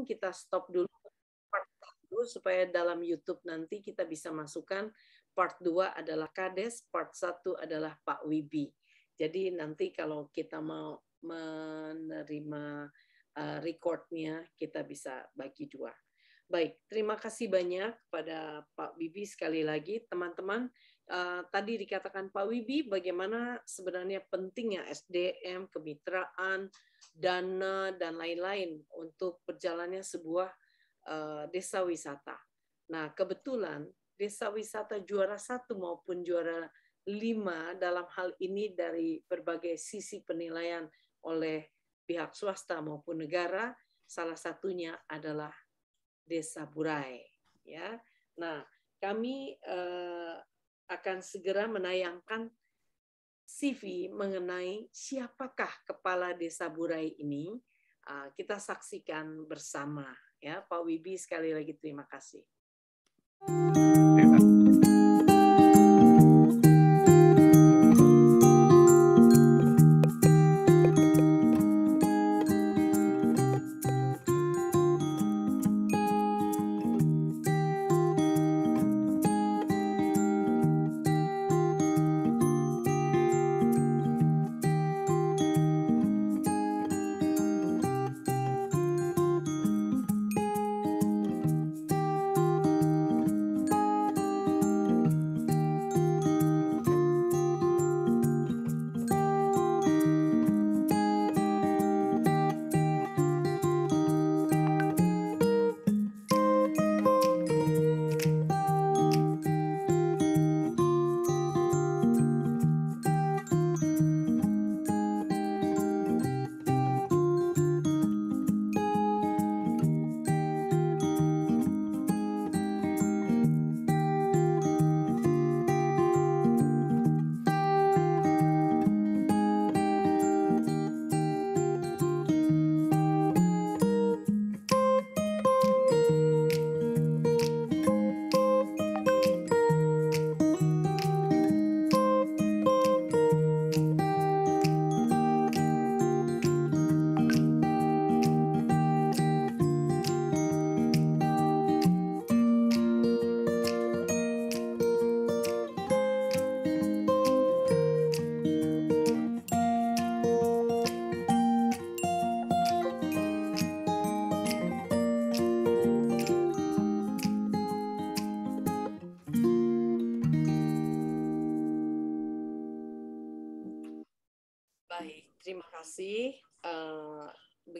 kita stop dulu part dulu supaya dalam YouTube nanti kita bisa masukkan part 2 adalah Kades, part 1 adalah Pak Wibi. Jadi nanti kalau kita mau menerima uh, recordnya kita bisa bagi dua. Baik, terima kasih banyak kepada Pak Bibi sekali lagi. Teman-teman, Eh, tadi dikatakan Pak Wibi bagaimana sebenarnya pentingnya SDM, kemitraan, dana dan lain-lain untuk berjalannya sebuah uh, desa wisata. Nah, kebetulan desa wisata juara satu maupun juara lima dalam hal ini dari berbagai sisi penilaian oleh pihak swasta maupun negara, salah satunya adalah desa Burai. Ya, nah kami uh, akan segera menayangkan CV mengenai siapakah kepala desa Burai ini. Ah, kita saksikan bersama ya Pak Wibi sekali lagi terima kasih.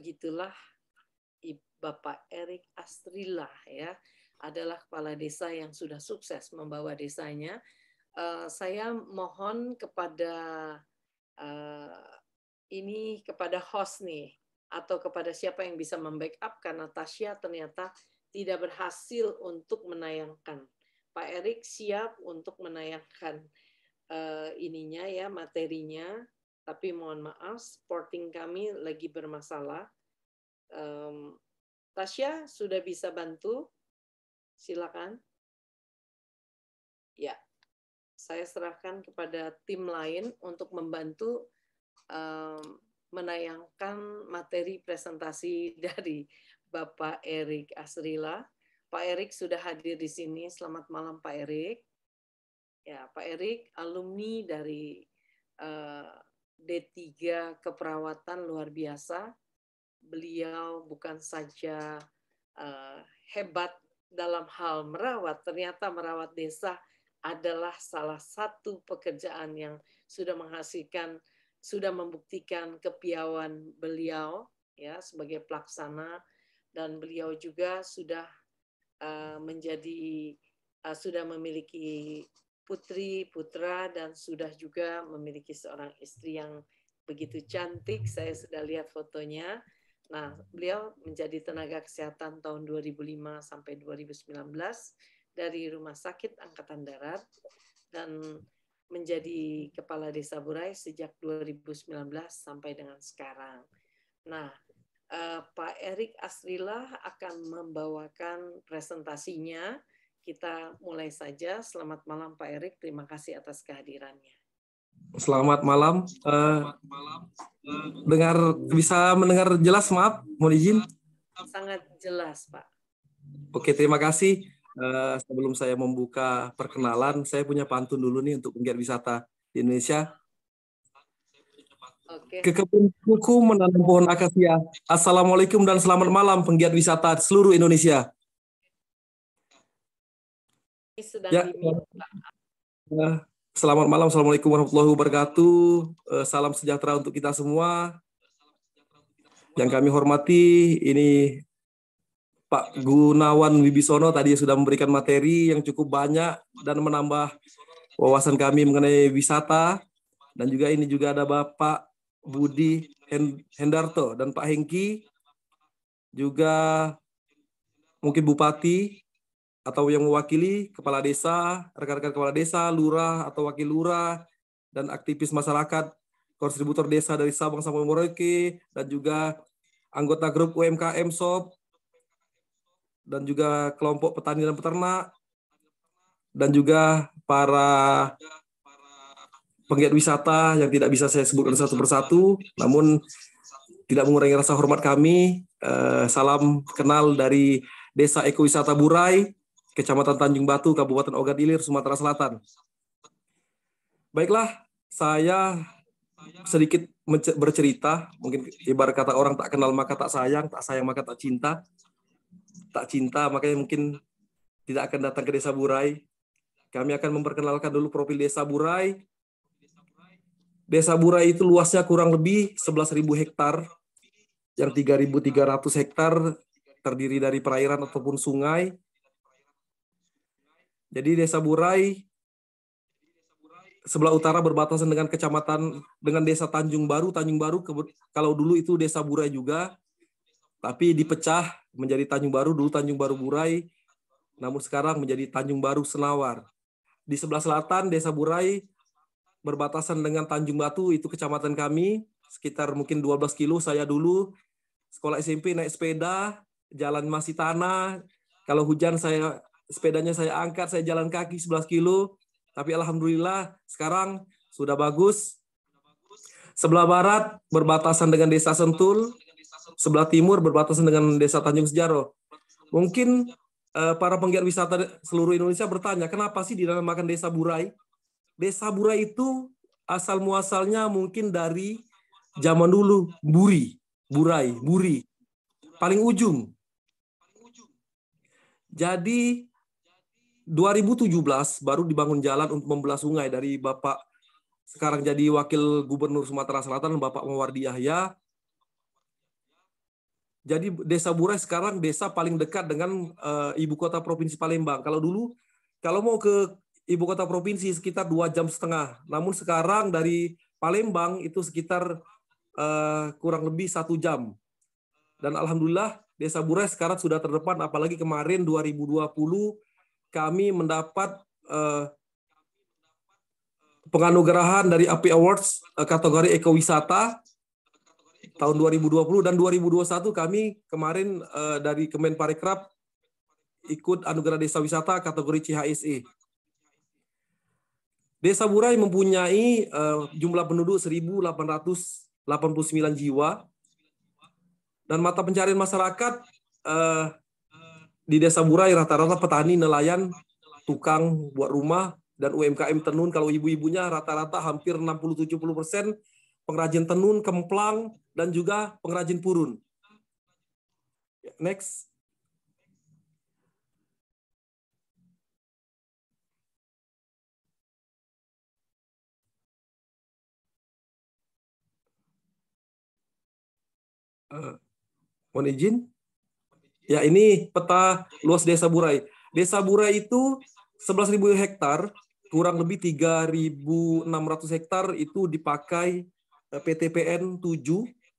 begitulah Bapak Erik Astrila ya adalah kepala desa yang sudah sukses membawa desanya. Uh, saya mohon kepada uh, ini kepada host nih atau kepada siapa yang bisa membackup karena Tasya ternyata tidak berhasil untuk menayangkan. Pak Erik siap untuk menayangkan uh, ininya ya materinya tapi mohon maaf, sporting kami lagi bermasalah. Um, Tasya sudah bisa bantu? Silakan. Ya, saya serahkan kepada tim lain untuk membantu um, menayangkan materi presentasi dari Bapak Erik Asrila. Pak Erik sudah hadir di sini. Selamat malam Pak Erik. Ya, Pak Erik alumni dari uh, D3 keperawatan luar biasa. Beliau bukan saja uh, hebat dalam hal merawat, ternyata merawat desa adalah salah satu pekerjaan yang sudah menghasilkan sudah membuktikan kepiawan beliau ya sebagai pelaksana dan beliau juga sudah uh, menjadi uh, sudah memiliki putri, putra, dan sudah juga memiliki seorang istri yang begitu cantik. Saya sudah lihat fotonya. Nah, beliau menjadi tenaga kesehatan tahun 2005 sampai 2019 dari Rumah Sakit Angkatan Darat dan menjadi kepala desa Burai sejak 2019 sampai dengan sekarang. Nah, eh, Pak Erik Asrilah akan membawakan presentasinya kita mulai saja. Selamat malam Pak Erik. Terima kasih atas kehadirannya. Selamat malam. Selamat eh, malam. dengar bisa mendengar jelas, maaf, mohon izin. Sangat jelas, Pak. Oke, terima kasih. Eh, sebelum saya membuka perkenalan, saya punya pantun dulu nih untuk penggiat wisata di Indonesia. Oke. Ke kebun buku menanam pohon akasia. Assalamualaikum dan selamat malam penggiat wisata seluruh Indonesia ya. Selamat malam, Assalamualaikum warahmatullahi wabarakatuh. Eh, salam sejahtera untuk kita semua. Yang kami hormati, ini Pak Gunawan Wibisono tadi sudah memberikan materi yang cukup banyak dan menambah wawasan kami mengenai wisata. Dan juga ini juga ada Bapak Budi Hendarto dan Pak Hengki, juga mungkin Bupati atau yang mewakili kepala desa, rekan-rekan kepala desa, lurah atau wakil lurah, dan aktivis masyarakat, kontributor desa dari Sabang sampai Merauke, dan juga anggota grup UMKM SOP, dan juga kelompok petani dan peternak, dan juga para penggiat wisata yang tidak bisa saya sebutkan satu persatu, namun tidak mengurangi rasa hormat kami. Eh, salam kenal dari Desa Ekowisata Burai, Kecamatan Tanjung Batu, Kabupaten Ogan Ilir, Sumatera Selatan. Baiklah, saya sedikit bercerita, mungkin ibarat kata orang tak kenal maka tak sayang, tak sayang maka tak cinta. Tak cinta makanya mungkin tidak akan datang ke Desa Burai. Kami akan memperkenalkan dulu profil Desa Burai. Desa Burai itu luasnya kurang lebih 11.000 hektar, yang 3.300 hektar terdiri dari perairan ataupun sungai, jadi Desa Burai sebelah utara berbatasan dengan kecamatan dengan Desa Tanjung Baru. Tanjung Baru kalau dulu itu Desa Burai juga, tapi dipecah menjadi Tanjung Baru dulu Tanjung Baru Burai, namun sekarang menjadi Tanjung Baru Senawar. Di sebelah selatan Desa Burai berbatasan dengan Tanjung Batu itu kecamatan kami sekitar mungkin 12 kilo saya dulu sekolah SMP naik sepeda jalan masih tanah kalau hujan saya sepedanya saya angkat, saya jalan kaki 11 kilo. Tapi alhamdulillah sekarang sudah bagus. Sebelah barat berbatasan dengan desa Sentul, sebelah timur berbatasan dengan desa Tanjung Sejaro. Mungkin eh, para penggiat wisata seluruh Indonesia bertanya, kenapa sih dinamakan desa Burai? Desa Burai itu asal muasalnya mungkin dari zaman dulu Buri, Burai, Buri, paling ujung. Jadi 2017 baru dibangun jalan untuk membelah sungai dari Bapak sekarang jadi Wakil Gubernur Sumatera Selatan Bapak Mawardi Yahya. Jadi Desa Burai sekarang desa paling dekat dengan uh, ibu kota provinsi Palembang. Kalau dulu kalau mau ke ibu kota provinsi sekitar dua jam setengah. Namun sekarang dari Palembang itu sekitar uh, kurang lebih satu jam. Dan alhamdulillah Desa Burai sekarang sudah terdepan. Apalagi kemarin 2020 kami mendapat uh, penganugerahan dari API Awards uh, kategori ekowisata tahun 2020 dan 2021 kami kemarin uh, dari Kemenparekraf ikut anugerah desa wisata kategori CHSE. Desa Burai mempunyai uh, jumlah penduduk 1889 jiwa dan mata pencarian masyarakat uh, di desa Burai rata-rata petani, nelayan, tukang buat rumah, dan UMKM tenun kalau ibu-ibunya rata-rata hampir 60-70 persen pengrajin tenun, kemplang, dan juga pengrajin purun. Next. Uh, mohon izin. Ya, ini peta luas Desa Burai. Desa Burai itu 11.000 hektar, kurang lebih 3.600 hektar itu dipakai eh, PTPN 7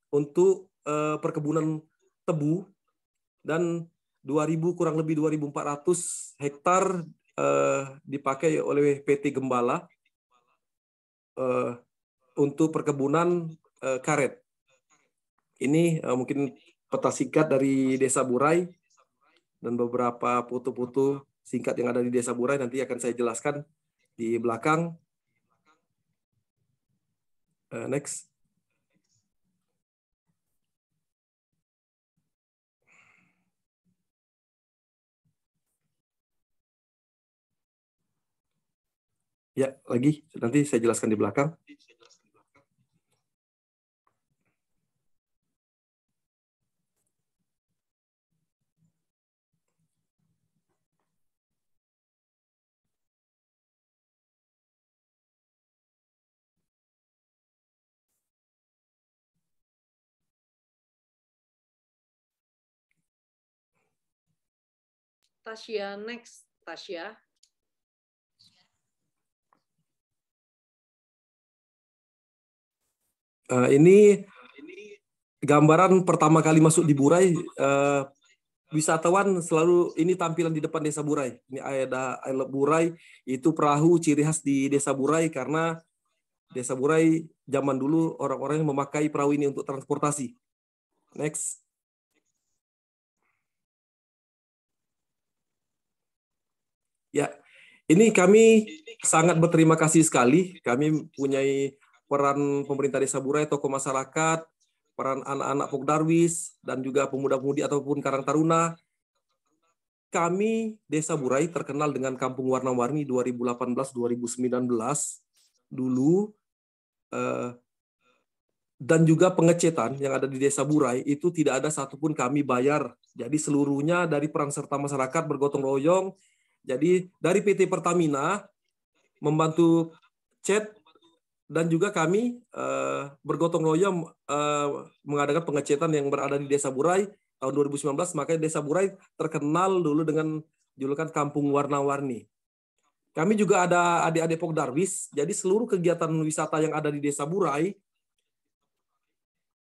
untuk eh, perkebunan tebu dan 2000 kurang lebih 2400 hektar eh, dipakai oleh PT Gembala eh, untuk perkebunan eh, karet. Ini eh, mungkin peta singkat dari Desa Burai dan beberapa foto-foto singkat yang ada di Desa Burai nanti akan saya jelaskan di belakang. Uh, next. Ya, lagi nanti saya jelaskan di belakang. Tasya next. Tasya. Uh, ini gambaran pertama kali masuk di Burai. Uh, wisatawan selalu ini tampilan di depan desa Burai. Ini ada I Burai itu perahu ciri khas di desa Burai karena desa Burai zaman dulu orang-orang memakai perahu ini untuk transportasi. Next. Ya, ini kami sangat berterima kasih sekali. Kami mempunyai peran pemerintah desa Burai, tokoh masyarakat, peran anak-anak darwis dan juga pemuda-pemudi ataupun Karang Taruna. Kami Desa Burai terkenal dengan Kampung Warna-Warni 2018-2019 dulu eh, dan juga pengecetan yang ada di Desa Burai itu tidak ada satupun kami bayar. Jadi seluruhnya dari peran serta masyarakat bergotong royong jadi dari PT Pertamina membantu chat dan juga kami uh, bergotong royong uh, mengadakan pengecetan yang berada di Desa Burai tahun 2019 makanya Desa Burai terkenal dulu dengan julukan Kampung Warna-Warni. Kami juga ada adik-adik Pok jadi seluruh kegiatan wisata yang ada di Desa Burai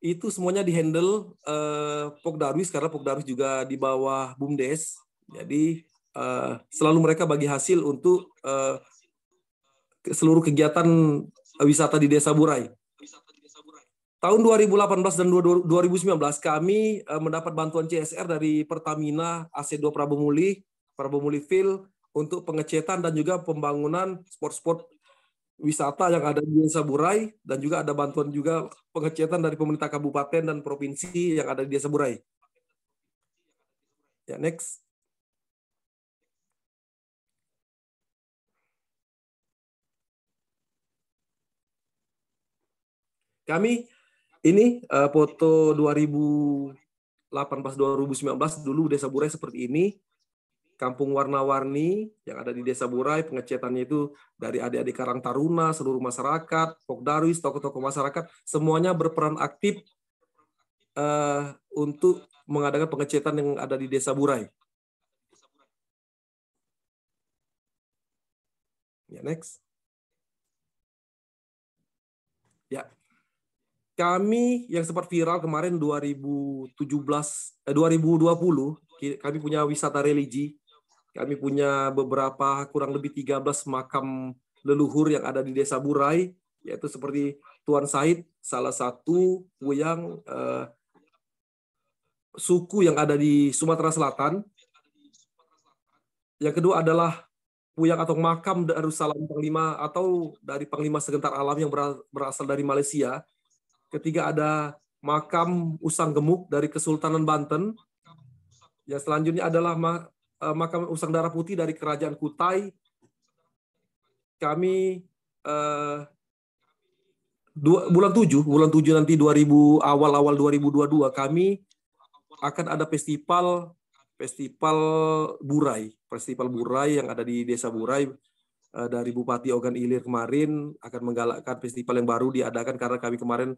itu semuanya dihandle eh, Pok karena Pok juga di bawah BUMDes. Jadi Eh, selalu mereka bagi hasil untuk eh, seluruh kegiatan wisata di Desa Burai. Tahun 2018 dan 2019 kami eh, mendapat bantuan CSR dari Pertamina AC2 Prabumuli, Prabumuli Field untuk pengecetan dan juga pembangunan sport-sport wisata yang ada di Desa Burai dan juga ada bantuan juga pengecetan dari pemerintah kabupaten dan provinsi yang ada di Desa Burai. Ya, next. Kami ini uh, foto 2018 2019 dulu Desa Burai seperti ini. Kampung warna-warni yang ada di Desa Burai, pengecetannya itu dari adik-adik Karang Taruna, seluruh masyarakat, Pokdarwis, tokoh-tokoh masyarakat, semuanya berperan aktif uh, untuk mengadakan pengecetan yang ada di Desa Burai. Ya, next. kami yang sempat viral kemarin 2017 eh, 2020 kami punya wisata religi kami punya beberapa kurang lebih 13 makam leluhur yang ada di desa Burai yaitu seperti Tuan Said salah satu wayang eh, suku yang ada di Sumatera Selatan yang kedua adalah Puyang atau makam Darussalam Panglima atau dari Panglima Segentar Alam yang berasal dari Malaysia ketika ada makam Usang Gemuk dari Kesultanan Banten. Ya, selanjutnya adalah eh, makam Usang Darah Putih dari Kerajaan Kutai. Kami eh, dua, bulan 7, bulan 7 nanti 2000 awal-awal 2022 kami akan ada festival festival Burai, festival Burai yang ada di Desa Burai Eh, dari Bupati Ogan Ilir kemarin akan menggalakkan festival yang baru diadakan karena kami kemarin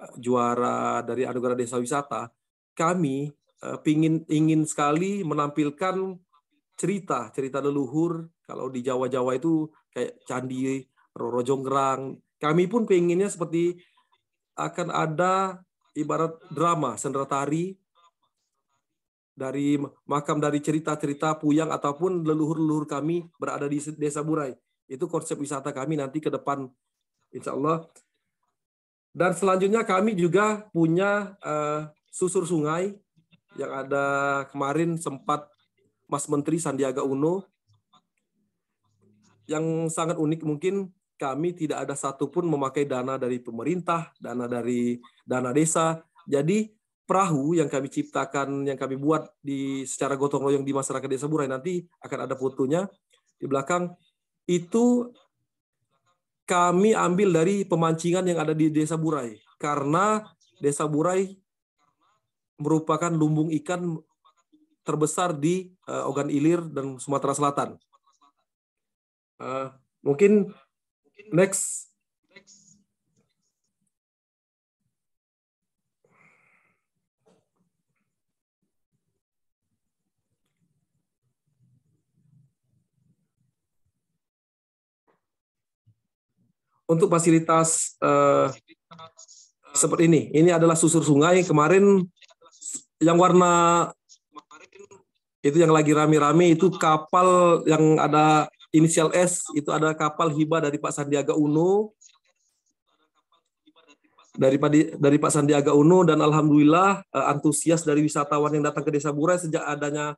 eh, juara dari anugerah desa wisata. Kami eh, pingin ingin sekali menampilkan cerita cerita leluhur kalau di Jawa Jawa itu kayak candi Roro Jonggrang. Kami pun pengennya seperti akan ada ibarat drama sendera tari dari makam dari cerita-cerita puyang ataupun leluhur-leluhur kami berada di desa Burai. Itu konsep wisata kami nanti ke depan, insya Allah. Dan selanjutnya kami juga punya uh, susur sungai yang ada kemarin sempat Mas Menteri Sandiaga Uno yang sangat unik mungkin kami tidak ada satupun memakai dana dari pemerintah, dana dari dana desa. Jadi perahu yang kami ciptakan, yang kami buat di secara gotong royong di masyarakat Desa Burai nanti akan ada fotonya di belakang itu kami ambil dari pemancingan yang ada di Desa Burai karena Desa Burai merupakan lumbung ikan terbesar di eh, Ogan Ilir dan Sumatera Selatan. Uh, mungkin next untuk fasilitas uh, seperti ini. Ini adalah susur sungai kemarin yang warna itu yang lagi rame-rame itu kapal yang ada inisial S itu ada kapal hibah dari Pak Sandiaga Uno dari Pak dari Pak Sandiaga Uno dan alhamdulillah eh, antusias dari wisatawan yang datang ke Desa Burai sejak adanya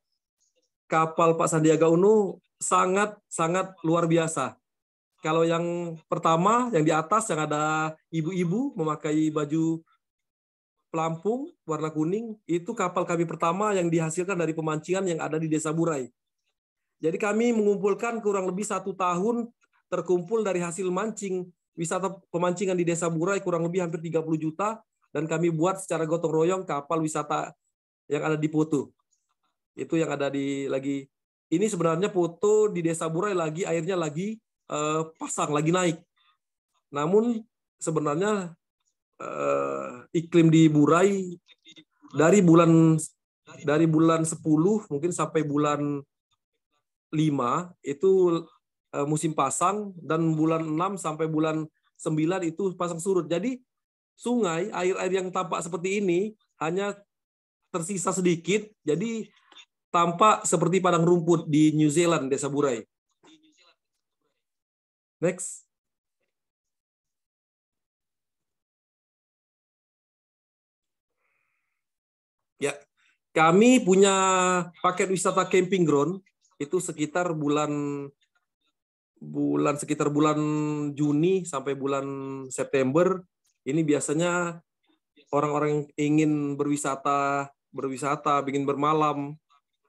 kapal Pak Sandiaga Uno sangat sangat luar biasa. Kalau yang pertama, yang di atas yang ada ibu-ibu memakai baju pelampung warna kuning, itu kapal kami pertama yang dihasilkan dari pemancingan yang ada di Desa Burai. Jadi kami mengumpulkan kurang lebih satu tahun terkumpul dari hasil mancing wisata pemancingan di Desa Burai kurang lebih hampir 30 juta dan kami buat secara gotong royong kapal wisata yang ada di Putu. Itu yang ada di lagi ini sebenarnya foto di Desa Burai lagi airnya lagi uh, eh, pasang lagi naik. Namun sebenarnya uh, iklim di Burai dari bulan dari bulan 10 mungkin sampai bulan 5 itu uh, musim pasang dan bulan 6 sampai bulan 9 itu pasang surut. Jadi sungai, air-air yang tampak seperti ini hanya tersisa sedikit. Jadi tampak seperti padang rumput di New Zealand, Desa Burai. Next. Ya, kami punya paket wisata camping ground itu sekitar bulan bulan sekitar bulan Juni sampai bulan September ini biasanya orang-orang ingin berwisata berwisata ingin bermalam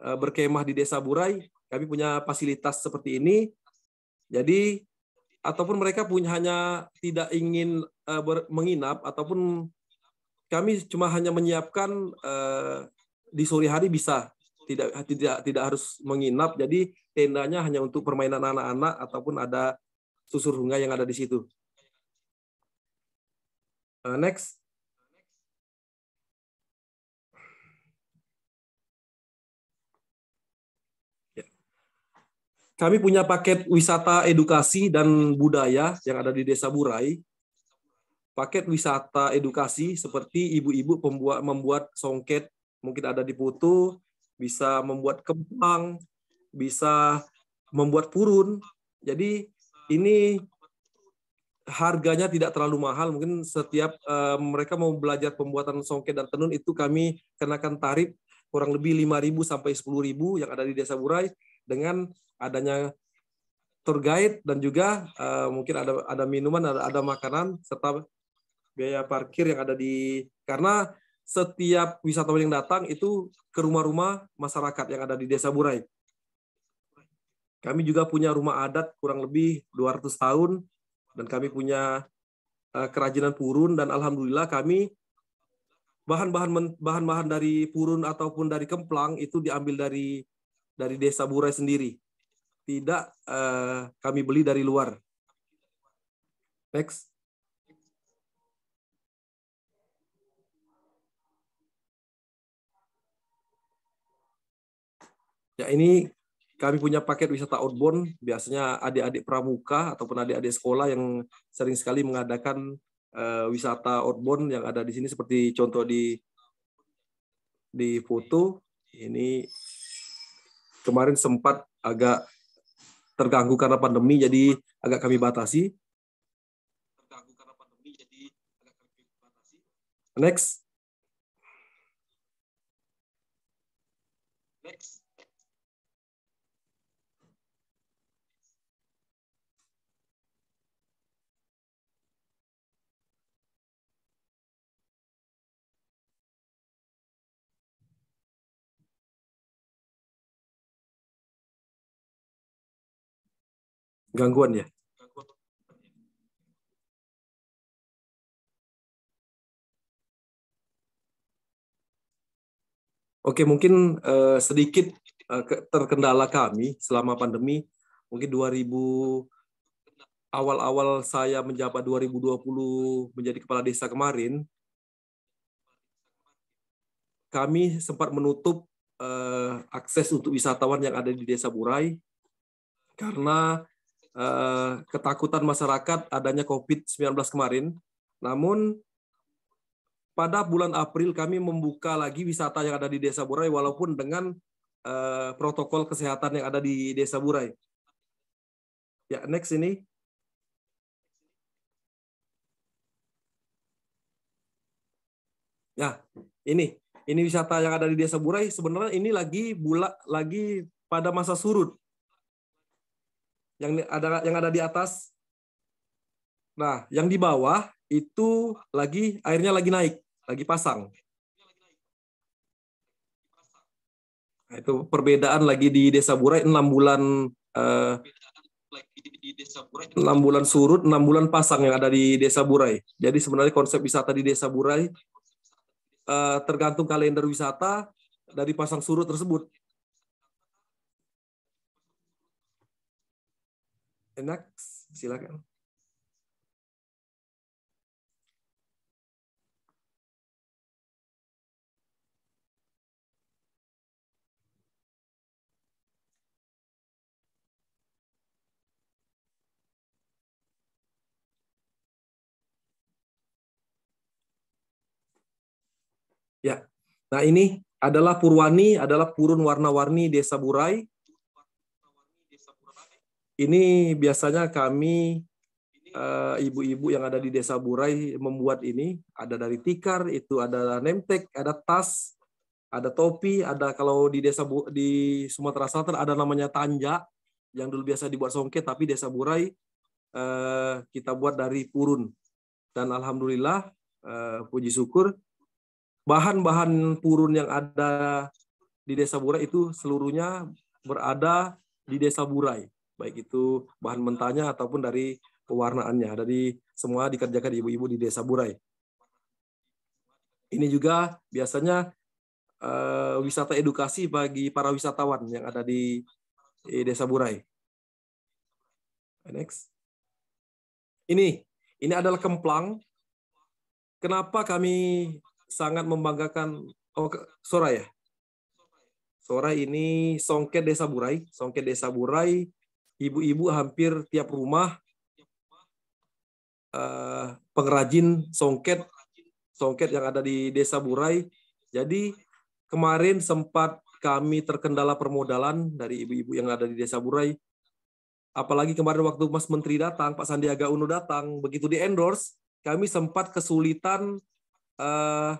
eh, berkemah di desa Burai kami punya fasilitas seperti ini jadi ataupun mereka punya hanya tidak ingin uh, ber, menginap ataupun kami cuma hanya menyiapkan uh, di sore hari bisa tidak tidak tidak harus menginap jadi tendanya hanya untuk permainan anak-anak ataupun ada susur sungai yang ada di situ. Uh, next. Kami punya paket wisata edukasi dan budaya yang ada di Desa Burai. Paket wisata edukasi seperti ibu-ibu membuat, membuat songket, mungkin ada di Putu, bisa membuat kembang, bisa membuat purun. Jadi ini harganya tidak terlalu mahal. Mungkin setiap uh, mereka mau belajar pembuatan songket dan tenun itu kami kenakan tarif kurang lebih 5.000 sampai 10.000 yang ada di Desa Burai dengan adanya tour guide dan juga uh, mungkin ada ada minuman ada ada makanan serta biaya parkir yang ada di karena setiap wisatawan yang datang itu ke rumah-rumah masyarakat yang ada di Desa Burai. Kami juga punya rumah adat kurang lebih 200 tahun dan kami punya uh, kerajinan purun dan alhamdulillah kami bahan-bahan bahan-bahan dari purun ataupun dari kemplang itu diambil dari dari Desa Burai sendiri tidak uh, kami beli dari luar. Next. Ya ini kami punya paket wisata outbound, biasanya adik-adik pramuka ataupun adik-adik sekolah yang sering sekali mengadakan uh, wisata outbound yang ada di sini seperti contoh di di foto ini kemarin sempat agak terganggu karena pandemi jadi agak kami batasi. Next. gangguan ya. Oke, mungkin uh, sedikit uh, terkendala kami selama pandemi. Mungkin 2000 awal-awal saya menjabat 2020 menjadi kepala desa kemarin, kami sempat menutup uh, akses untuk wisatawan yang ada di Desa Burai karena Eh, ketakutan masyarakat adanya COVID-19 kemarin. Namun pada bulan April kami membuka lagi wisata yang ada di Desa Burai walaupun dengan eh, protokol kesehatan yang ada di Desa Burai. Ya, next ini. Ya, ini ini wisata yang ada di Desa Burai sebenarnya ini lagi bulak lagi pada masa surut yang ada yang ada di atas. Nah, yang di bawah itu lagi airnya lagi naik, lagi pasang. Nah, itu perbedaan lagi di Desa Burai 6 bulan eh, 6 bulan surut, 6 bulan pasang yang ada di Desa Burai. Jadi sebenarnya konsep wisata di Desa Burai eh, tergantung kalender wisata dari pasang surut tersebut. enak silakan Ya. Nah, ini adalah Purwani, adalah purun warna-warni Desa Burai ini biasanya kami eh, ibu-ibu yang ada di desa Burai membuat ini. Ada dari tikar, itu ada nemtek, ada tas, ada topi, ada kalau di desa Bu, di Sumatera Selatan ada namanya tanja yang dulu biasa dibuat songket, tapi desa Burai eh, kita buat dari purun. Dan alhamdulillah, eh, puji syukur, bahan-bahan purun yang ada di desa Burai itu seluruhnya berada di desa Burai baik itu bahan mentahnya ataupun dari pewarnaannya. Dari semua dikerjakan ibu-ibu di Desa Burai. Ini juga biasanya uh, wisata edukasi bagi para wisatawan yang ada di, eh, Desa Burai. Next. Ini, ini adalah kemplang. Kenapa kami sangat membanggakan oh, Sora ya? Sora ini songket Desa Burai. Songket Desa Burai ibu-ibu hampir tiap rumah uh, pengrajin songket songket yang ada di Desa Burai. Jadi kemarin sempat kami terkendala permodalan dari ibu-ibu yang ada di Desa Burai. Apalagi kemarin waktu Mas Menteri datang, Pak Sandiaga Uno datang, begitu di endorse, kami sempat kesulitan uh,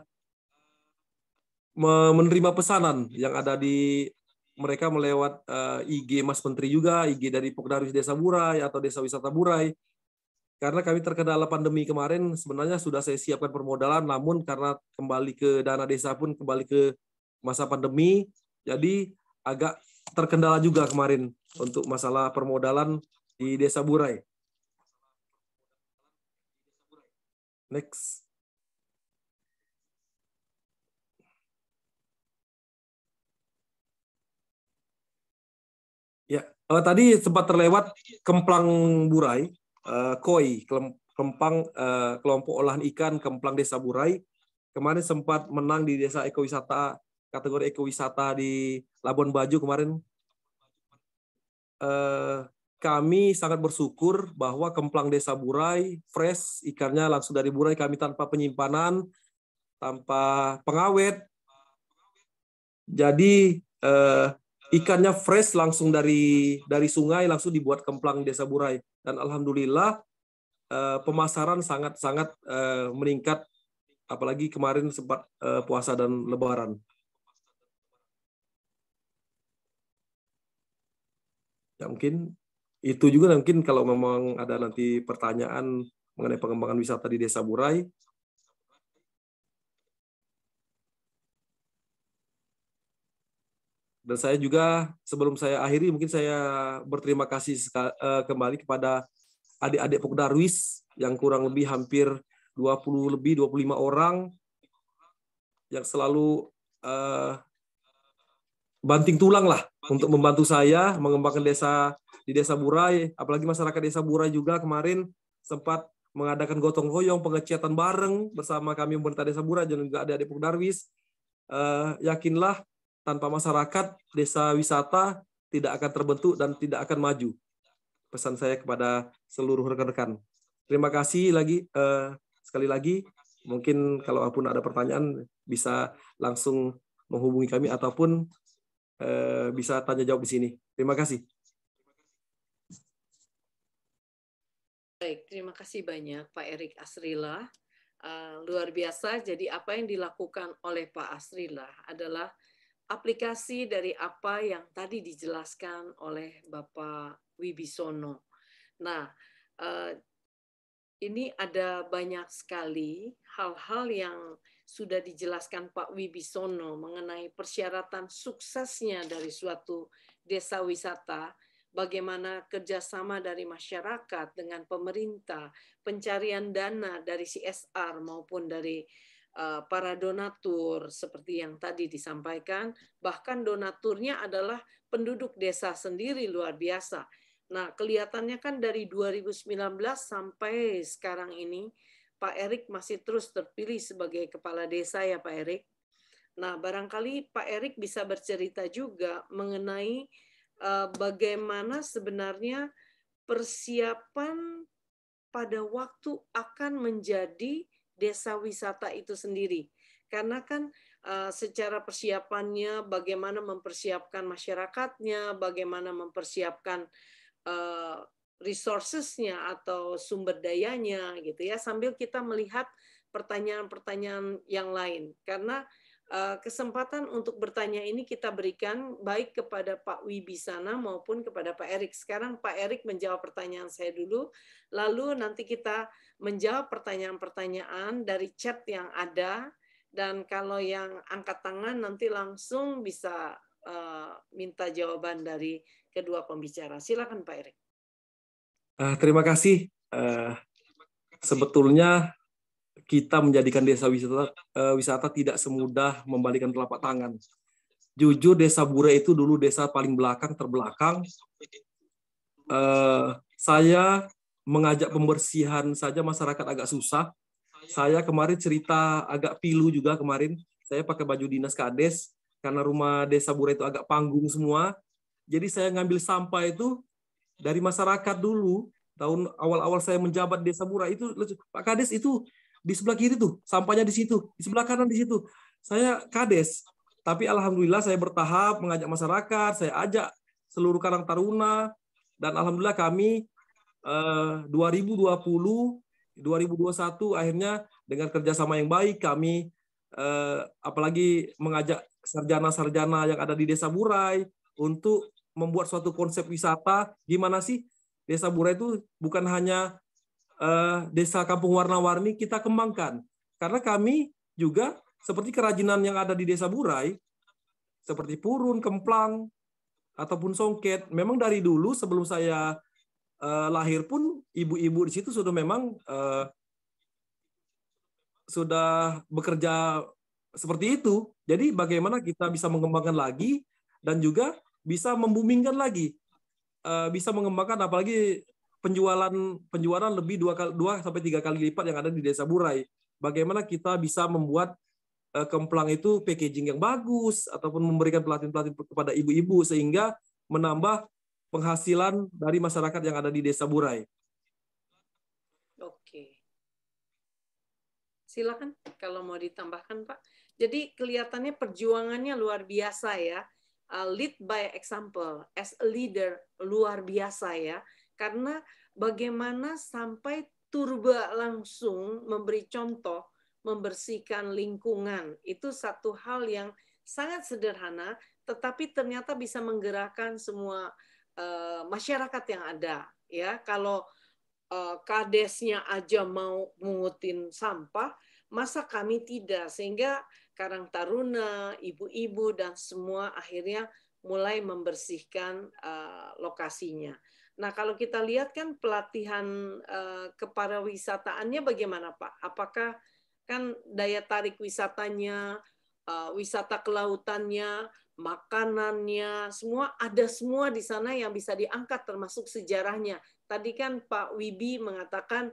menerima pesanan yang ada di mereka melewat uh, eh, IG Mas Menteri juga, IG dari Pokdarwis Desa Burai atau Desa Wisata Burai. Karena kami terkendala pandemi kemarin, sebenarnya sudah saya siapkan permodalan, namun karena kembali ke dana desa pun kembali ke masa pandemi, jadi agak terkendala juga kemarin untuk masalah permodalan di Desa Burai. Next. Uh, tadi sempat terlewat Kemplang Burai, uh, Koi, kempang uh, kelompok olahan ikan Kemplang Desa Burai. Kemarin sempat menang di desa ekowisata kategori ekowisata di Labuan Bajo kemarin. Uh, kami sangat bersyukur bahwa kemplang desa Burai fresh ikannya langsung dari Burai kami tanpa penyimpanan, tanpa pengawet. Jadi uh, ikannya fresh langsung dari dari sungai langsung dibuat kemplang desa Burai dan alhamdulillah eh, pemasaran sangat sangat eh, meningkat apalagi kemarin sempat eh, puasa dan lebaran. Ya mungkin itu juga mungkin kalau memang ada nanti pertanyaan mengenai pengembangan wisata di Desa Burai Dan saya juga sebelum saya akhiri mungkin saya berterima kasih eh, kembali kepada adik-adik Pokdarwis yang kurang lebih hampir 20 lebih 25 orang yang selalu uh, banting tulang lah untuk membantu saya mengembangkan desa di Desa Burai, apalagi masyarakat Desa Burai juga kemarin sempat mengadakan gotong royong pengecatan bareng bersama kami pemerintah Desa Burai dan juga ada adik Pokdarwis Uh, eh, yakinlah tanpa masyarakat, desa wisata tidak akan terbentuk dan tidak akan maju. Pesan saya kepada seluruh rekan-rekan. Terima kasih lagi eh, sekali lagi. Mungkin kalau apapun ada pertanyaan bisa langsung menghubungi kami ataupun eh, bisa tanya jawab di sini. Terima kasih. Baik, terima kasih banyak Pak Erik Asrila. Uh, luar biasa, jadi apa yang dilakukan oleh Pak Asrila adalah aplikasi dari apa yang tadi dijelaskan oleh Bapak Wibisono. Nah, eh, ini ada banyak sekali hal-hal yang sudah dijelaskan Pak Wibisono mengenai persyaratan suksesnya dari suatu desa wisata, bagaimana kerjasama dari masyarakat dengan pemerintah, pencarian dana dari CSR maupun dari Eh, para donatur seperti yang tadi disampaikan bahkan donaturnya adalah penduduk desa sendiri luar biasa. Nah, kelihatannya kan dari 2019 sampai sekarang ini Pak Erik masih terus terpilih sebagai kepala desa ya Pak Erik. Nah, barangkali Pak Erik bisa bercerita juga mengenai uh, bagaimana sebenarnya persiapan pada waktu akan menjadi desa wisata itu sendiri. Karena kan uh, secara persiapannya bagaimana mempersiapkan masyarakatnya, bagaimana mempersiapkan uh, resourcesnya atau sumber dayanya gitu ya sambil kita melihat pertanyaan-pertanyaan yang lain. Karena Eh, kesempatan untuk bertanya ini kita berikan baik kepada Pak Wibisana maupun kepada Pak Erik. Sekarang Pak Erik menjawab pertanyaan saya dulu, lalu nanti kita menjawab pertanyaan-pertanyaan dari chat yang ada, dan kalau yang angkat tangan nanti langsung bisa uh, minta jawaban dari kedua pembicara. Silakan Pak Erik. Uh, terima kasih. Uh, sebetulnya kita menjadikan desa wisata uh, wisata tidak semudah membalikan telapak tangan. Jujur desa Bure itu dulu desa paling belakang terbelakang. Uh, saya mengajak pembersihan saja masyarakat agak susah. Saya kemarin cerita agak pilu juga kemarin. Saya pakai baju dinas kades karena rumah desa Bure itu agak panggung semua. Jadi saya ngambil sampah itu dari masyarakat dulu tahun awal-awal saya menjabat desa Bura itu Pak Kades itu di sebelah kiri tuh sampahnya di situ, di sebelah kanan di situ. Saya kades, tapi alhamdulillah saya bertahap mengajak masyarakat, saya ajak seluruh karang taruna dan alhamdulillah kami eh, 2020 2021 akhirnya dengan kerjasama yang baik kami eh, apalagi mengajak sarjana-sarjana yang ada di Desa Burai untuk membuat suatu konsep wisata gimana sih Desa Burai itu bukan hanya Eh, desa kampung warna-warni kita kembangkan. Karena kami juga seperti kerajinan yang ada di desa Burai, seperti purun, kemplang, ataupun songket, memang dari dulu sebelum saya eh, lahir pun ibu-ibu di situ sudah memang eh, sudah bekerja seperti itu. Jadi bagaimana kita bisa mengembangkan lagi dan juga bisa membumingkan lagi, bisa mengembangkan apalagi penjualan penjualan lebih dua kali dua sampai tiga kali lipat yang ada di desa Burai. Bagaimana kita bisa membuat eh, kemplang itu packaging yang bagus ataupun memberikan pelatihan-pelatihan kepada ibu-ibu sehingga menambah penghasilan dari masyarakat yang ada di desa Burai. Oke. Silakan kalau mau ditambahkan Pak. Jadi kelihatannya perjuangannya luar biasa ya. Uh, lead by example, as a leader luar biasa ya karena bagaimana sampai turba langsung memberi contoh membersihkan lingkungan itu satu hal yang sangat sederhana tetapi ternyata bisa menggerakkan semua uh, masyarakat yang ada ya kalau uh, kadesnya aja mau mengutin sampah masa kami tidak sehingga karang taruna ibu-ibu dan semua akhirnya mulai membersihkan uh, lokasinya Nah, kalau kita lihat kan pelatihan eh, kepada wisataannya bagaimana, Pak? Apakah kan daya tarik wisatanya, eh, wisata kelautannya, makanannya, semua ada semua di sana yang bisa diangkat termasuk sejarahnya. Tadi kan Pak Wibi mengatakan,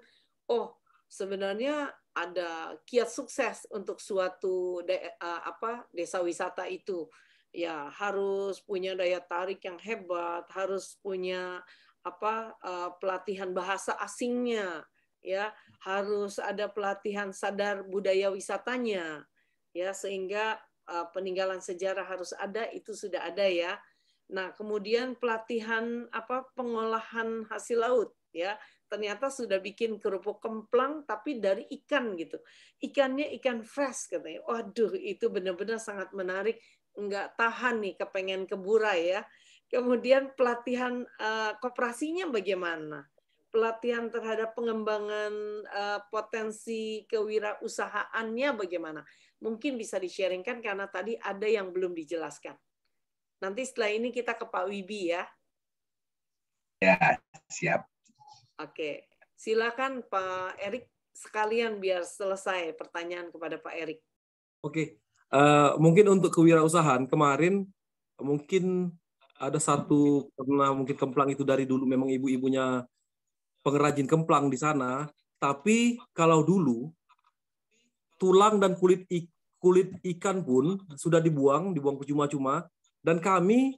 "Oh, sebenarnya ada kiat sukses untuk suatu de, eh, apa desa wisata itu." Ya, harus punya daya tarik yang hebat, harus punya apa uh, pelatihan bahasa asingnya ya harus ada pelatihan sadar budaya wisatanya ya sehingga uh, peninggalan sejarah harus ada itu sudah ada ya nah kemudian pelatihan apa pengolahan hasil laut ya ternyata sudah bikin kerupuk kemplang tapi dari ikan gitu ikannya ikan fresh katanya waduh itu benar-benar sangat menarik nggak tahan nih kepengen kebura ya kemudian pelatihan uh, eh, kooperasinya bagaimana, pelatihan terhadap pengembangan uh, potensi kewirausahaannya bagaimana. Mungkin bisa di-sharingkan karena tadi ada yang belum dijelaskan. Nanti setelah ini kita ke Pak Wibi ya. Ya, siap. Oke, silakan Pak Erik sekalian biar selesai pertanyaan kepada Pak Erik. Oke, uh, mungkin untuk kewirausahaan kemarin mungkin ada satu karena mungkin kemplang itu dari dulu memang ibu-ibunya pengrajin kemplang di sana, tapi kalau dulu tulang dan kulit ik, kulit ikan pun sudah dibuang, dibuang cuma-cuma dan kami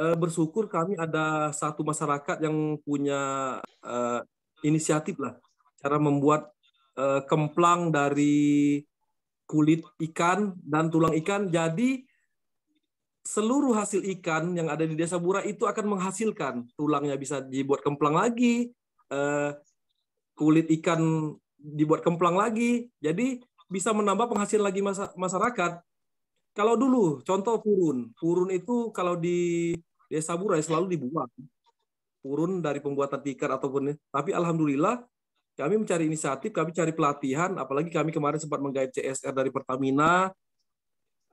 e, bersyukur kami ada satu masyarakat yang punya e, inisiatif lah cara membuat e, kemplang dari kulit ikan dan tulang ikan jadi seluruh hasil ikan yang ada di desa Bura itu akan menghasilkan tulangnya bisa dibuat kemplang lagi, eh, kulit ikan dibuat kemplang lagi, jadi bisa menambah penghasilan lagi masyarakat. Kalau dulu contoh purun, purun itu kalau di desa Bura ya selalu dibuang purun dari pembuatan tikar ataupun tapi alhamdulillah kami mencari inisiatif, kami cari pelatihan, apalagi kami kemarin sempat menggait CSR dari Pertamina.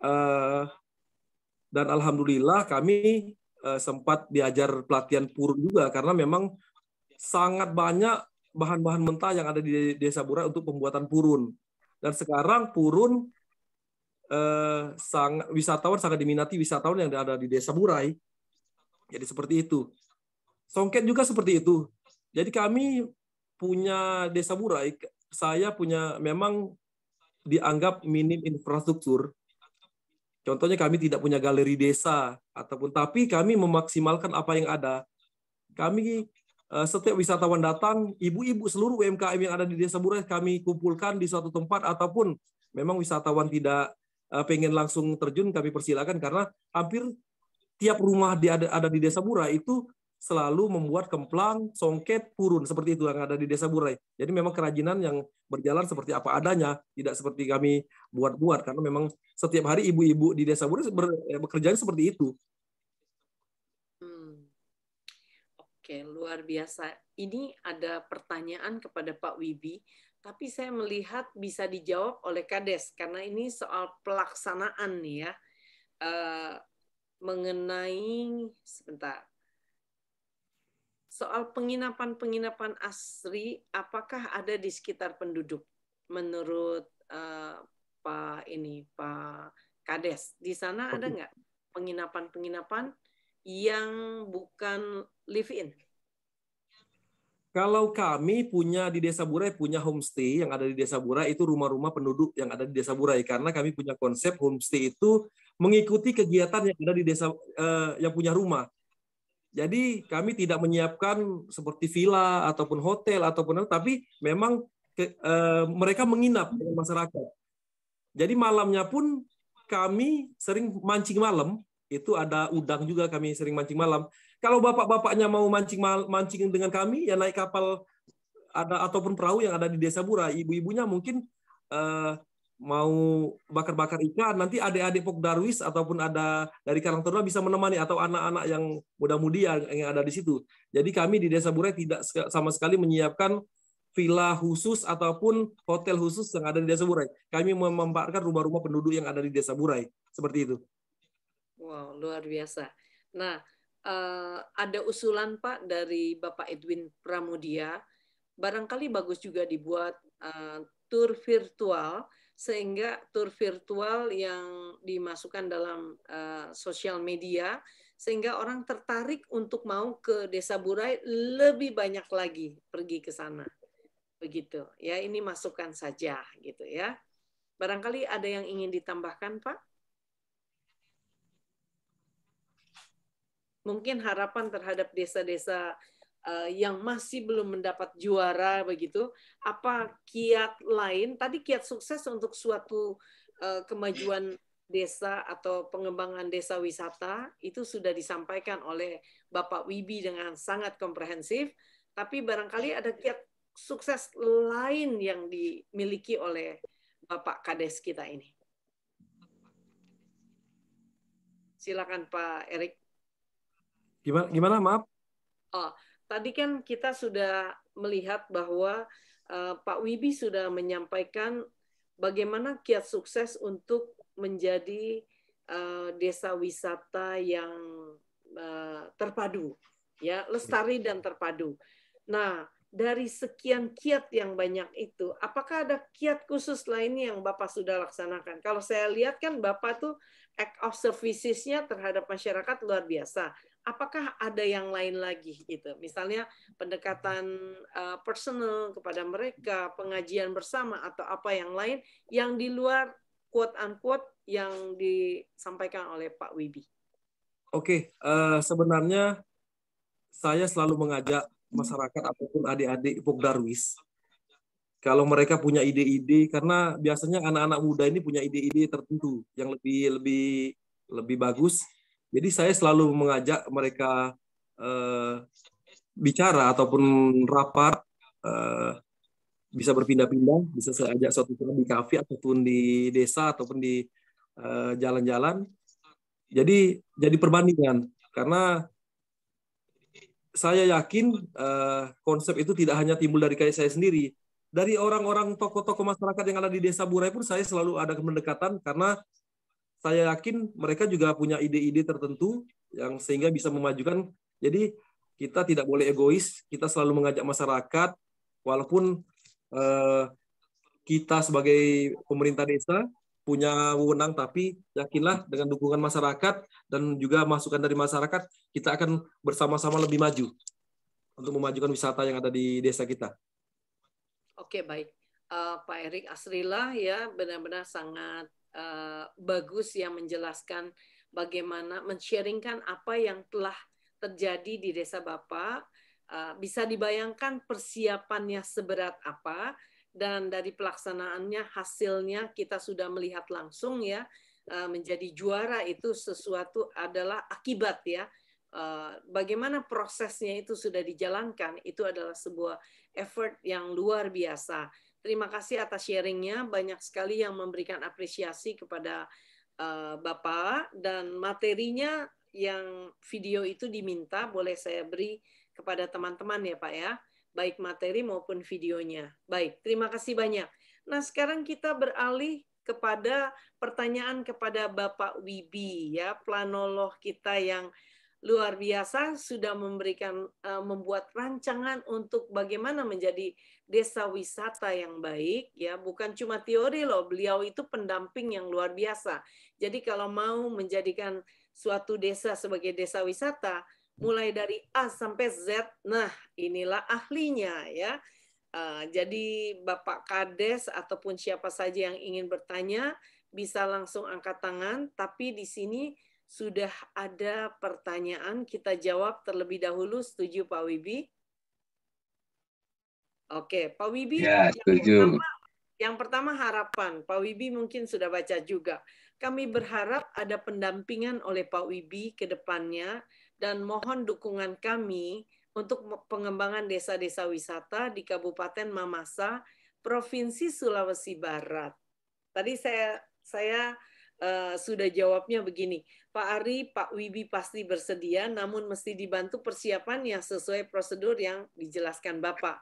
Eh, dan alhamdulillah kami uh, sempat diajar pelatihan purun juga karena memang sangat banyak bahan-bahan mentah yang ada di desa Burai untuk pembuatan purun dan sekarang purun eh, sang, wisatawan sangat diminati wisatawan yang ada di desa Burai jadi seperti itu songket juga seperti itu jadi kami punya desa Burai saya punya memang dianggap minim infrastruktur Contohnya kami tidak punya galeri desa ataupun tapi kami memaksimalkan apa yang ada. Kami eh, setiap wisatawan datang, ibu-ibu seluruh UMKM yang ada di Desa Burai kami kumpulkan di suatu tempat ataupun memang wisatawan tidak eh, pengen langsung terjun kami persilakan karena hampir tiap rumah di ada, ada di Desa Burai itu selalu membuat kemplang, songket, purun seperti itu yang ada di Desa Burai. Jadi memang kerajinan yang berjalan seperti apa adanya, tidak seperti kami buat-buat karena memang setiap hari ibu-ibu di desa Buru eh, bekerja seperti itu. Hmm. Oke, luar biasa. Ini ada pertanyaan kepada Pak Wibi, tapi saya melihat bisa dijawab oleh Kades karena ini soal pelaksanaan nih ya. Uh, mengenai sebentar soal penginapan-penginapan asri apakah ada di sekitar penduduk menurut uh, Pak ini Pak Kades. Di sana ada nggak penginapan-penginapan yang bukan live in? Kalau kami punya di Desa Burai punya homestay yang ada di Desa Burai itu rumah-rumah penduduk yang ada di Desa Burai karena kami punya konsep homestay itu mengikuti kegiatan yang ada di desa eh, yang punya rumah. Jadi kami tidak menyiapkan seperti villa ataupun hotel ataupun tapi memang ke, eh, mereka menginap dengan masyarakat. Jadi malamnya pun kami sering mancing malam, itu ada udang juga kami sering mancing malam. Kalau bapak-bapaknya mau mancing mancing dengan kami ya naik kapal ada ataupun perahu yang ada di Desa Bura, ibu-ibunya mungkin eh, mau bakar-bakar ikan, nanti adik-adik Pok Darwis ataupun ada dari Karang Taruna bisa menemani atau anak-anak yang muda-mudi yang, yang ada di situ. Jadi kami di Desa Bura tidak sama sekali menyiapkan villa khusus ataupun hotel khusus yang ada di Desa Burai. Kami memanfaatkan rumah-rumah penduduk yang ada di Desa Burai. Seperti itu. Wow, luar biasa. Nah, eh, ada usulan Pak dari Bapak Edwin Pramudia, barangkali bagus juga dibuat eh, tur tour virtual sehingga tur virtual yang dimasukkan dalam eh, sosial media sehingga orang tertarik untuk mau ke Desa Burai lebih banyak lagi pergi ke sana. Begitu ya, ini masukan saja gitu ya. Barangkali ada yang ingin ditambahkan, Pak? Mungkin harapan terhadap desa-desa eh, yang masih belum mendapat juara begitu, apa kiat lain? Tadi kiat sukses untuk suatu eh, kemajuan desa atau pengembangan desa wisata itu sudah disampaikan oleh Bapak Wibi dengan sangat komprehensif, tapi barangkali ada kiat sukses lain yang dimiliki oleh Bapak Kades kita ini? Silakan Pak Erik. Gimana, gimana maaf? Oh, tadi kan kita sudah melihat bahwa uh, Pak Wibi sudah menyampaikan bagaimana kiat sukses untuk menjadi uh, desa wisata yang uh, terpadu, ya lestari dan terpadu. Nah, dari sekian kiat yang banyak itu, apakah ada kiat khusus lainnya yang Bapak sudah laksanakan? Kalau saya lihat kan Bapak tuh act of services-nya terhadap masyarakat luar biasa. Apakah ada yang lain lagi gitu? Misalnya pendekatan eh, personal kepada mereka, pengajian bersama atau apa yang lain yang di luar quote unquote yang disampaikan oleh Pak Wibi. Oke, okay, uh, eh, sebenarnya saya selalu mengajak masyarakat ataupun adik-adik Pogdarwis kalau mereka punya ide-ide karena biasanya anak-anak muda ini punya ide-ide tertentu yang lebih lebih lebih bagus. Jadi saya selalu mengajak mereka eh, bicara ataupun rapat eh, bisa berpindah-pindah, bisa saya ajak suatu saat di kafe ataupun di desa ataupun di eh, jalan-jalan. Eh, jalan -jalan. jadi jadi perbandingan karena saya yakin uh, konsep itu tidak hanya timbul dari kayak saya sendiri. Dari orang-orang tokoh-tokoh masyarakat yang ada di Desa Burai pun saya selalu ada pendekatan karena saya yakin mereka juga punya ide-ide tertentu yang sehingga bisa memajukan. Jadi kita tidak boleh egois, kita selalu mengajak masyarakat walaupun uh, kita sebagai pemerintah desa punya wewenang, tapi yakinlah dengan dukungan masyarakat dan juga masukan dari masyarakat, kita akan bersama-sama lebih maju untuk memajukan wisata yang ada di desa kita. Oke, baik. Uh, Pak Erik Asrila ya benar-benar sangat uh, bagus yang menjelaskan bagaimana mensharingkan apa yang telah terjadi di desa Bapak. Uh, bisa dibayangkan persiapannya seberat apa, dan dari pelaksanaannya hasilnya kita sudah melihat langsung ya eh, menjadi juara itu sesuatu adalah akibat ya eh, bagaimana prosesnya itu sudah dijalankan itu adalah sebuah effort yang luar biasa terima kasih atas sharingnya banyak sekali yang memberikan apresiasi kepada eh, bapak dan materinya yang video itu diminta boleh saya beri kepada teman-teman ya pak ya baik materi maupun videonya. Baik, terima kasih banyak. Nah, sekarang kita beralih kepada pertanyaan kepada Bapak Wibi ya, planolog kita yang luar biasa sudah memberikan uh, membuat rancangan untuk bagaimana menjadi desa wisata yang baik ya bukan cuma teori loh beliau itu pendamping yang luar biasa jadi kalau mau menjadikan suatu desa sebagai desa wisata mulai dari A sampai Z. Nah, inilah ahlinya ya. Eh, jadi Bapak Kades ataupun siapa saja yang ingin bertanya bisa langsung angkat tangan, tapi di sini sudah ada pertanyaan kita jawab terlebih dahulu. Setuju Pak Wibi? Oke, Pak Wibi. Ya, setuju. pertama, yang pertama harapan. Pak Wibi mungkin sudah baca juga. Kami berharap ada pendampingan oleh Pak Wibi ke depannya dan mohon dukungan kami untuk pengembangan desa-desa wisata di Kabupaten Mamasa, Provinsi Sulawesi Barat. Tadi saya saya uh, sudah jawabnya begini, Pak Ari, Pak Wibi pasti bersedia, namun mesti dibantu persiapan yang sesuai prosedur yang dijelaskan Bapak.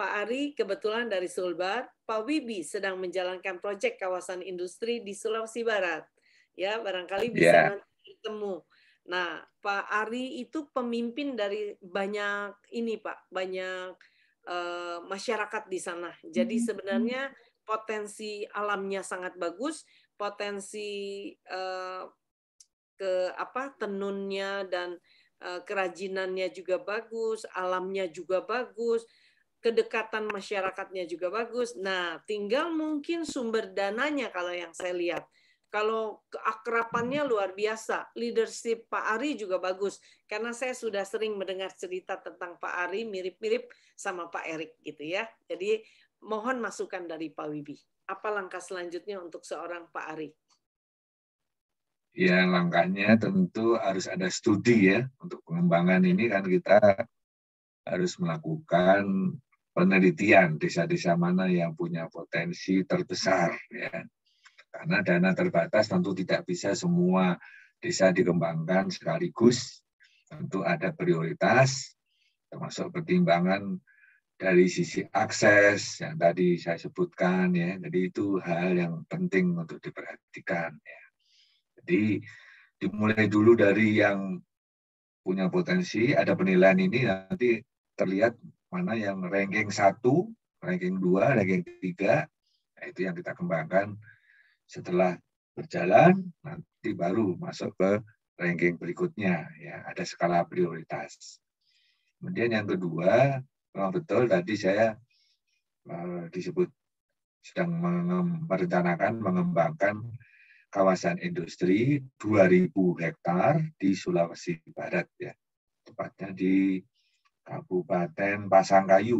Pak Ari kebetulan dari Sulbar, Pak Wibi sedang menjalankan proyek kawasan industri di Sulawesi Barat. Ya, barangkali bisa yeah. nanti ketemu. Nah, Pak Ari itu pemimpin dari banyak ini, Pak, banyak uh, masyarakat di sana. Jadi mm-hmm. sebenarnya mm-hmm. potensi alamnya sangat bagus, potensi uh, ke apa tenunnya dan uh, kerajinannya juga bagus, alamnya juga bagus, kedekatan masyarakatnya juga bagus. Nah, tinggal mungkin sumber dananya kalau yang saya lihat kalau keakrapannya luar biasa. Leadership Pak Ari juga bagus karena saya sudah sering mendengar cerita tentang Pak Ari mirip-mirip sama Pak Erik gitu ya. Jadi mohon masukan dari Pak Wibi. Apa langkah selanjutnya untuk seorang Pak Ari? Ya, langkahnya tentu harus ada studi ya untuk pengembangan ini kan kita harus melakukan penelitian desa-desa mana yang punya potensi terbesar ya karena dana terbatas tentu tidak bisa semua desa dikembangkan sekaligus. Tentu ada prioritas, termasuk pertimbangan dari sisi akses yang tadi saya sebutkan ya jadi itu hal yang penting untuk diperhatikan ya jadi dimulai dulu dari yang punya potensi ada penilaian ini nanti terlihat mana yang ranking satu ranking dua ranking tiga nah, itu yang kita kembangkan setelah berjalan, nanti baru masuk ke ranking berikutnya. Ya, ada skala prioritas. Kemudian yang kedua, memang betul tadi saya eh, disebut sedang merencanakan mengembangkan kawasan industri 2.000 hektar di Sulawesi Barat ya, tepatnya di Kabupaten Pasangkayu.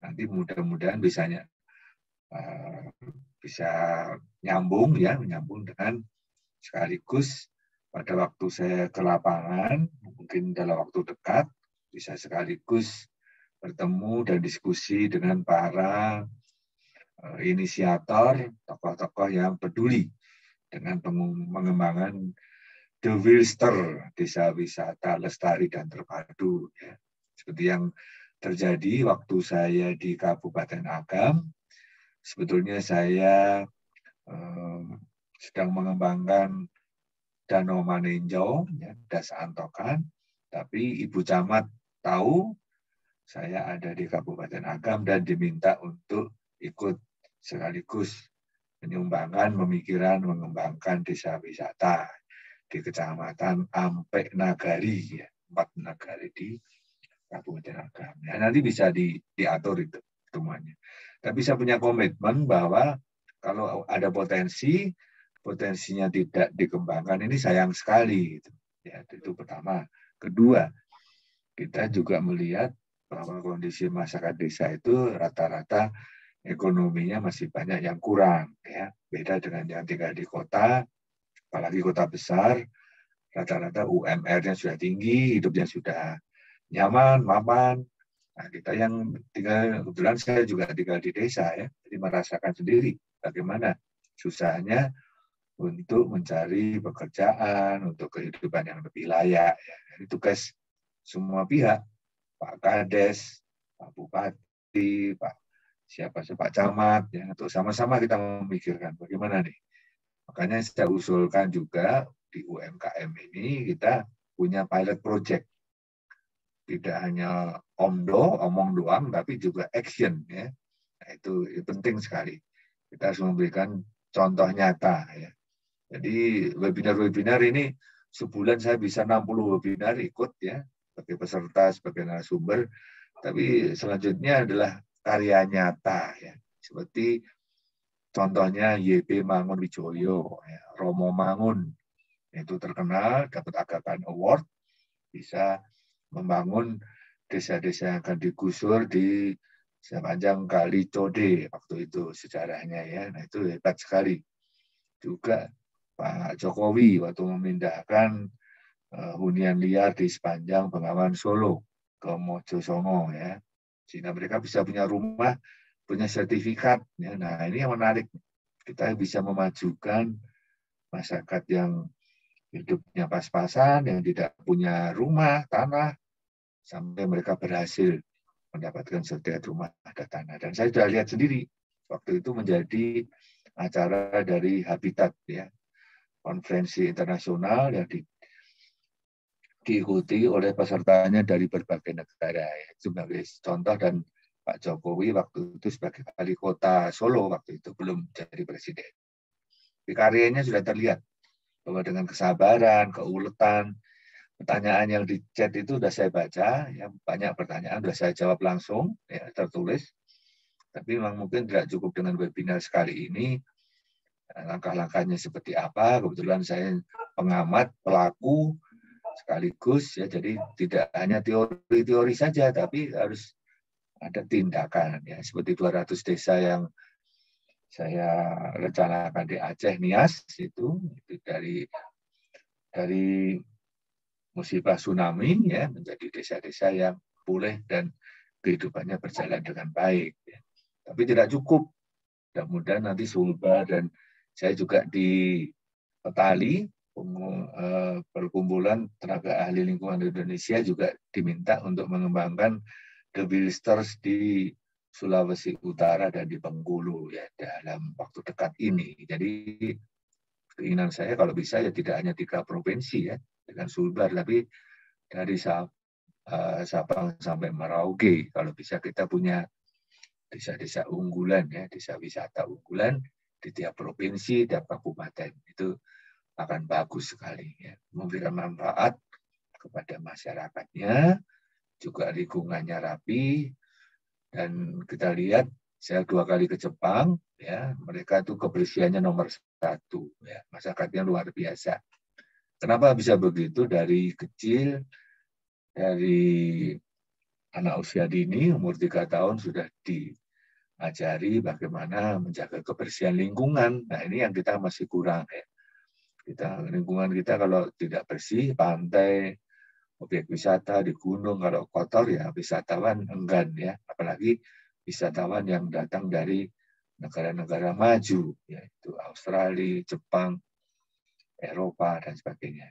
Nanti mudah-mudahan bisanya eh, bisa nyambung ya, menyambung dengan sekaligus pada waktu saya ke lapangan, mungkin dalam waktu dekat, bisa sekaligus bertemu dan diskusi dengan para eh, inisiator, tokoh-tokoh yang peduli dengan pengembangan The Wilster, desa wisata lestari dan terpadu. Ya. Seperti yang terjadi waktu saya di Kabupaten Agam, sebetulnya saya um, sedang mengembangkan danau Manenjo, ya, das Antokan, tapi Ibu Camat tahu saya ada di Kabupaten Agam dan diminta untuk ikut sekaligus menyumbangkan pemikiran mengembangkan desa wisata di Kecamatan Ampek Nagari, ya, empat nagari di Kabupaten Agam. Ya, nanti bisa di, diatur itu temuannya bisa punya komitmen bahwa kalau ada potensi, potensinya tidak dikembangkan ini sayang sekali. Gitu. Ya, itu pertama. Kedua, kita juga melihat bahwa kondisi masyarakat desa itu rata-rata ekonominya masih banyak yang kurang ya beda dengan yang tinggal di kota apalagi kota besar rata-rata UMR-nya sudah tinggi hidupnya sudah nyaman mapan Nah, kita yang tinggal kebetulan saya juga tinggal di desa ya, jadi merasakan sendiri bagaimana susahnya untuk mencari pekerjaan, untuk kehidupan yang lebih layak. Ya. Jadi tugas semua pihak, Pak Kades, Pak Bupati, Pak siapa sih Pak Camat, ya, untuk sama-sama kita memikirkan bagaimana nih. Makanya saya usulkan juga di UMKM ini kita punya pilot project. Tidak hanya omdo, omong doang, tapi juga action. Ya. Nah, itu penting sekali. Kita harus memberikan contoh nyata. Ya. Jadi webinar-webinar ini sebulan saya bisa 60 webinar ikut ya sebagai peserta, sebagai narasumber. Tapi selanjutnya adalah karya nyata ya. Seperti contohnya YP Mangun Wijoyo, ya. Romo Mangun itu terkenal dapat Agapan Award bisa membangun desa-desa yang akan digusur di sepanjang kali Code waktu itu sejarahnya ya. Nah itu hebat sekali. Juga Pak Jokowi waktu memindahkan eh, hunian liar di sepanjang Bengawan Solo ke Mojosongo ya. Sehingga mereka bisa punya rumah, punya sertifikat. Ya. Nah ini yang menarik. Kita bisa memajukan masyarakat yang hidupnya pas-pasan, yang tidak punya rumah, tanah, sampai mereka berhasil mendapatkan sertifikat rumah ada tanah. Dan saya sudah lihat sendiri waktu itu menjadi acara dari Habitat ya konferensi internasional yang di, diikuti oleh pesertanya dari berbagai negara ya. sebagai contoh dan Pak Jokowi waktu itu sebagai wali kota Solo waktu itu belum jadi presiden. Di karyanya sudah terlihat bahwa dengan kesabaran, keuletan, pertanyaan yang di chat itu sudah saya baca, ya, banyak pertanyaan sudah saya jawab langsung, ya, tertulis. Tapi memang mungkin tidak cukup dengan webinar sekali ini. Nah, langkah-langkahnya seperti apa? Kebetulan saya pengamat, pelaku sekaligus ya, jadi tidak hanya teori-teori saja, tapi harus ada tindakan ya. Seperti 200 desa yang saya rencanakan di Aceh Nias itu, itu dari dari musibah tsunami ya menjadi desa-desa yang boleh dan kehidupannya berjalan dengan baik. Ya. Tapi tidak cukup. Mudah-mudahan nanti Sulba dan saya juga di Petali eh, perkumpulan tenaga ahli lingkungan Indonesia juga diminta untuk mengembangkan the blisters di Sulawesi Utara dan di Bengkulu ya dalam waktu dekat ini. Jadi keinginan saya kalau bisa ya tidak hanya tiga provinsi ya, dengan Sulbar tapi dari eh, Sabang sampai Merauke kalau bisa kita punya desa-desa unggulan ya desa wisata unggulan di tiap provinsi tiap kabupaten itu akan bagus sekali ya memberikan manfaat kepada masyarakatnya juga lingkungannya rapi dan kita lihat saya dua kali ke Jepang ya mereka itu kebersihannya nomor satu ya masyarakatnya luar biasa Kenapa bisa begitu? Dari kecil, dari anak usia dini, umur tiga tahun sudah diajari bagaimana menjaga kebersihan lingkungan. Nah ini yang kita masih kurang ya. Kita lingkungan kita kalau tidak bersih, pantai, objek wisata di gunung kalau kotor ya wisatawan enggan ya, apalagi wisatawan yang datang dari negara-negara maju yaitu Australia, Jepang, Eropa dan sebagainya.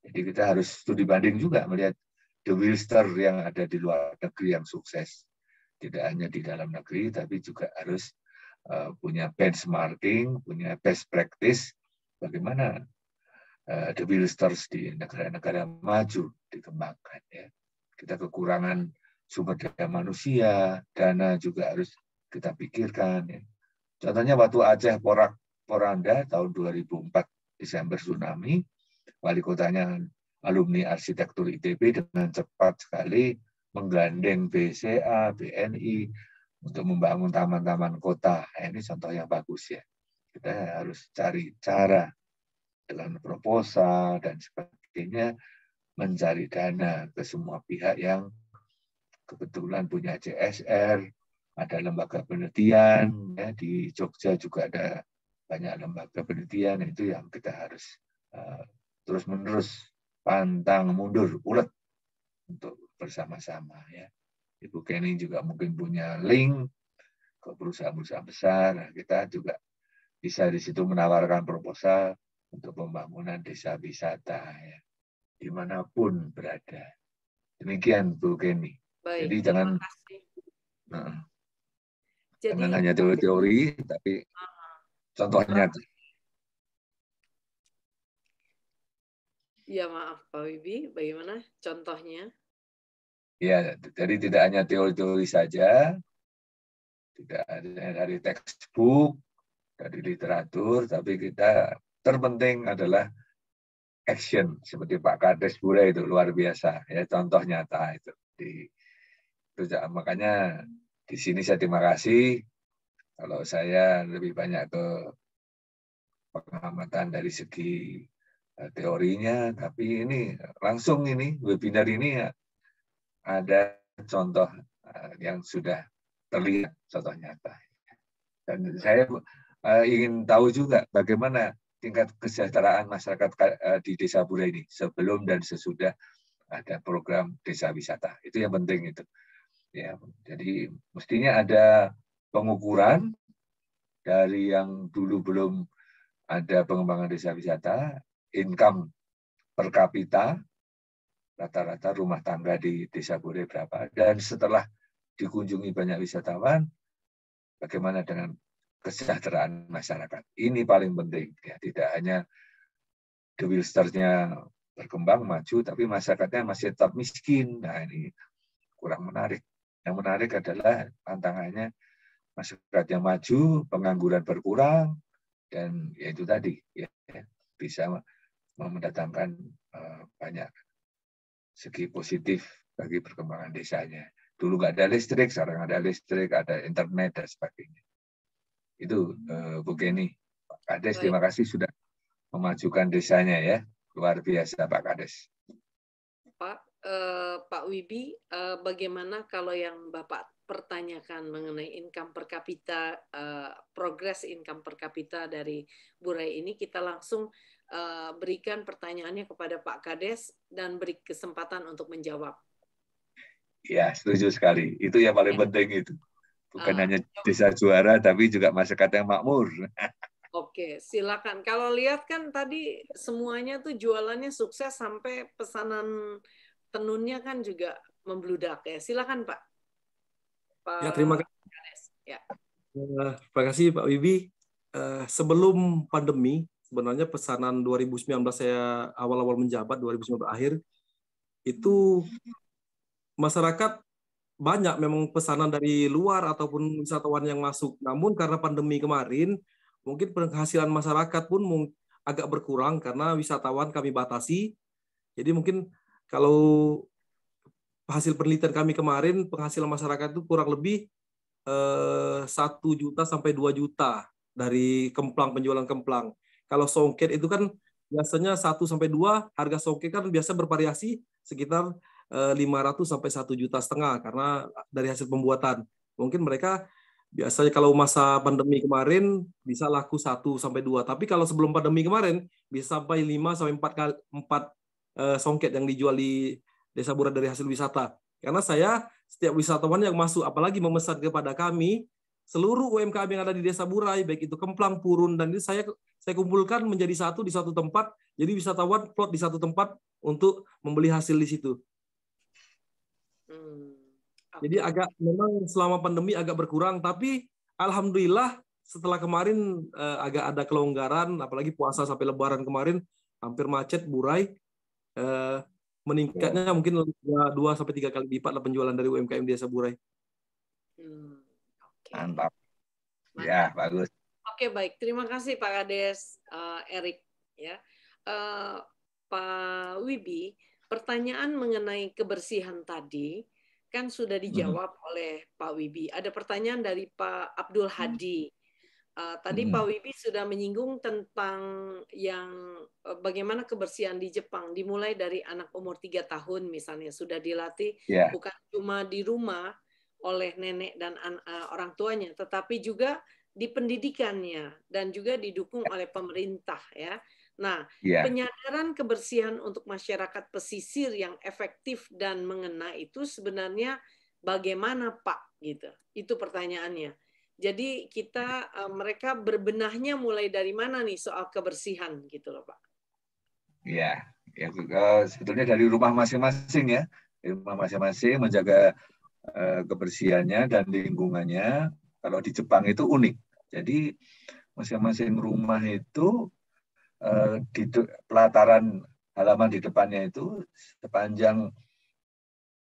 Jadi kita harus studi banding juga melihat the Wilster yang ada di luar negeri yang sukses. Tidak hanya di dalam negeri, tapi juga harus eh, punya benchmarking, punya best practice, bagaimana eh, the Wilsters di negara-negara maju dikembangkan. Ya. Kita kekurangan sumber daya manusia, dana juga harus kita pikirkan. Ya. Contohnya waktu Aceh Porak Poranda tahun 2004 Desember tsunami, wali kotanya alumni arsitektur ITB dengan cepat sekali menggandeng BCA, BNI untuk membangun taman-taman kota. Nah, ini contoh yang bagus ya. Kita harus cari cara dengan proposal dan sebagainya mencari dana ke semua pihak yang kebetulan punya CSR, ada lembaga penelitian hmm. ya, di Jogja juga ada banyak lembaga penelitian itu yang kita harus uh, eh, terus menerus pantang mundur ulet untuk bersama-sama ya Ibu Kenny juga mungkin punya link ke perusahaan-perusahaan besar kita juga bisa di situ menawarkan proposal untuk pembangunan desa wisata ya dimanapun berada demikian Bu Kenny Baik, jadi jangan nah, jadi, jangan hanya teori-teori tapi uh Contohnya. Ya maaf Pak Wibi, bagaimana contohnya? Ya, jadi tidak hanya teori-teori saja, tidak hanya dari textbook, dari literatur, tapi kita terpenting adalah action seperti Pak Kades Bure itu luar biasa ya contoh nyata itu di itu makanya di sini saya terima kasih kalau saya lebih banyak ke pengamatan dari segi eh, teorinya, tapi ini langsung ini webinar ini ya, ada contoh eh, yang sudah terlihat contoh nyata. Dan saya eh, ingin tahu juga bagaimana tingkat kesejahteraan masyarakat di Desa Bura ini sebelum dan sesudah ada program desa wisata. Itu yang penting itu. Ya, jadi mestinya ada pengukuran dari yang dulu belum ada pengembangan desa wisata, income per kapita, rata-rata rumah tangga di desa Bore berapa. Dan setelah dikunjungi banyak wisatawan, bagaimana dengan kesejahteraan masyarakat. Ini paling penting. Ya, tidak hanya the Wilsternya berkembang, maju, tapi masyarakatnya masih tetap miskin. Nah, ini kurang menarik. Yang menarik adalah tantangannya masyarakat yang maju, pengangguran berkurang, dan ya itu tadi ya bisa mendatangkan eh, banyak segi positif bagi perkembangan desanya. Dulu nggak ada listrik, sekarang ada listrik, ada internet dan sebagainya. Itu eh, Bu Geni, Pak Kades, terima kasih sudah memajukan desanya ya, luar biasa Pak Kades. Pak Uh, Pak Wibi, uh, bagaimana kalau yang Bapak pertanyakan mengenai income per kapita, uh, eh, progres income per kapita dari Burai ini, kita langsung uh, berikan pertanyaannya kepada Pak Kades dan beri kesempatan untuk menjawab. Ya, setuju sekali. Itu yang paling okay. Ya. penting itu. Bukan uh, hanya desa juara, tapi juga masyarakat yang makmur. Oke, silakan. Kalau lihat kan tadi semuanya tuh jualannya sukses sampai pesanan tenunnya kan juga membludak ya. Silakan Pak. Pak. Ya terima kasih. Ya. Eh, terima kasih Pak Wibi. Eh, sebelum pandemi sebenarnya pesanan 2019 saya awal-awal menjabat 2019 akhir itu masyarakat banyak memang pesanan dari luar ataupun wisatawan yang masuk. Namun karena pandemi kemarin mungkin penghasilan masyarakat pun agak berkurang karena wisatawan kami batasi. Jadi mungkin kalau hasil penelitian kami kemarin penghasilan masyarakat itu kurang lebih eh, satu juta sampai 2 juta dari kemplang penjualan kemplang. Kalau songket itu kan biasanya 1 sampai 2, harga songket kan biasa bervariasi sekitar 500 eh, sampai 1 juta setengah karena dari hasil pembuatan. Mungkin mereka biasanya kalau masa pandemi kemarin bisa laku 1 sampai 2, tapi kalau sebelum pandemi kemarin bisa sampai 5 sampai 4 kali 4 eh, songket yang dijual di Desa Burat dari hasil wisata. Karena saya setiap wisatawan yang masuk, apalagi memesan kepada kami, seluruh UMKM yang ada di Desa Burai, baik itu Kemplang, Purun, dan ini saya saya kumpulkan menjadi satu di satu tempat. Jadi wisatawan plot di satu tempat untuk membeli hasil di situ. Hmm, jadi agak memang selama pandemi agak berkurang, tapi alhamdulillah setelah kemarin eh, agak ada kelonggaran, apalagi puasa sampai Lebaran kemarin hampir macet Burai. Eh, meningkatnya yeah. mungkin dua, sampai tiga kali lipat lah penjualan dari UMKM Desa Burai. Hmm, okay. Mantap. Mantap. Ya, bagus. Oke, okay, baik. Terima kasih Pak Kades uh, Erik ya. Uh, Pak Wibi, pertanyaan mengenai kebersihan tadi kan sudah dijawab hmm. oleh Pak Wibi. Ada pertanyaan dari Pak Abdul Hadi. Uh, tadi hmm. Pak Wibi sudah menyinggung tentang yang uh, bagaimana kebersihan di Jepang dimulai dari anak umur tiga tahun misalnya sudah dilatih yeah. bukan cuma di rumah oleh nenek dan uh, orang tuanya tetapi juga di pendidikannya dan juga didukung ya. oleh pemerintah ya. Nah, yeah. penyadaran kebersihan untuk masyarakat pesisir yang efektif dan mengena itu sebenarnya bagaimana Pak gitu. Itu pertanyaannya. Jadi kita eh, mereka berbenahnya mulai dari mana nih soal kebersihan gitu loh Pak? Iya, ya, ya sebetulnya dari rumah masing-masing ya, dari rumah masing-masing menjaga eh, kebersihannya dan lingkungannya. Kalau di Jepang itu unik. Jadi masing-masing rumah itu di pelataran halaman di depannya itu sepanjang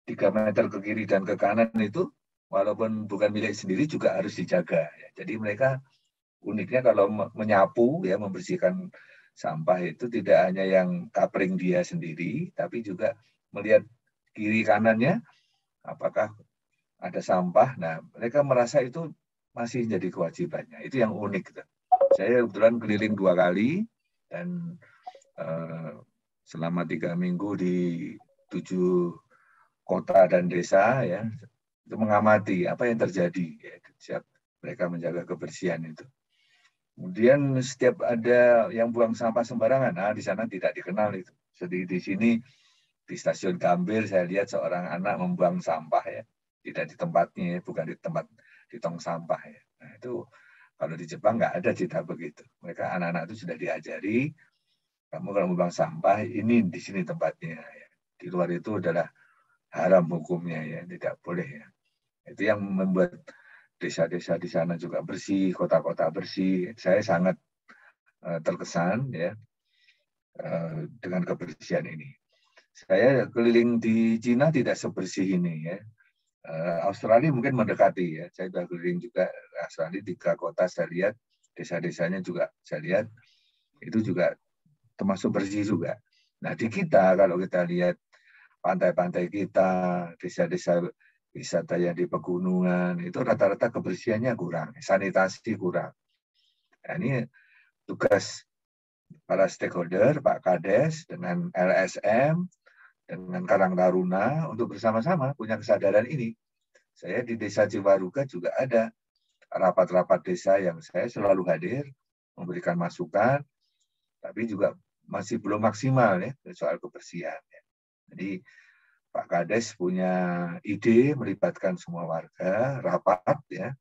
3 meter ke kiri dan ke kanan itu walaupun bukan milik sendiri juga harus dijaga. Ya. Jadi mereka uniknya kalau menyapu ya membersihkan sampah itu tidak hanya yang kapring dia sendiri, tapi juga melihat kiri kanannya apakah ada sampah. Nah mereka merasa itu masih jadi kewajibannya. Itu yang unik. Saya kebetulan keliling dua kali dan eh, selama tiga minggu di tujuh kota dan desa ya untuk mengamati apa yang terjadi ya, setiap mereka menjaga kebersihan itu. Kemudian setiap ada yang buang sampah sembarangan, nah di sana tidak dikenal itu. Jadi di sini di stasiun Gambir saya lihat seorang anak membuang sampah ya, tidak di tempatnya, ya, bukan di tempat di tong sampah ya. Nah itu kalau di Jepang nggak ada cerita begitu. Mereka anak-anak itu sudah diajari kamu kalau membuang sampah ini di sini tempatnya ya. Di luar itu adalah haram hukumnya ya, tidak boleh ya. Itu yang membuat desa-desa di sana juga bersih, kota-kota bersih. Saya sangat eh, terkesan ya eh, dengan kebersihan ini. Saya keliling di Cina tidak sebersih ini ya. Eh, Australia mungkin mendekati ya. Saya sudah keliling juga Australia tiga kota saya lihat desa-desanya juga saya lihat itu juga termasuk bersih juga. Nah di kita kalau kita lihat pantai-pantai kita, desa-desa wisata yang di pegunungan, itu rata-rata kebersihannya kurang, sanitasi kurang. Nah, ini tugas para stakeholder, Pak Kades, dengan LSM, dengan Karang Taruna, untuk bersama-sama punya kesadaran ini. Saya di desa Cibaruga juga ada rapat-rapat desa yang saya selalu hadir, memberikan masukan, tapi juga masih belum maksimal ya soal kebersihan. Jadi Pak Kades punya ide melibatkan semua warga, rapat ya.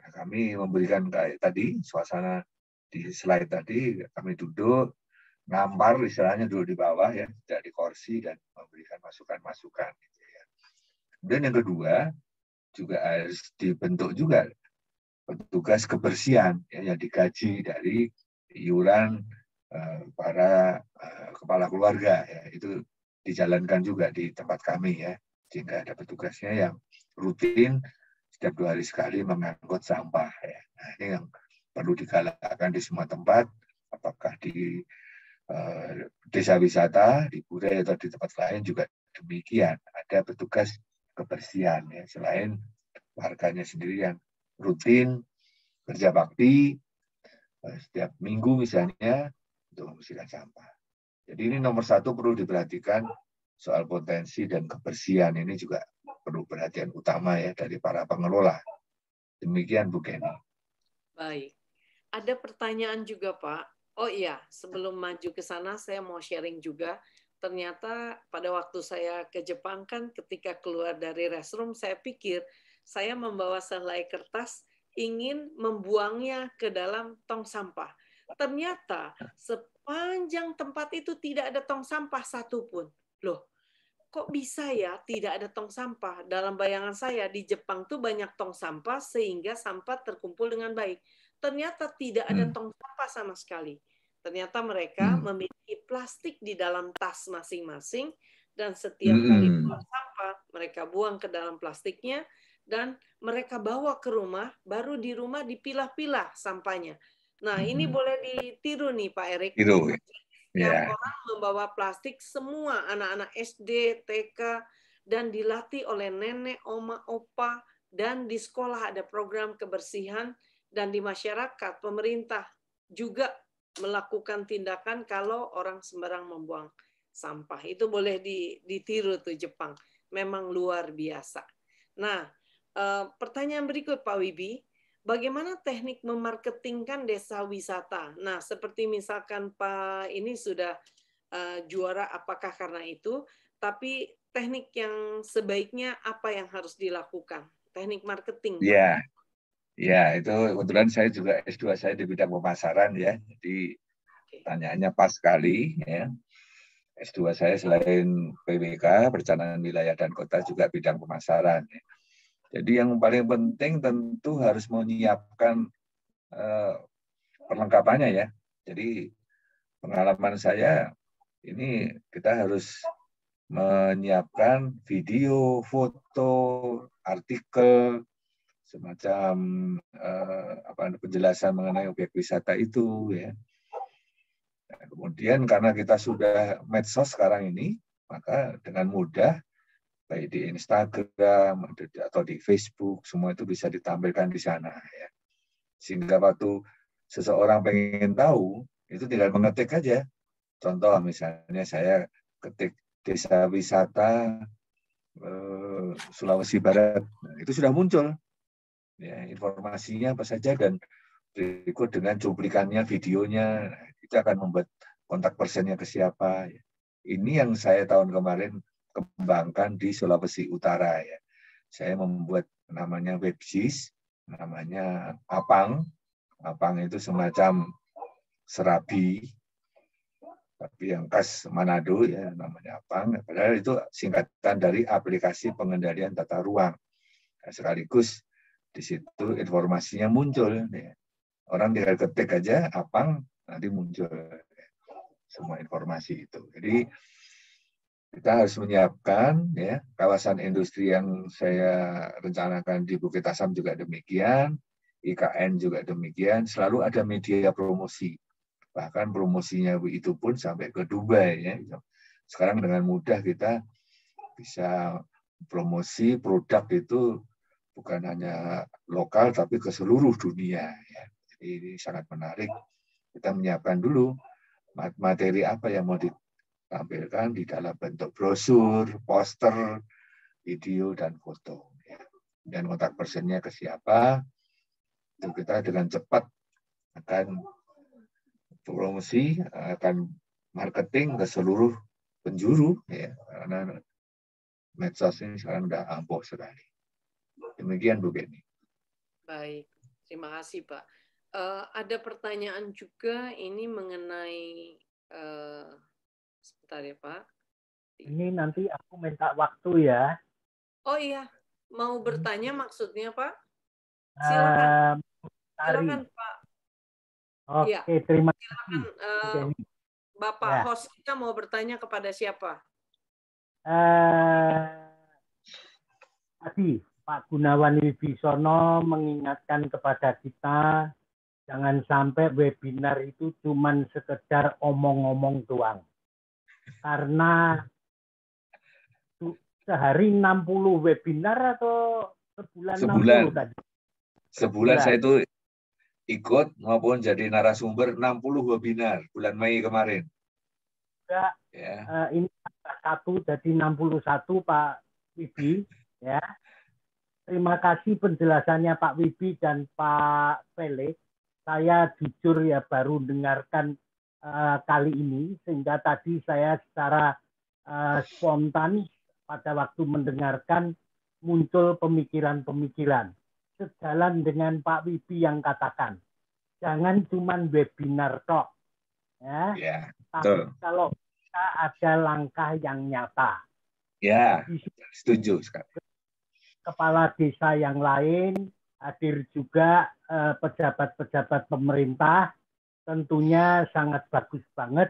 Nah, kami memberikan kayak tadi suasana di slide tadi kami duduk ngampar istilahnya dulu di bawah ya, dari kursi dan memberikan masukan-masukan gitu ya. Kemudian yang kedua juga harus dibentuk juga petugas kebersihan ya, yang digaji dari iuran eh, para eh, kepala keluarga ya itu dijalankan juga di tempat kami ya. Sehingga ada petugasnya yang rutin setiap dua hari sekali mengangkut sampah ya. Nah, ini yang perlu digalakkan di semua tempat, apakah di eh, desa wisata, di pura atau di tempat lain juga demikian. Ada petugas kebersihan ya, selain warganya sendiri yang rutin kerja bakti eh, setiap minggu misalnya untuk membersihkan sampah. Jadi ini nomor satu perlu diperhatikan soal potensi dan kebersihan ini juga perlu perhatian utama ya dari para pengelola. Demikian Bu Kenny. Baik. Ada pertanyaan juga Pak. Oh iya, sebelum maju ke sana saya mau sharing juga. Ternyata pada waktu saya ke Jepang kan ketika keluar dari restroom saya pikir saya membawa selai kertas ingin membuangnya ke dalam tong sampah. Ternyata sepanjang tempat itu tidak ada tong sampah satupun. Loh, kok bisa ya tidak ada tong sampah? Dalam bayangan saya di Jepang tuh banyak tong sampah sehingga sampah terkumpul dengan baik. Ternyata tidak ada hmm. tong sampah sama sekali. Ternyata mereka hmm. memiliki plastik di dalam tas masing-masing dan setiap hmm. kali buang sampah mereka buang ke dalam plastiknya dan mereka bawa ke rumah baru di rumah dipilah-pilah sampahnya Nah, ini boleh ditiru nih Pak Erik. Tiru. Ya. ya. Orang membawa plastik semua anak-anak SD, TK dan dilatih oleh nenek, oma, opa dan di sekolah ada program kebersihan dan di masyarakat pemerintah juga melakukan tindakan kalau orang sembarang membuang sampah. Itu boleh ditiru tuh Jepang. Memang luar biasa. Nah, eh, pertanyaan berikut Pak Wibi, bagaimana teknik memarketingkan desa wisata. Nah, seperti misalkan Pak ini sudah uh, juara apakah karena itu, tapi teknik yang sebaiknya apa yang harus dilakukan? Teknik marketing. Iya. Ya, itu kebetulan saya juga S2 saya di bidang pemasaran ya. Jadi okay. tanyaannya pas sekali ya. S2 saya selain PWK, perencanaan wilayah dan kota juga bidang pemasaran. Ya. Jadi yang paling penting tentu harus menyiapkan eh, perlengkapannya ya. Jadi pengalaman saya ini kita harus menyiapkan video, foto, artikel, semacam eh, apa penjelasan mengenai objek wisata itu ya. Nah, kemudian karena kita sudah medsos sekarang ini, maka dengan mudah baik di Instagram atau di Facebook, semua itu bisa ditampilkan di sana ya. Sehingga waktu seseorang pengen tahu, itu tinggal mengetik aja. Contoh misalnya saya ketik desa wisata eh, Sulawesi Barat, nah, itu sudah muncul. Ya, informasinya apa saja dan berikut dengan cuplikannya, videonya, nah, itu akan membuat kontak persennya ke siapa. Ya. Ini yang saya tahun kemarin kembangkan di Sulawesi Utara ya. Saya membuat namanya websis, namanya Apang. Apang itu semacam serabi tapi yang khas Manado ya namanya Apang. Padahal itu singkatan dari aplikasi pengendalian tata ruang. Nah, sekaligus di situ informasinya muncul. Ya. Orang tinggal ketik aja Apang nanti muncul ya, semua informasi itu. Jadi kita harus menyiapkan ya kawasan industri yang saya rencanakan di Bukit Asam juga demikian, IKN juga demikian, selalu ada media promosi. Bahkan promosinya itu pun sampai ke Dubai ya. Gitu. Sekarang dengan mudah kita bisa promosi produk itu bukan hanya lokal tapi ke seluruh dunia ya. Jadi ini sangat menarik. Kita menyiapkan dulu materi apa yang mau di tampilkan di dalam bentuk brosur, poster, video, dan foto. Ya. Dan kontak personnya ke siapa, itu kita dengan cepat akan promosi, akan marketing ke seluruh penjuru, ya, karena medsos ini sekarang sudah ampuh sekali. Demikian Bu Geni. Baik, terima kasih Pak. Uh, ada pertanyaan juga ini mengenai uh, Bentar ya Pak. Iya. Ini nanti aku minta waktu ya. Oh iya, mau hmm. bertanya maksudnya Pak? Silakan. Uh, Silakan Pak. Oke, ya. terima kasih. Silakan uh, Bapak ya. host kita mau bertanya kepada siapa? Uh, tadi Pak Gunawan Wibisono mengingatkan kepada kita jangan sampai webinar itu cuma sekedar omong-omong doang. Karena sehari 60 webinar atau sebulan, sebulan. 60 tadi? Sebulan, sebulan saya itu ikut maupun jadi narasumber 60 webinar bulan Mei kemarin. Ya. ya. ini satu jadi 61 Pak Wibi ya. Terima kasih penjelasannya Pak Wibi dan Pak Felix. Saya jujur ya baru dengarkan uh, kali ini sehingga tadi saya secara uh, spontan pada waktu mendengarkan muncul pemikiran-pemikiran sejalan dengan Pak Wibi yang katakan jangan cuma webinar kok ya yeah, tapi betul. kalau kita ada langkah yang nyata ya yeah, setuju sekali kepala desa yang lain hadir juga eh, pejabat-pejabat pemerintah tentunya sangat bagus banget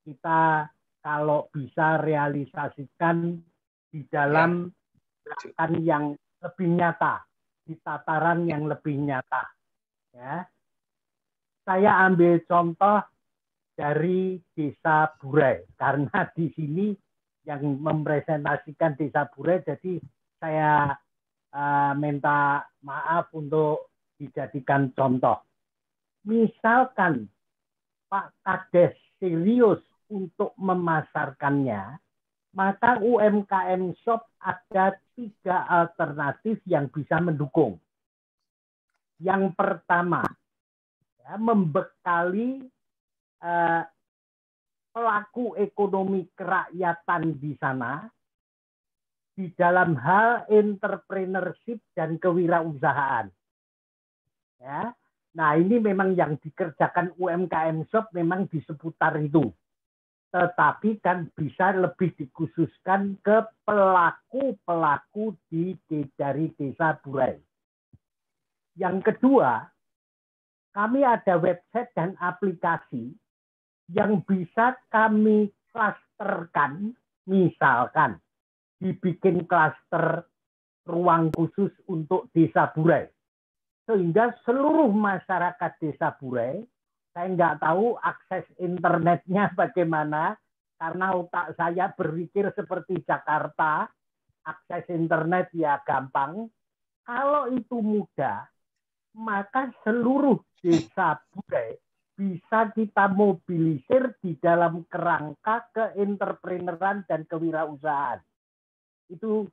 kita kalau bisa realisasikan di dalam ya. gerakan yang lebih nyata, di tataran ya. yang lebih nyata. Ya. Saya ambil contoh dari Desa Burai, karena di sini yang mempresentasikan Desa Burai, jadi saya uh, minta maaf untuk dijadikan contoh. Misalkan Pak Kades serius untuk memasarkannya, maka UMKM Shop ada tiga alternatif yang bisa mendukung. Yang pertama, ya, membekali eh, pelaku ekonomi kerakyatan di sana di dalam hal entrepreneurship dan kewirausahaan. Ya, Nah, ini memang yang dikerjakan UMKM Shop memang di seputar itu. Tetapi kan bisa lebih dikhususkan ke pelaku-pelaku di dari desa Burai. Yang kedua, kami ada website dan aplikasi yang bisa kami klasterkan, misalkan dibikin klaster ruang khusus untuk desa Burai sehingga seluruh masyarakat desa Burai, saya nggak tahu akses internetnya bagaimana, karena otak saya berpikir seperti Jakarta, akses internet ya gampang. Kalau itu mudah, maka seluruh desa Burai bisa kita mobilisir di dalam kerangka keentrepreneuran dan kewirausahaan. Itu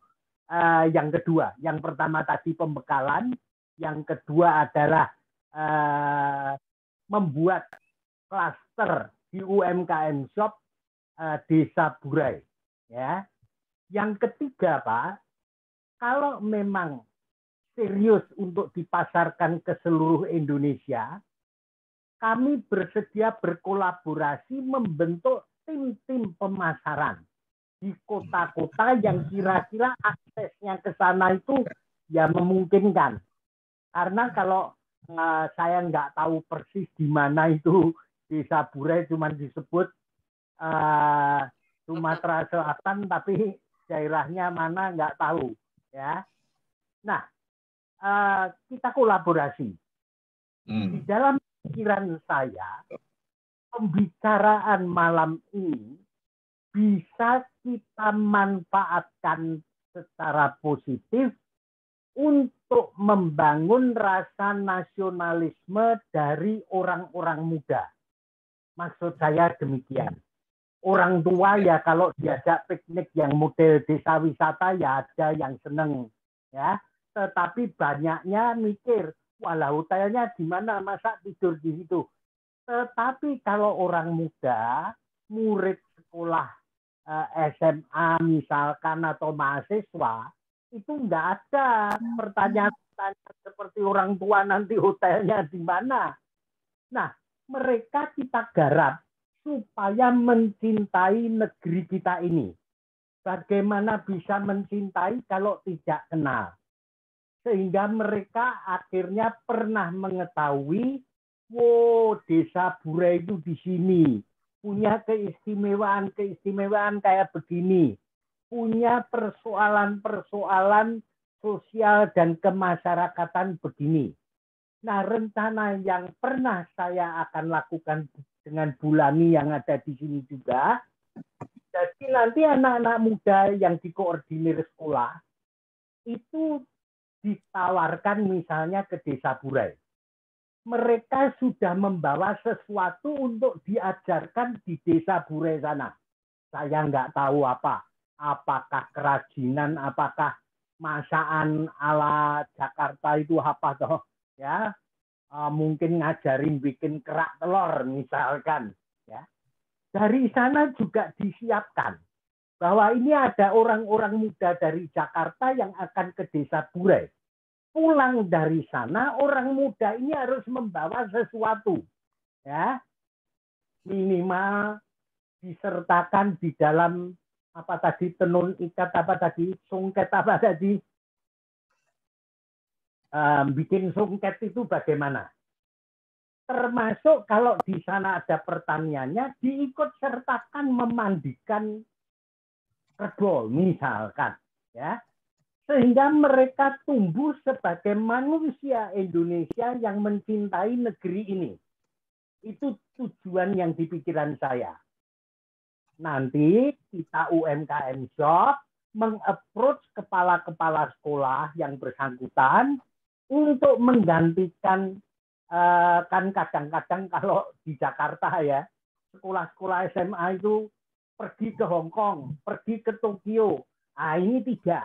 eh, yang kedua. Yang pertama tadi pembekalan, yang kedua adalah uh, membuat klaster di UMKM Shop uh, Desa Burai. Ya. Yang ketiga, Pak, kalau memang serius untuk dipasarkan ke seluruh Indonesia, kami bersedia berkolaborasi membentuk tim-tim pemasaran di kota-kota yang kira-kira aksesnya ke sana itu ya memungkinkan. Karena hmm. kalau uh, saya nggak tahu persis di mana itu desa Bure cuma disebut uh, Sumatera Selatan, tapi daerahnya mana nggak tahu. Ya, nah uh, kita kolaborasi. Hmm. Di dalam pikiran saya, pembicaraan malam ini bisa kita manfaatkan secara positif untuk membangun rasa nasionalisme dari orang-orang muda. Maksud saya demikian. Orang tua ya kalau diajak piknik yang model desa wisata ya ada yang seneng ya. Tetapi banyaknya mikir, walau hotelnya di mana masa tidur di situ. Tetapi kalau orang muda, murid sekolah eh, SMA misalkan atau mahasiswa, itu nggak ada hmm. pertanyaan-pertanyaan seperti orang tua nanti hotelnya di mana. Nah, mereka kita garap supaya mencintai negeri kita ini. Bagaimana bisa mencintai kalau tidak kenal? Sehingga mereka akhirnya pernah mengetahui, wow, desa Bure itu di sini. Punya keistimewaan-keistimewaan kayak begini punya persoalan-persoalan sosial dan kemasyarakatan begini. Nah, rencana yang pernah saya akan lakukan dengan Bulani yang ada di sini juga. Jadi nanti anak-anak muda yang dikoordinir sekolah itu ditawarkan misalnya ke Desa Burai. Mereka sudah membawa sesuatu untuk diajarkan di Desa Burai sana. Saya nggak tahu apa apakah kerajinan, apakah masakan ala Jakarta itu apa toh ya e, mungkin ngajarin bikin kerak telur misalkan ya dari sana juga disiapkan bahwa ini ada orang-orang muda dari Jakarta yang akan ke desa Bure pulang dari sana orang muda ini harus membawa sesuatu ya minimal disertakan di dalam apa tadi tenun ikat apa tadi sungket apa tadi um, bikin sungket itu bagaimana termasuk kalau di sana ada pertaniannya diikut sertakan memandikan kerbau misalkan ya sehingga mereka tumbuh sebagai manusia Indonesia yang mencintai negeri ini itu tujuan yang di saya nanti kita UMKM Shop mengapproach kepala-kepala sekolah yang bersangkutan untuk menggantikan eh, kan kadang-kadang kalau di Jakarta ya sekolah-sekolah SMA itu pergi ke Hong Kong, pergi ke Tokyo. Nah, ini tiga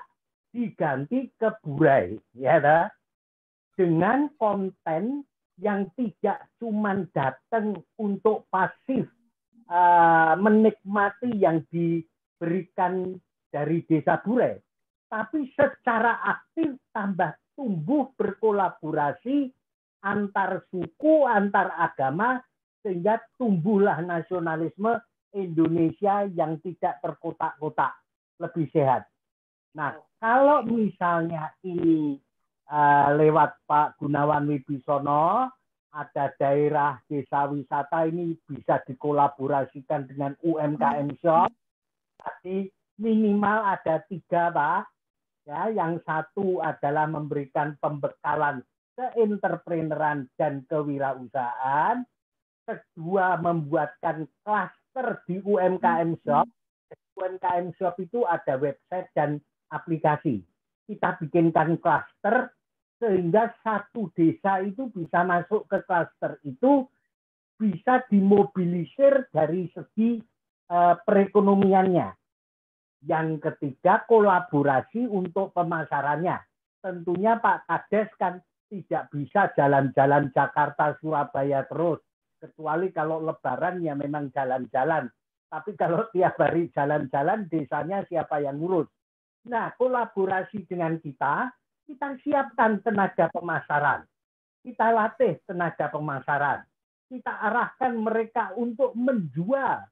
diganti ke Burai ya ta? dengan konten yang tidak cuma datang untuk pasif uh, menikmati yang diberikan dari desa Bure, tapi secara aktif tambah tumbuh berkolaborasi antar suku, antar agama, sehingga tumbuhlah nasionalisme Indonesia yang tidak terkotak-kotak, lebih sehat. Nah, kalau misalnya ini uh, lewat Pak Gunawan Wibisono, ada daerah desa wisata ini bisa dikolaborasikan dengan UMKM shop. Tapi minimal ada tiga pak. Ya, yang satu adalah memberikan pembekalan keentrepreneuran dan kewirausahaan. Kedua, membuatkan klaster di UMKM shop. UMKM shop itu ada website dan aplikasi. Kita bikinkan klaster sehingga satu desa itu bisa masuk ke klaster itu bisa dimobilisir dari segi uh, perekonomiannya. Yang ketiga kolaborasi untuk pemasarannya. Tentunya Pak Kades kan tidak bisa jalan-jalan Jakarta Surabaya terus kecuali kalau lebaran ya memang jalan-jalan. Tapi kalau tiap hari jalan-jalan desanya siapa yang ngurus? Nah, kolaborasi dengan kita kita siapkan tenaga pemasaran. Kita latih tenaga pemasaran. Kita arahkan mereka untuk menjual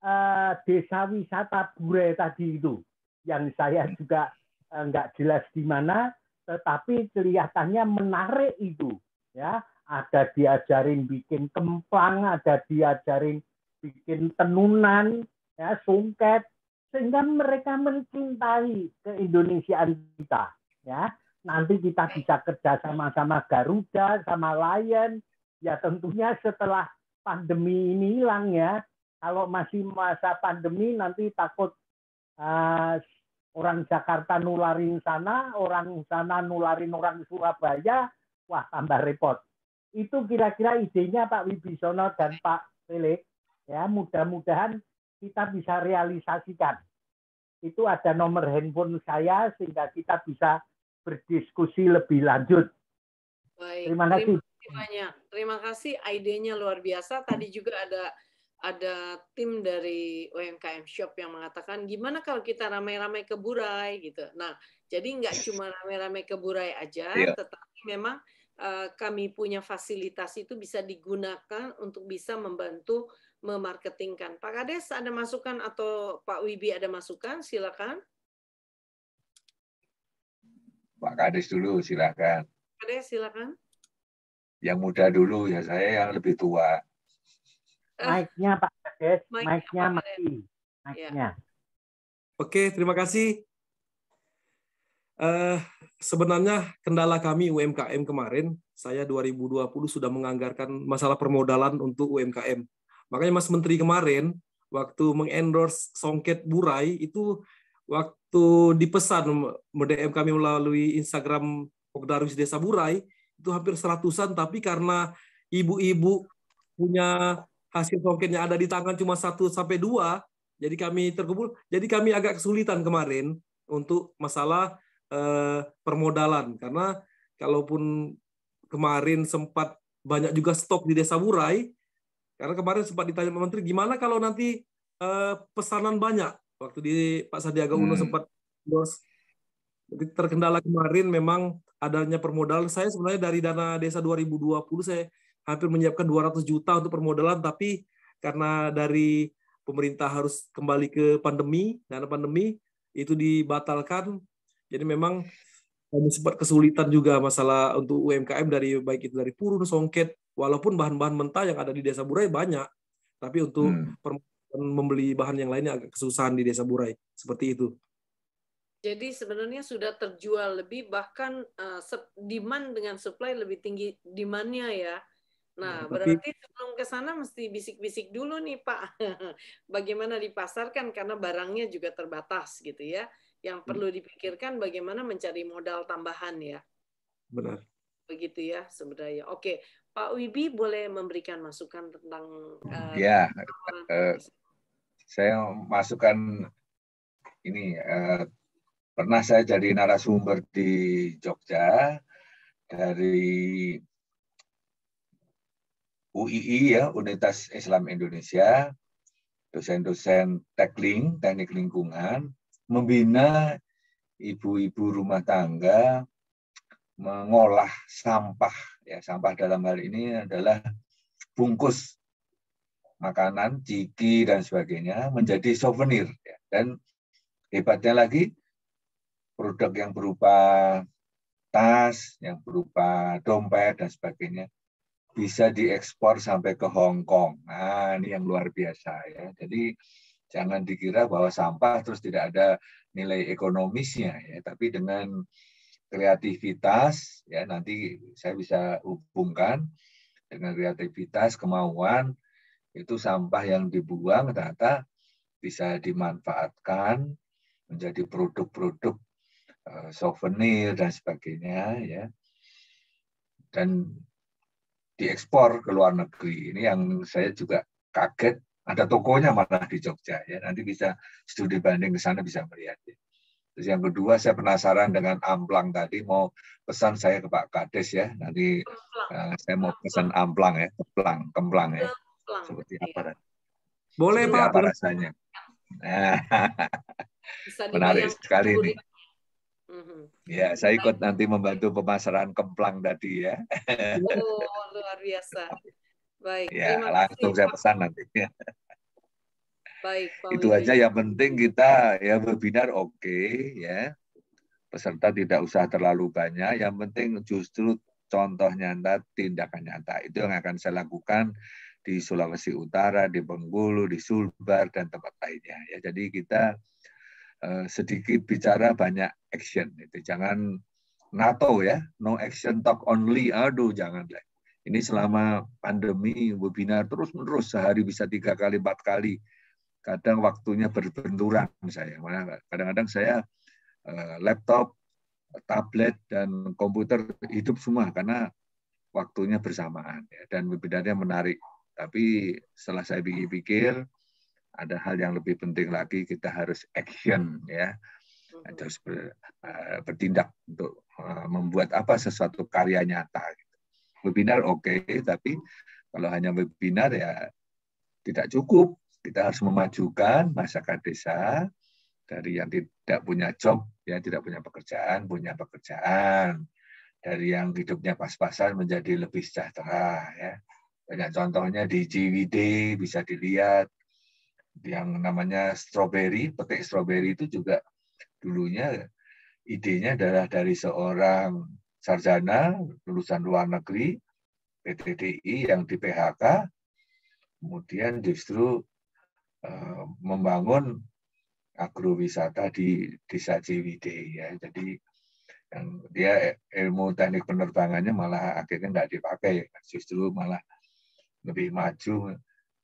uh, desa wisata Bure tadi itu. Yang saya juga uh, jelas di mana, tetapi kelihatannya menarik itu. ya Ada diajarin bikin kemplang, ada diajarin bikin tenunan, ya sungket, sehingga mereka mencintai keindonesiaan kita ya nanti kita bisa kerja sama-sama Garuda, sama Lion. Ya tentunya setelah pandemi ini hilang ya. Kalau masih masa pandemi nanti takut uh, orang Jakarta nularin sana, orang sana nularin orang Surabaya, wah tambah repot. Itu kira-kira idenya Pak Wibisono dan Pak Felix. Ya, mudah-mudahan kita bisa realisasikan. Itu ada nomor handphone saya sehingga kita bisa berdiskusi lebih lanjut. Baik. Terima kasih. Terima kasih banyak. Terima kasih idenya luar biasa. Tadi juga ada ada tim dari UMKM Shop yang mengatakan gimana kalau kita ramai-ramai ke Burai gitu. Nah, jadi nggak cuma ramai-ramai ke Burai aja, yeah. tetapi memang uh, kami punya fasilitas itu bisa digunakan untuk bisa membantu memarketingkan. Pak Kades ada masukan atau Pak Wibi ada masukan? Silakan. Pak Kades dulu, silakan. Kades, silakan. Yang muda dulu, ya saya yang lebih tua. Eh, mic-nya Pak Kades, mic-nya mati. Mic-nya. Oke, terima kasih. Uh, sebenarnya kendala kami UMKM kemarin, saya 2020 sudah menganggarkan masalah permodalan untuk UMKM. Makanya Mas Menteri kemarin, waktu mengendorse Songket Burai, itu waktu waktu dipesan DM kami melalui Instagram Pogdarwis Desa Burai itu hampir seratusan tapi karena ibu-ibu punya hasil songket ada di tangan cuma satu sampai dua jadi kami terkumpul jadi kami agak kesulitan kemarin untuk masalah eh, permodalan karena kalaupun kemarin sempat banyak juga stok di Desa Burai karena kemarin sempat ditanya Menteri gimana kalau nanti eh, pesanan banyak waktu di Pak Sandiaga Uno hmm. sempat bos terkendala kemarin memang adanya permodalan. Saya sebenarnya dari dana desa 2020 saya hampir menyiapkan 200 juta untuk permodalan, tapi karena dari pemerintah harus kembali ke pandemi, dana pandemi itu dibatalkan. Jadi memang kami sempat kesulitan juga masalah untuk UMKM dari baik itu dari purun, songket, walaupun bahan-bahan mentah yang ada di desa Burai banyak, tapi untuk hmm membeli bahan yang lainnya agak kesusahan di desa Burai seperti itu. Jadi sebenarnya sudah terjual lebih bahkan uh, demand dengan supply lebih tinggi demandnya ya. Nah, nah berarti tapi, sebelum ke sana mesti bisik-bisik dulu nih Pak, bagaimana dipasarkan karena barangnya juga terbatas gitu ya. Yang hmm. perlu dipikirkan bagaimana mencari modal tambahan ya. Benar. Begitu ya sebenarnya. Oke, Pak Wibi boleh memberikan masukan tentang. Uh, ya, uh, saya masukkan ini eh, pernah saya jadi narasumber di Jogja dari UII ya Unitas Islam Indonesia dosen-dosen tekling teknik lingkungan membina ibu-ibu rumah tangga mengolah sampah ya sampah dalam hal ini adalah bungkus makanan, ciki, dan sebagainya menjadi souvenir. Ya. Dan hebatnya lagi, produk yang berupa tas, yang berupa dompet, dan sebagainya bisa diekspor sampai ke Hong Kong. Nah, ini yang luar biasa ya. Jadi jangan dikira bahwa sampah terus tidak ada nilai ekonomisnya ya, tapi dengan kreativitas ya nanti saya bisa hubungkan dengan kreativitas, kemauan, itu sampah yang dibuang ternyata bisa dimanfaatkan menjadi produk-produk eh, souvenir dan sebagainya ya dan diekspor ke luar negeri ini yang saya juga kaget ada tokonya malah di Jogja ya nanti bisa studi banding ke sana bisa melihat ya. Terus yang kedua saya penasaran dengan amplang tadi mau pesan saya ke Pak Kades ya nanti uh, saya mau pesan amplang ya kemplang kemplang ya pelang. Seperti gitu apa ya. rasanya? Boleh Seperti Pak. Apa rasanya? Menarik sekali ini. Mhm. Ya, saya ikut nanti membantu pemasaran kemplang tadi ya. Oh, luar biasa. Baik. Ya, langsung saya pesan nanti. Baik, Pak Itu aja yang penting kita ya webinar oke okay, ya. Peserta tidak usah terlalu banyak, yang penting justru contoh nyata, tindakan nyata. Itu yang akan saya lakukan di Sulawesi Utara, di Bengkulu, di Sulbar dan tempat lainnya. Ya, jadi kita eh, sedikit bicara banyak action. Itu jangan NATO ya, no action talk only. Aduh, jangan Ini selama pandemi webinar terus menerus sehari bisa tiga kali empat kali. Kadang waktunya berbenturan saya. Kadang-kadang saya eh, laptop, tablet dan komputer hidup semua karena waktunya bersamaan ya, dan webinarnya menarik tapi setelah saya pikir-pikir, ada hal yang lebih penting lagi, kita harus action ya. Hmm. Terus harus uh, bertindak untuk eh, membuat apa sesuatu karya nyata. Gitu. Webinar oke, okay, tapi kalau hanya webinar ya tidak cukup. Kita harus memajukan masyarakat desa dari yang tidak punya job, ya tidak punya pekerjaan, punya pekerjaan dari yang hidupnya pas-pasan menjadi lebih sejahtera ya banyak contohnya di CWD bisa dilihat yang namanya strawberry, petik strawberry itu juga dulunya idenya adalah dari seorang sarjana lulusan luar negeri PTDI yang di PHK kemudian justru uh, membangun agrowisata di desa CWD ya. Jadi yang dia ilmu teknik penerbangannya malah akhirnya tidak dipakai, justru malah lebih maju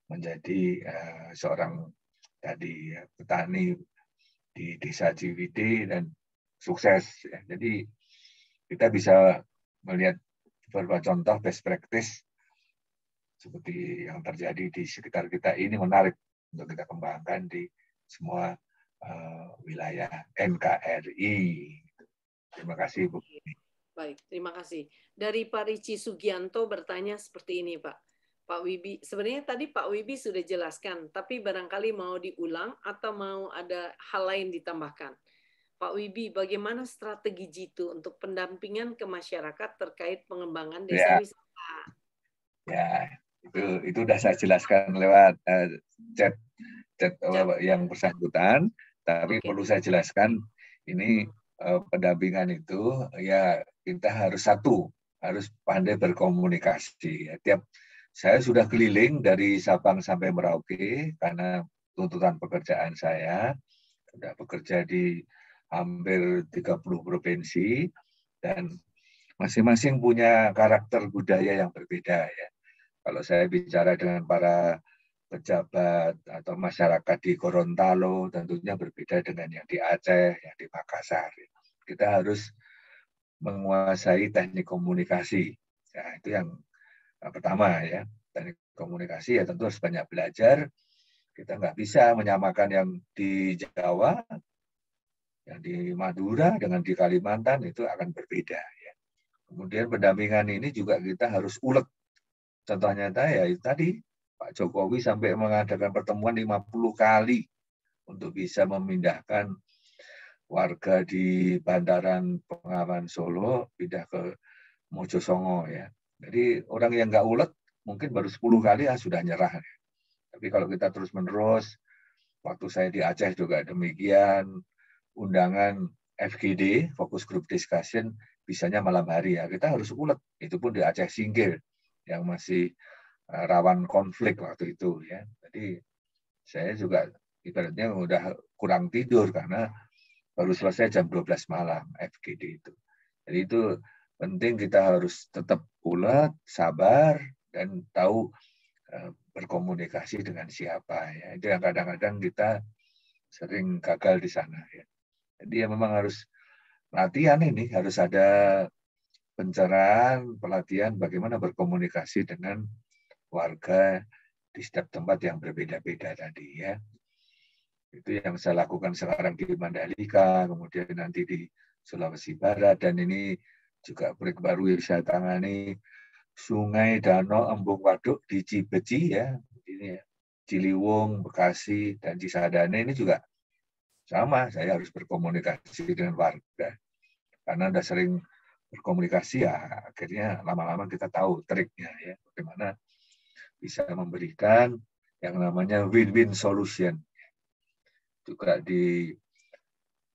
menjadi eh, seorang tadi ya, petani di desa Ciwidey dan sukses. Ya. Jadi kita bisa melihat beberapa contoh best practice seperti yang terjadi di sekitar kita ini menarik untuk kita kembangkan di semua eh, wilayah NKRI. Terima kasih Bu. Baik, terima kasih. Dari Pak Ricci Sugianto bertanya seperti ini Pak. Pak Wibi. Sebenarnya tadi Pak Wibi sudah jelaskan, tapi barangkali mau diulang atau mau ada hal lain ditambahkan. Pak Wibi, bagaimana strategi JITU untuk pendampingan ke masyarakat terkait pengembangan desa ya. wisata? Ya, itu itu sudah saya jelaskan lewat uh, chat chat oh, chat yang bersangkutan, tapi okay. perlu saya jelaskan ini uh, pendampingan itu ya kita harus satu harus pandai berkomunikasi. Ya, tiap saya sudah keliling dari Sabang sampai Merauke karena tuntutan pekerjaan saya. Sudah bekerja di hampir 30 provinsi dan masing-masing punya karakter budaya yang berbeda ya. Kalau saya bicara dengan para pejabat atau masyarakat di Gorontalo tentunya berbeda dengan yang di Aceh, yang di Makassar. Kita harus menguasai teknik komunikasi. Ya, itu yang Eh, pertama ya teknik komunikasi ya tentu harus banyak belajar kita nggak bisa menyamakan yang di Jawa yang di Madura dengan di Kalimantan itu akan berbeda ya. kemudian pendampingan ini juga kita harus ulet contohnya ya tadi Pak Jokowi sampai mengadakan pertemuan 50 kali untuk bisa memindahkan warga di Bandaran Pengaman Solo pindah ke Mojosongo ya jadi orang yang nggak ulet mungkin baru 10 kali ya sudah nyerah. Tapi kalau kita terus-menerus, waktu saya di Aceh juga demikian, undangan FGD, fokus group discussion, bisanya malam hari ya. Kita harus ulet, itu pun di Aceh Singgir yang masih eh, rawan konflik waktu itu ya. Jadi saya juga ibaratnya udah kurang tidur karena baru selesai jam 12 malam FGD itu. Jadi itu penting kita harus tetap ulet, sabar, dan tahu eh, berkomunikasi dengan siapa. Ya. Itu yang kadang-kadang kita sering gagal di sana. Ya. Jadi ya memang harus latihan ini, harus ada pencerahan, pelatihan bagaimana berkomunikasi dengan warga di setiap tempat yang berbeda-beda tadi ya. Itu yang saya lakukan sekarang di Mandalika, kemudian nanti di Sulawesi Barat, dan ini juga proyek baru yang saya tangani sungai, danau, embung, waduk di Cibeci ya, ini ya, Ciliwung, Bekasi, dan Cisadane ini juga sama. Saya harus berkomunikasi dengan warga karena sudah sering berkomunikasi ya akhirnya lama-lama kita tahu triknya ya bagaimana bisa memberikan yang namanya win-win solution juga di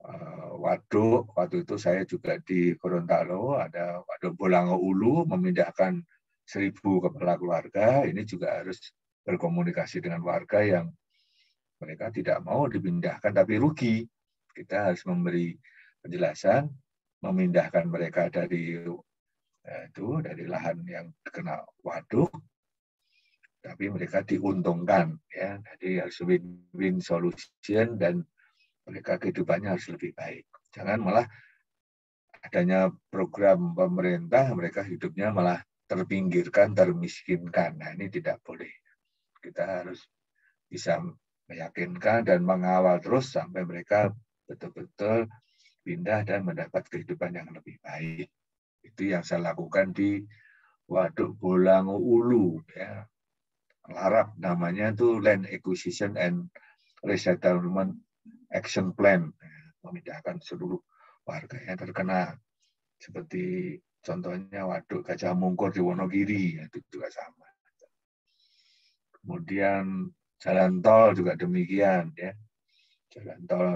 Eh, waduk. Waktu itu saya juga di Gorontalo, ada waduk Bolango Ulu memindahkan seribu kepala keluarga. Ini juga harus berkomunikasi dengan warga yang mereka tidak mau dipindahkan tapi rugi. Kita harus memberi penjelasan, memindahkan mereka dari eh, itu dari lahan yang kena waduk, tapi mereka diuntungkan ya. Jadi harus win-win solution dan mereka kehidupannya harus lebih baik. Jangan malah adanya program pemerintah mereka hidupnya malah terpinggirkan, termiskinkan. Nah, ini tidak boleh. Kita harus bisa meyakinkan dan mengawal terus sampai mereka betul-betul pindah dan mendapat kehidupan yang lebih baik. Itu yang saya lakukan di Waduk Bolango Ulu ya. Larap namanya itu Land Acquisition and Resettlement action plan eh, memindahkan seluruh warga yang terkena seperti contohnya waduk Gajah Mungkur di Wonogiri ya, itu juga sama. Kemudian jalan tol juga demikian ya. Jalan tol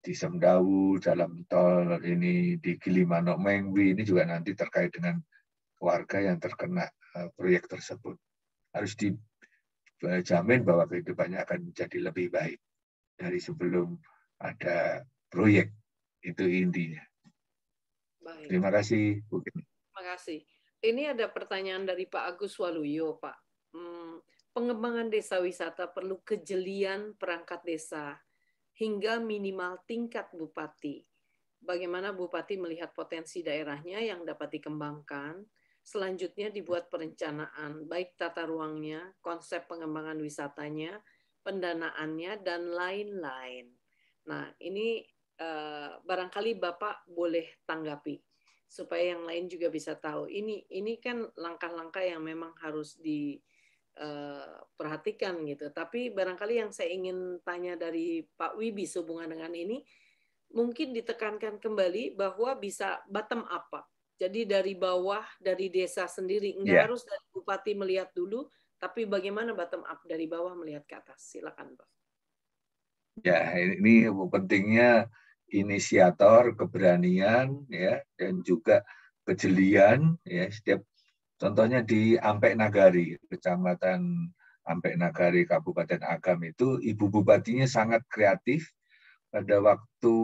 di Semdawu, jalan tol ini di Gilimanuk Mengwi ini juga nanti terkait dengan warga yang terkena eh, proyek tersebut. Harus dijamin bahwa kehidupannya akan menjadi lebih baik dari sebelum ada proyek. Itu intinya. Baik. Terima kasih, Bu Terima kasih. Ini ada pertanyaan dari Pak Agus Waluyo, Pak. Hmm, pengembangan desa wisata perlu kejelian perangkat desa hingga minimal tingkat bupati. Bagaimana bupati melihat potensi daerahnya yang dapat dikembangkan, selanjutnya dibuat perencanaan, baik tata ruangnya, konsep pengembangan wisatanya, pendanaannya, dan lain-lain. Nah, ini eh, barangkali Bapak boleh tanggapi supaya yang lain juga bisa tahu. Ini ini kan langkah-langkah yang memang harus diperhatikan eh, gitu. Tapi barangkali yang saya ingin tanya dari Pak Wibi sehubungan dengan ini, mungkin ditekankan kembali bahwa bisa bottom up. Pak. Jadi dari bawah, dari desa sendiri, nggak yeah. harus dari bupati melihat dulu, tapi bagaimana bottom up dari bawah melihat ke atas? Silakan, Pak. Ya, ini pentingnya inisiator, keberanian, ya, dan juga kejelian. Ya, setiap contohnya di Ampek Nagari, kecamatan Ampek Nagari, Kabupaten Agam itu, ibu bupatinya sangat kreatif. Pada waktu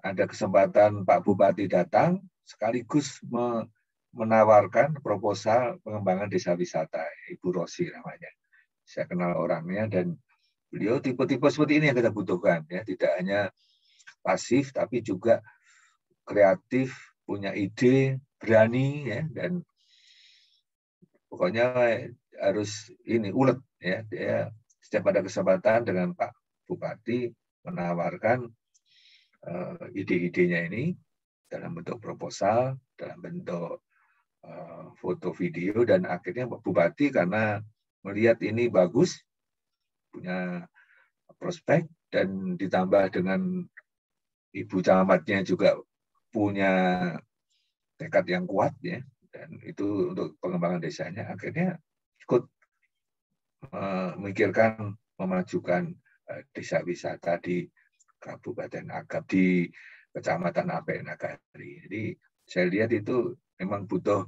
ada kesempatan Pak Bupati datang, sekaligus me menawarkan proposal pengembangan desa wisata, Ibu Rosi namanya. Saya kenal orangnya dan beliau tipe-tipe seperti ini yang kita butuhkan ya, tidak hanya pasif tapi juga kreatif, punya ide, berani ya dan pokoknya harus ini ulet ya dia setiap ada kesempatan dengan Pak Bupati menawarkan uh, ide-idenya ini dalam bentuk proposal, dalam bentuk Eh, foto video dan akhirnya bupati karena melihat ini bagus punya prospek dan ditambah dengan ibu camatnya juga punya tekad yang kuat ya dan itu untuk pengembangan desanya akhirnya ikut eh, memikirkan memajukan eh, desa wisata di Kabupaten Agam di Kecamatan apenagari Jadi saya lihat itu memang butuh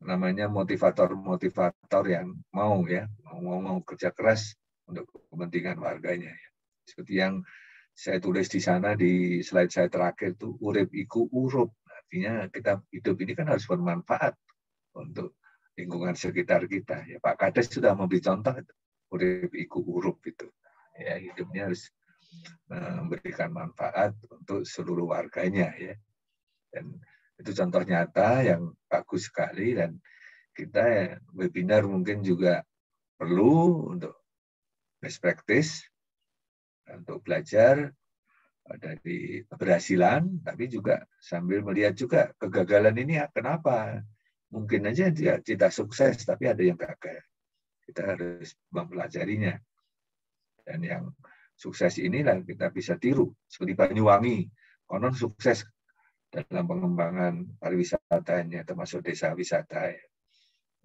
namanya motivator-motivator yang mau ya mau mau kerja keras untuk kepentingan warganya ya. seperti yang saya tulis di sana di slide saya terakhir itu urip iku urup artinya kita hidup ini kan harus bermanfaat untuk lingkungan sekitar kita ya Pak Kades sudah memberi contoh urip iku urup itu ya hidupnya harus eh, memberikan manfaat untuk seluruh warganya ya dan itu contoh nyata yang bagus sekali dan kita webinar mungkin juga perlu untuk best practice, untuk belajar eh, dari keberhasilan, tapi juga sambil melihat juga kegagalan ini ah, kenapa. Mungkin aja dia tidak sukses, tapi ada yang gagal. Kita harus mempelajarinya. Dan yang sukses inilah kita bisa tiru. Seperti Banyuwangi, konon sukses dalam pengembangan pariwisatanya termasuk desa wisata ya.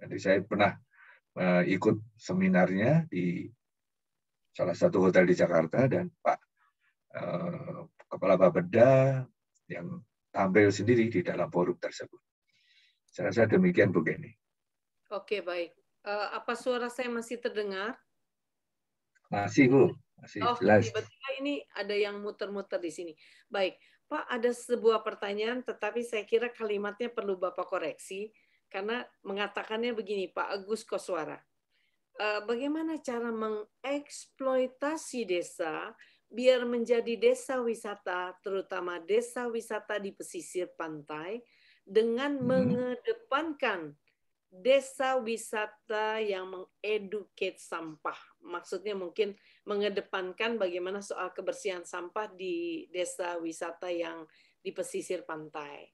Jadi saya pernah uh, ikut seminarnya di salah satu hotel di Jakarta dan Pak uh, Kepala Bapeda yang tampil sendiri di dalam forum tersebut. Saya rasa demikian Bu Geni. Oke baik. Uh, apa suara saya masih terdengar? Masih Bu, masih oh, jelas. Tiba-tiba ini ada yang muter-muter di sini. Baik. Pak, ada sebuah pertanyaan, tetapi saya kira kalimatnya perlu Bapak koreksi, karena mengatakannya begini, Pak Agus Koswara. Eh, bagaimana cara mengeksploitasi desa biar menjadi desa wisata, terutama desa wisata di pesisir pantai, dengan hmm. mengedepankan desa wisata yang mengeduket sampah. Maksudnya mungkin mengedepankan bagaimana soal kebersihan sampah di desa wisata yang di pesisir pantai.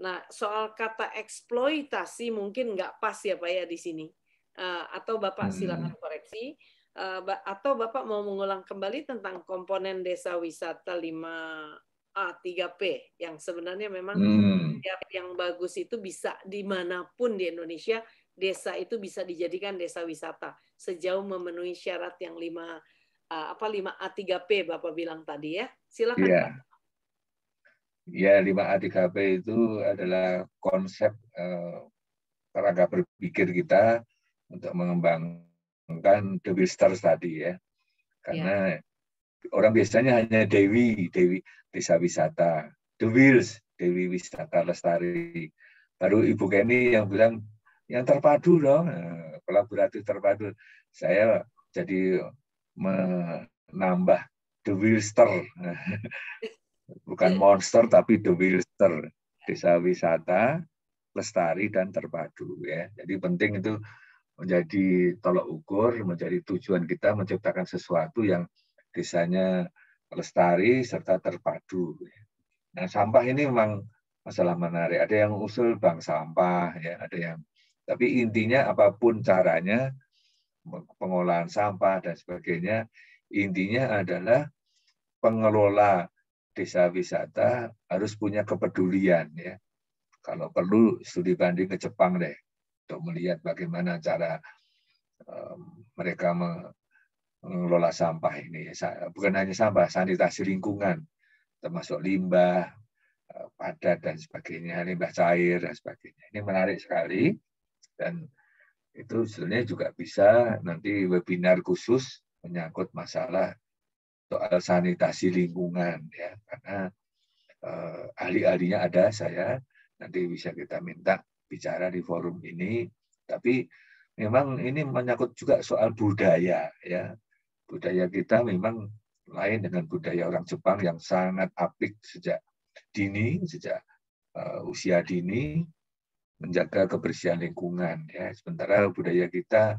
Nah, soal kata eksploitasi mungkin nggak pas ya Pak ya di sini. Uh, atau Bapak hmm. silakan koreksi. Uh, atau Bapak mau mengulang kembali tentang komponen desa wisata 5 A, 3P yang sebenarnya memang hmm. yang bagus itu bisa dimanapun di Indonesia desa itu bisa dijadikan desa wisata sejauh memenuhi syarat yang lima apa lima a 3P Bapak bilang tadi ya. Silakan ya. Pak. Ya, 5A 3P itu adalah konsep eh, kerangka berpikir kita untuk mengembangkan the tadi ya. Iya. Karena ya orang biasanya hanya Dewi, Dewi Desa Wisata, The Wheels, Dewi Wisata Lestari. Baru Ibu Kenny yang bilang yang terpadu dong, nah, kolaboratif terpadu. Saya jadi menambah The Wheelster. Bukan monster tapi The Wheelster. Desa wisata, lestari dan terpadu ya. Jadi penting itu menjadi tolok ukur, menjadi tujuan kita menciptakan sesuatu yang desanya lestari serta terpadu. Nah, sampah ini memang masalah menarik. Ada yang usul bank sampah, ya, ada yang tapi intinya apapun caranya pengolahan sampah dan sebagainya, intinya adalah pengelola desa wisata harus punya kepedulian ya. Kalau perlu studi banding ke Jepang deh untuk melihat bagaimana cara um, mereka mengelola sampah ini. Bukan hanya sampah, sanitasi lingkungan, termasuk limbah, eh, padat dan sebagainya, limbah cair dan sebagainya. Ini menarik sekali dan itu sebenarnya juga bisa nanti webinar khusus menyangkut masalah soal sanitasi lingkungan ya karena eh, ahli-ahlinya ada saya nanti bisa kita minta bicara di forum ini tapi memang ini menyangkut juga soal budaya ya budaya kita memang lain dengan budaya orang Jepang yang sangat apik sejak dini, sejak uh, usia dini menjaga kebersihan lingkungan ya. Sementara budaya kita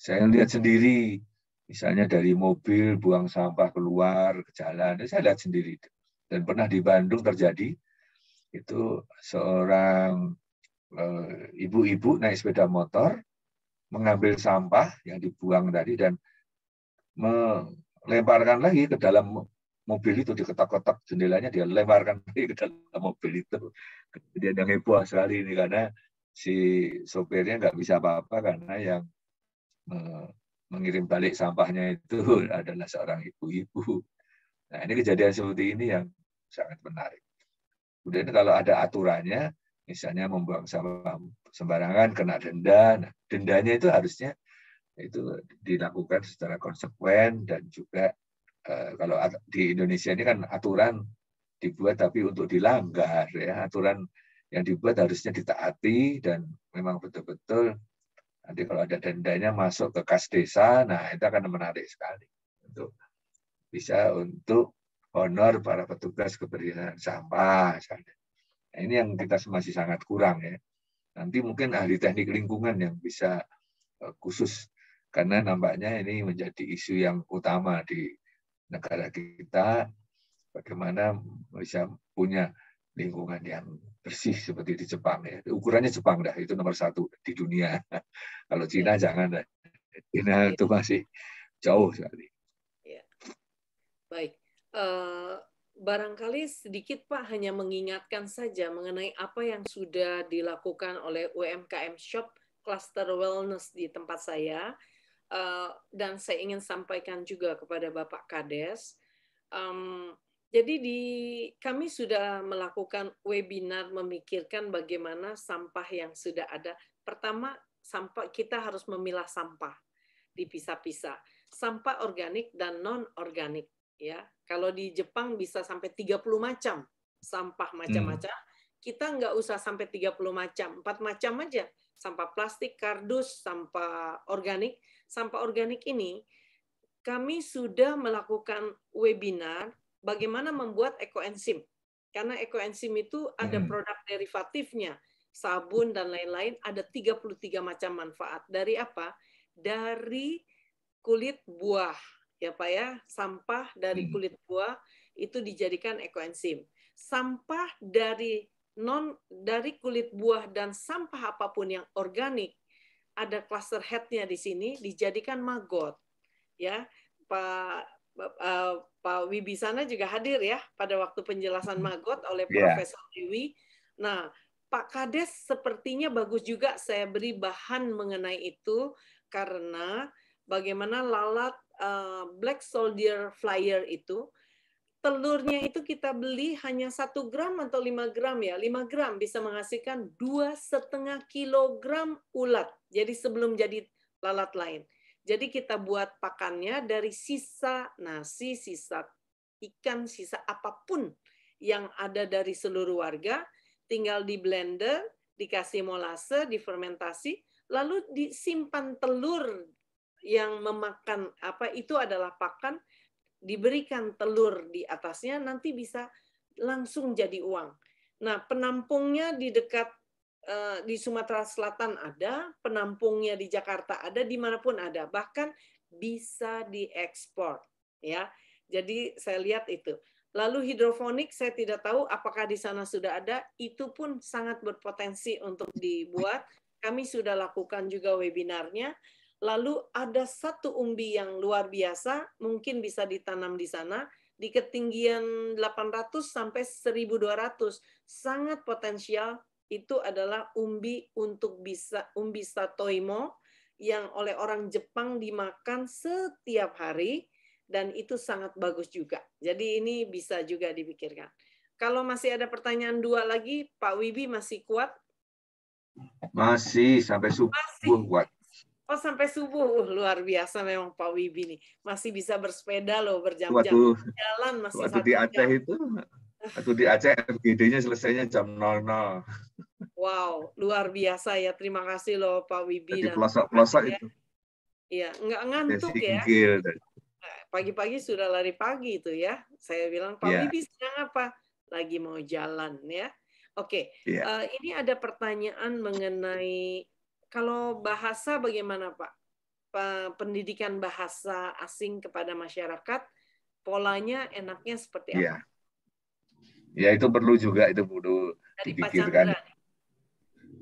saya lihat sendiri misalnya dari mobil buang sampah keluar ke jalan, ya, saya lihat sendiri. Dan pernah di Bandung terjadi itu seorang eh, ibu-ibu naik sepeda motor mengambil sampah yang dibuang tadi dan melemparkan lagi ke dalam mobil itu diketok-ketok jendelanya dia lemparkan lagi ke dalam mobil itu kemudian yang heboh sekali ini karena si sopirnya nggak bisa apa-apa karena yang eh, mengirim balik sampahnya itu adalah seorang ibu-ibu. Nah ini kejadian seperti ini yang sangat menarik. Kemudian kalau ada aturannya, misalnya membuang sampah sembarangan kena denda, nah, dendanya itu harusnya itu dilakukan secara konsekuen dan juga eh, kalau di Indonesia ini kan aturan dibuat tapi untuk dilanggar ya aturan yang dibuat harusnya ditaati dan memang betul-betul nanti kalau ada dendanya masuk ke kas desa nah itu akan menarik sekali untuk bisa untuk honor para petugas kebersihan sampah Nah, ini yang kita masih sangat kurang ya nanti mungkin ahli teknik lingkungan yang bisa eh, khusus karena nampaknya ini menjadi isu yang utama di negara kita, bagaimana bisa punya lingkungan yang bersih seperti di Jepang ya. Ukurannya Jepang dah itu nomor satu di dunia. Kalau iya. Cina ya. jangan dah. Cina ya. itu masih jauh sekali. Ya. Baik, uh, barangkali sedikit Pak hanya mengingatkan saja mengenai apa yang sudah dilakukan oleh UMKM Shop Cluster Wellness di tempat saya Eh, dan saya ingin sampaikan juga kepada Bapak Kades. Um, jadi di kami sudah melakukan webinar memikirkan bagaimana sampah yang sudah ada. Pertama, sampah kita harus memilah sampah dipisah-pisah. Sampah organik dan non organik ya. Kalau di Jepang bisa sampai 30 macam sampah macam-macam. Hmm. Kita nggak usah sampai 30 macam, empat macam aja. Sampah plastik, kardus, sampah organik, sampah organik ini, kami sudah melakukan webinar bagaimana membuat ekoenzim. Karena ekoenzim itu ada hmm. produk derivatifnya, sabun dan lain-lain, ada 33 macam manfaat. Dari apa? Dari kulit buah, ya Pak ya, sampah dari hmm. kulit buah itu dijadikan ekoenzim. Sampah dari non dari kulit buah dan sampah apapun yang organik ada cluster headnya di sini dijadikan magot ya Pak Uh, Pak sana juga hadir ya pada waktu penjelasan hmm. magot oleh yeah. Profesor Dewi. Nah, Pak Kades sepertinya bagus juga saya beri bahan mengenai itu karena bagaimana lalat uh, Black Soldier Flyer itu telurnya itu kita beli hanya 1 gram atau 5 gram ya. 5 gram bisa menghasilkan dua setengah kilogram ulat. Jadi sebelum jadi lalat lain. Jadi kita buat pakannya dari sisa nasi, sisa ikan, sisa apapun yang ada dari seluruh warga, tinggal di blender, dikasih molase, difermentasi, lalu disimpan telur yang memakan apa itu adalah pakan diberikan telur di atasnya nanti bisa langsung jadi uang. Nah, penampungnya di dekat eh, di Sumatera Selatan ada, penampungnya di Jakarta ada, dimanapun ada, bahkan bisa diekspor, ya. Jadi saya lihat itu. Lalu hidroponik saya tidak tahu apakah di sana sudah ada, itu pun sangat berpotensi untuk dibuat. Kami sudah lakukan juga webinarnya lalu ada satu umbi yang luar biasa, mungkin bisa ditanam di sana, di ketinggian 800 sampai 1200, sangat potensial itu adalah umbi untuk bisa umbi satoimo yang oleh orang Jepang dimakan setiap hari dan itu sangat bagus juga. Jadi ini bisa juga dipikirkan. Kalau masih ada pertanyaan dua lagi, Pak Wibi masih kuat? Masih sampai subuh kuat. Oh sampai subuh, uh, luar biasa memang Pak Wibi nih. Masih bisa bersepeda loh berjam-jam. Jalan masih waktu di Aceh jam. itu, waktu di Aceh RGD-nya selesainya jam 00. Wow, luar biasa ya. Terima kasih loh Pak Wibi. Di pelosok-pelosok itu. Iya, nggak ngantuk ya. Pagi-pagi sudah lari pagi itu ya. Saya bilang Pak yeah. Wibi sedang apa? Lagi mau jalan ya. Oke, okay. Iya. yeah. uh, ini ada pertanyaan mengenai kalau bahasa bagaimana Pak? Pendidikan bahasa asing kepada masyarakat, polanya enaknya seperti iya. apa? Ya, ya itu perlu juga itu perlu Dari dipikirkan.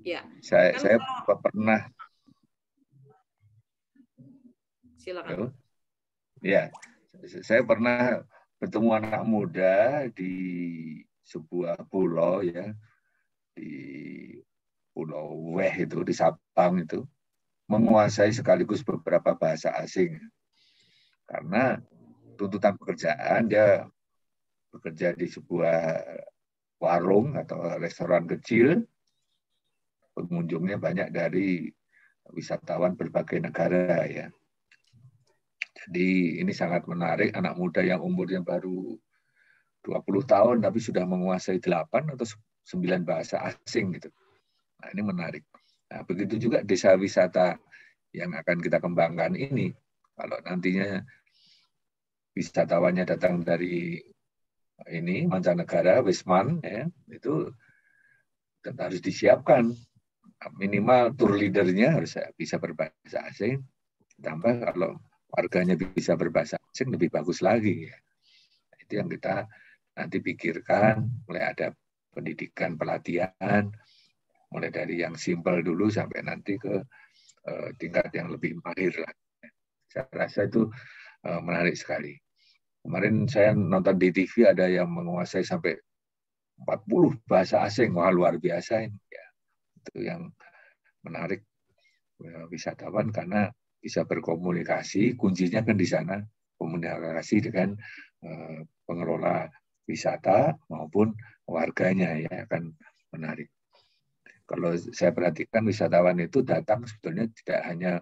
ya. Saya kan saya kalau... pernah. Silakan. Ya, saya pernah bertemu anak muda di sebuah pulau ya di Pulau Weh itu di Sabang itu menguasai sekaligus beberapa bahasa asing. Karena tuntutan pekerjaan dia bekerja di sebuah warung atau restoran kecil pengunjungnya banyak dari wisatawan berbagai negara ya. Jadi ini sangat menarik anak muda yang umurnya baru 20 tahun tapi sudah menguasai 8 atau 9 bahasa asing gitu. Nah, ini menarik. Nah, begitu juga desa wisata yang akan kita kembangkan ini. Kalau nantinya wisatawannya datang dari ini mancanegara, Wisman, ya, itu harus disiapkan minimal tour leadernya harus bisa berbahasa asing. Tambah kalau warganya bisa berbahasa asing lebih bagus lagi. Ya. Itu yang kita nanti pikirkan mulai ada pendidikan pelatihan mulai dari yang simpel dulu sampai nanti ke uh, tingkat yang lebih mahir lah. Saya rasa itu uh, menarik sekali. Kemarin saya nonton di TV ada yang menguasai sampai 40 bahasa asing, wah luar biasa ini ya. Itu yang menarik eh, wisatawan karena bisa berkomunikasi, kuncinya kan di sana komunikasi dengan pengelola wisata maupun warganya ya akan menarik kalau saya perhatikan wisatawan itu datang sebetulnya tidak hanya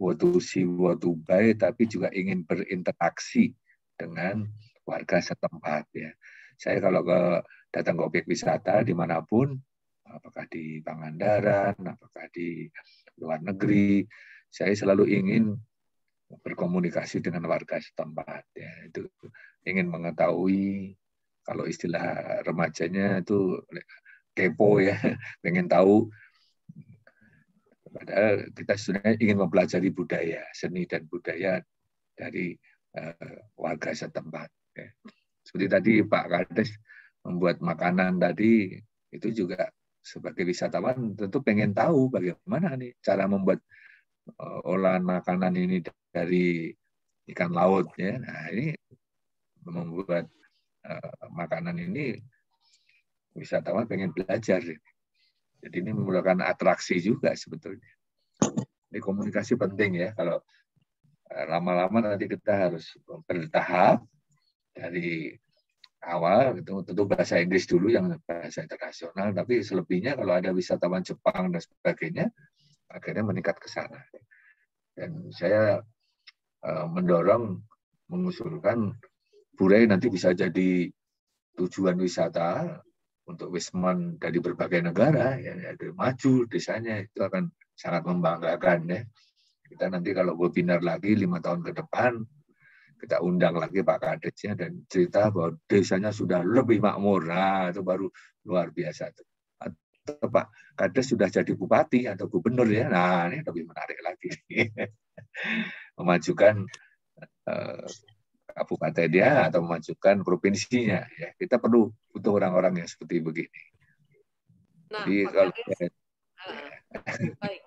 what to see, what tapi juga ingin berinteraksi dengan hmm. warga setempat ya. Saya kalau ke datang ke objek wisata dimanapun, apakah di Pangandaran, apakah di luar negeri, saya selalu ingin berkomunikasi dengan warga setempat ya itu ingin mengetahui kalau istilah remajanya itu kepo hmm. ya, pengen tahu. Padahal kita sebenarnya ingin mempelajari budaya, seni dan budaya dari uh, warga setempat. Ya. Seperti tadi hmm. Pak Kades membuat makanan tadi, itu juga sebagai wisatawan tentu pengen tahu bagaimana nih cara membuat uh, olahan makanan ini dari ikan laut ya. Nah, ini membuat uh, makanan ini wisatawan pengen belajar. Jadi ini memerlukan atraksi juga sebetulnya. Ini komunikasi penting ya. Kalau eh, lama-lama nanti kita harus bertahap dari awal tentu, tentu bahasa Inggris dulu yang bahasa internasional tapi selebihnya kalau ada wisatawan Jepang dan sebagainya akhirnya meningkat ke sana dan saya eh, mendorong mengusulkan Burai nanti bisa jadi tujuan wisata untuk wisman dari berbagai negara ya, ada ya, maju desanya itu akan sangat membanggakan ya kita nanti kalau webinar lagi lima tahun ke depan kita undang lagi Pak Kadesnya dan cerita bahwa desanya sudah lebih makmur nah itu baru luar biasa tuh atau Pak Kades sudah jadi bupati atau gubernur ya nah ini lebih menarik lagi memajukan eh, kabupatennya atau memajukan provinsinya. Ya, kita perlu butuh orang-orang yang seperti begini. Nah, Jadi kalau bagus, uh, baik.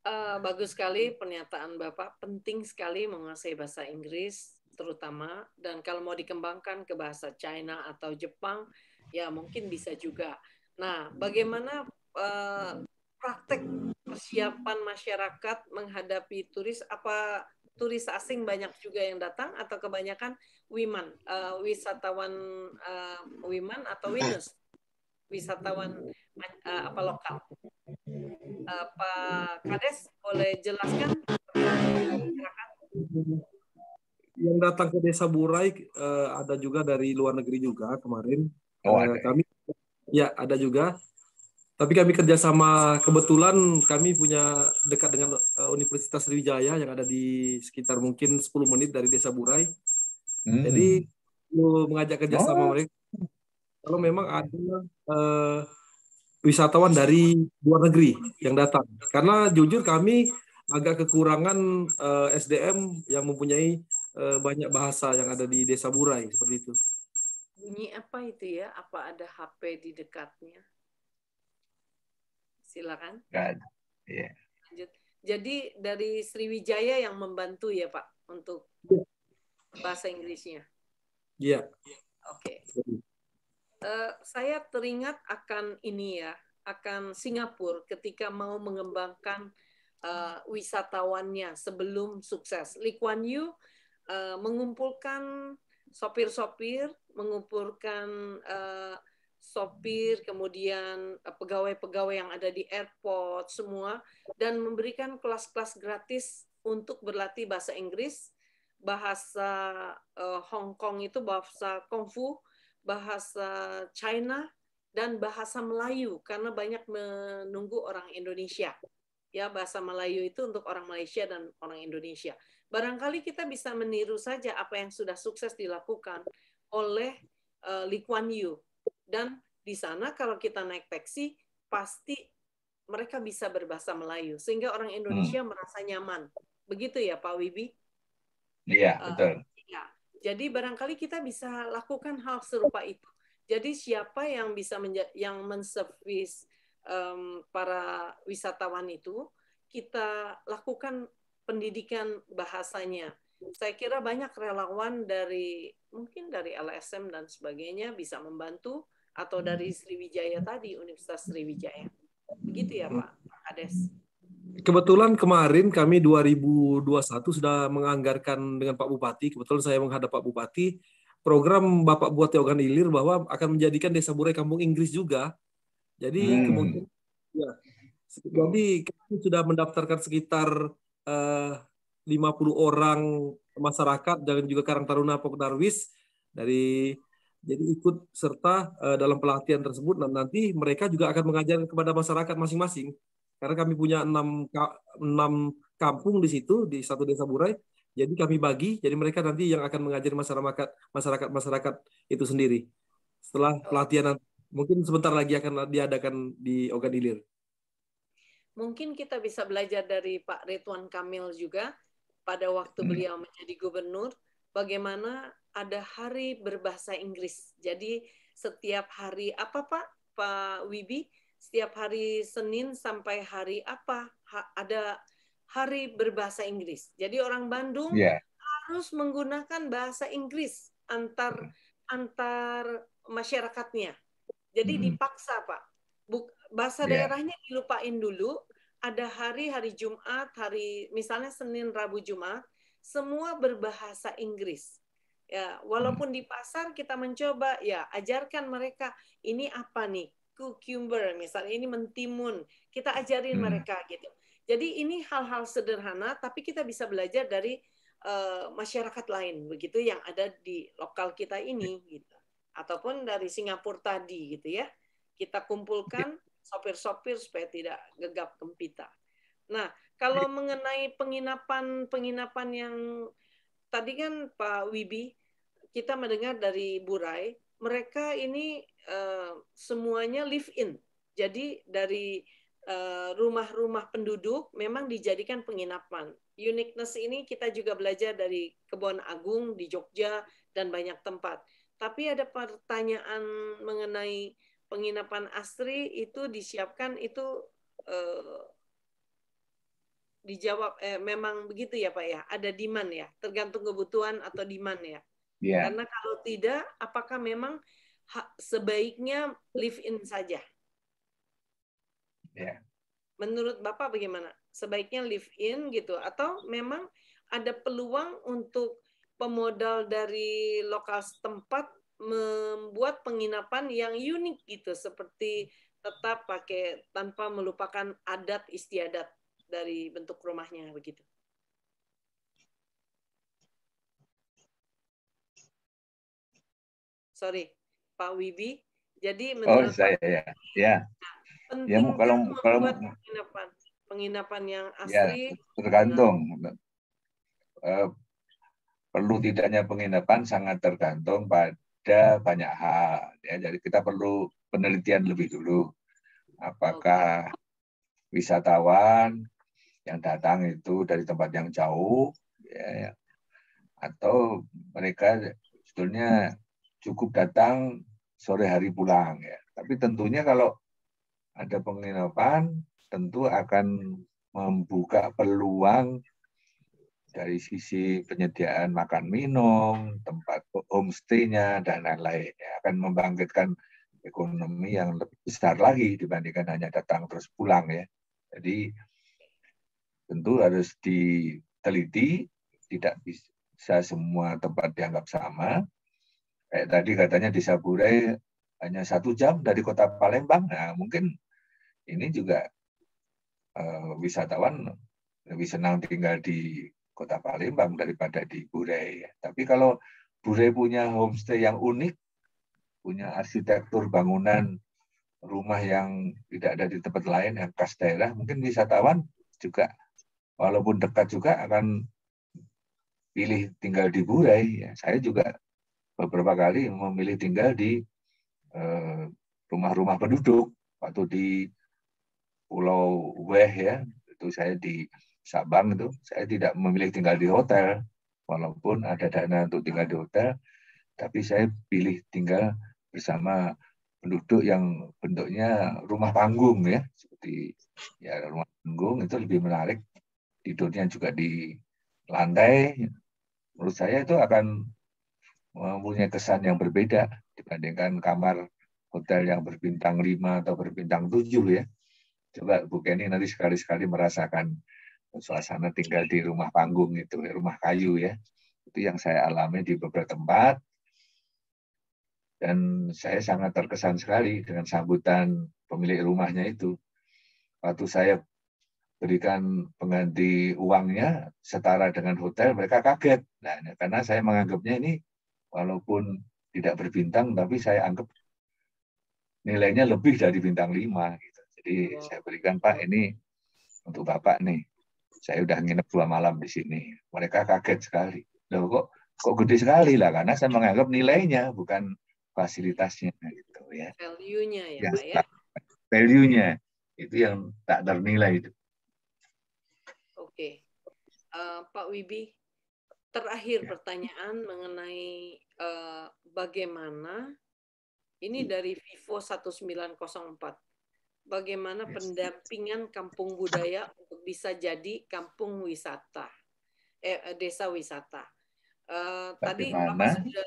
Uh, bagus sekali pernyataan Bapak. Penting sekali menguasai bahasa Inggris terutama dan kalau mau dikembangkan ke bahasa China atau Jepang ya mungkin bisa juga. Nah, bagaimana uh, praktek persiapan masyarakat menghadapi turis apa turis asing banyak juga yang datang atau kebanyakan women, uh, wisatawan uh, women atau winners, wisatawan uh, apa lokal. Uh, Pak Kades boleh jelaskan yang datang ke Desa Burai uh, ada juga dari luar negeri juga kemarin. Oh, ada. Uh, kami ya ada juga tapi kami kerjasama kebetulan kami punya dekat dengan eh, Universitas Sriwijaya yang ada di sekitar mungkin 10 menit dari Desa Burai. Hmm. Jadi perlu mengajak kerjasama oh. mereka. Kalau memang ada uh, wisatawan dari luar negeri yang datang, karena jujur kami agak kekurangan uh, eh, SDM yang mempunyai uh, banyak bahasa yang ada di Desa Burai seperti itu. Bunyi apa itu ya? Apa ada HP di dekatnya? silakan. ada. Iya. Jadi dari Sriwijaya yang membantu ya Pak untuk bahasa Inggrisnya. Iya. Yeah. Oke. Okay. Uh, eh, saya teringat akan ini ya, akan Singapura ketika mau mengembangkan uh, wisatawannya sebelum sukses. Lee Kuan Yew uh, mengumpulkan sopir-sopir, mengumpulkan sopir, kemudian eh, pegawai-pegawai yang ada di airport semua dan memberikan kelas-kelas gratis untuk berlatih bahasa Inggris, bahasa uh, Hong Kong itu bahasa Kung Fu bahasa China dan bahasa Melayu karena banyak menunggu orang Indonesia. Ya, bahasa Melayu itu untuk orang Malaysia dan orang Indonesia. Barangkali kita bisa meniru saja apa yang sudah sukses dilakukan oleh uh, Lee Kuan Yew dan di sana kalau kita naik taksi, pasti mereka bisa berbahasa Melayu. Sehingga orang Indonesia hmm. merasa nyaman. Begitu ya Pak Wibi? Iya, uh, betul. Ya. Jadi barangkali kita bisa lakukan hal serupa itu. Jadi siapa yang bisa yang menservis um, para wisatawan itu, kita lakukan pendidikan bahasanya. Saya kira banyak relawan dari mungkin dari LSM dan sebagainya bisa membantu atau dari hmm. Sriwijaya tadi Universitas Sriwijaya. Begitu ya Pak Kades. Kebetulan kemarin kami 2021 sudah menganggarkan dengan Pak Bupati. Kebetulan saya menghadap Pak Bupati program Bapak buat Teogan Ilir bahwa akan menjadikan Desa Burai Kampung Inggris juga. Jadi hmm. kemungkinan ya. Jadi kami sudah mendaftarkan sekitar eh, 50 orang masyarakat dan juga Karang Taruna Pokdarwis dari jadi ikut serta uh, dalam pelatihan tersebut dan nah, nanti mereka juga akan mengajar kepada masyarakat masing-masing. Karena kami punya enam, enam kampung di situ di satu desa Burai. Jadi kami bagi, jadi mereka nanti yang akan mengajar masyarakat masyarakat masyarakat itu sendiri. Setelah pelatihan mungkin sebentar lagi akan diadakan di Ogan Ilir. Mungkin kita bisa belajar dari Pak Ridwan Kamil juga pada waktu hmm. beliau menjadi gubernur bagaimana ada hari berbahasa Inggris. Jadi setiap hari apa Pak? Pak Wibi, setiap hari Senin sampai hari apa? Ha, ada hari berbahasa Inggris. Jadi orang Bandung yeah. harus menggunakan bahasa Inggris antar antar masyarakatnya. Jadi hmm. dipaksa Pak. Buk, bahasa yeah. daerahnya dilupain dulu. Ada hari hari Jumat, hari misalnya Senin, Rabu, Jumat, semua berbahasa Inggris. Ya, hmm. walaupun di pasar kita mencoba ya ajarkan mereka ini apa nih cucumber misalnya ini mentimun kita ajarin hmm. mereka gitu. Jadi ini hal-hal sederhana tapi kita bisa belajar dari uh, masyarakat lain begitu yang ada di lokal kita ini ya. gitu. Ataupun dari Singapura tadi gitu ya. Kita kumpulkan ya. sopir-sopir supaya tidak gegap gempita. Nah, kalau ya. mengenai penginapan penginapan yang tadi kan Pak Wibi kita mendengar dari Burai, mereka ini uh, semuanya live in. Jadi dari eh, rumah-rumah penduduk memang dijadikan penginapan. Uniqueness ini kita juga belajar dari Kebun Agung di Jogja dan banyak tempat. Tapi ada pertanyaan mengenai penginapan asri itu disiapkan itu eh, dijawab eh, memang begitu ya Pak ya. Ada demand ya, tergantung kebutuhan atau demand ya. Yeah. Karena kalau tidak, apakah memang sebaiknya live in saja? Yeah. Menurut Bapak bagaimana? Sebaiknya live in gitu atau memang ada peluang untuk pemodal dari lokal setempat membuat penginapan yang unik gitu seperti tetap pakai tanpa melupakan adat istiadat dari bentuk rumahnya begitu. sorry Pak Wibi. Jadi oh, menurut oh, saya ya. ya. ya. Penting ya, kalau kalau penginapan, penginapan yang asli. Ya, tergantung. Nah. perlu tidaknya penginapan sangat tergantung pada banyak hal. Ya, jadi kita perlu penelitian lebih dulu. Apakah wisatawan yang datang itu dari tempat yang jauh, ya. ya. atau mereka sebetulnya cukup datang sore hari pulang ya. Tapi tentunya kalau ada penginapan tentu akan membuka peluang dari sisi penyediaan makan minum, tempat homestay-nya dan lain-lain ya. akan membangkitkan ekonomi yang lebih besar lagi dibandingkan hanya datang terus pulang ya. Jadi tentu harus diteliti, tidak bisa semua tempat dianggap sama, Kayak tadi katanya di Saburai hanya satu jam dari kota Palembang. Nah, mungkin ini juga uh, wisatawan lebih senang tinggal di kota Palembang daripada di Burai. Tapi kalau Burai punya homestay yang unik, punya arsitektur bangunan rumah yang tidak ada di tempat lain yang khas daerah, mungkin wisatawan juga walaupun dekat juga akan pilih tinggal di Burai. Ya, saya juga beberapa kali memilih tinggal di eh, rumah-rumah penduduk atau di Pulau Weh ya itu saya di Sabang itu saya tidak memilih tinggal di hotel walaupun ada dana untuk tinggal di hotel tapi saya pilih tinggal bersama penduduk yang bentuknya rumah panggung ya seperti ya rumah panggung itu lebih menarik tidurnya juga di lantai menurut saya itu akan mempunyai kesan yang berbeda dibandingkan kamar hotel yang berbintang 5 atau berbintang 7 ya. Coba Bu Kenny nanti sekali-sekali merasakan suasana tinggal di rumah panggung itu, ya, rumah kayu ya. Itu yang saya alami di beberapa tempat. Dan saya sangat terkesan sekali dengan sambutan pemilik rumahnya itu. Waktu saya berikan pengganti uangnya setara dengan hotel, mereka kaget. Nah, karena saya menganggapnya ini walaupun tidak berbintang tapi saya anggap nilainya lebih dari bintang 5 gitu. Jadi hmm. saya berikan Pak ini untuk Bapak nih. Saya udah nginep dua malam di sini. Mereka kaget sekali. Loh kok kok gede sekali lah karena saya menganggap nilainya bukan fasilitasnya gitu ya. Value-nya ya, ya Pak ya. Value-nya itu yang tak ternilai itu. Oke. Okay. Uh, eh, Pak Wibi, terakhir ya. pertanyaan mengenai uh, bagaimana ini hmm. dari Vivo 1904. Bagaimana yes. pendampingan kampung budaya untuk bisa jadi kampung wisata, eh, eh desa wisata? Uh, tadi Bapak sudah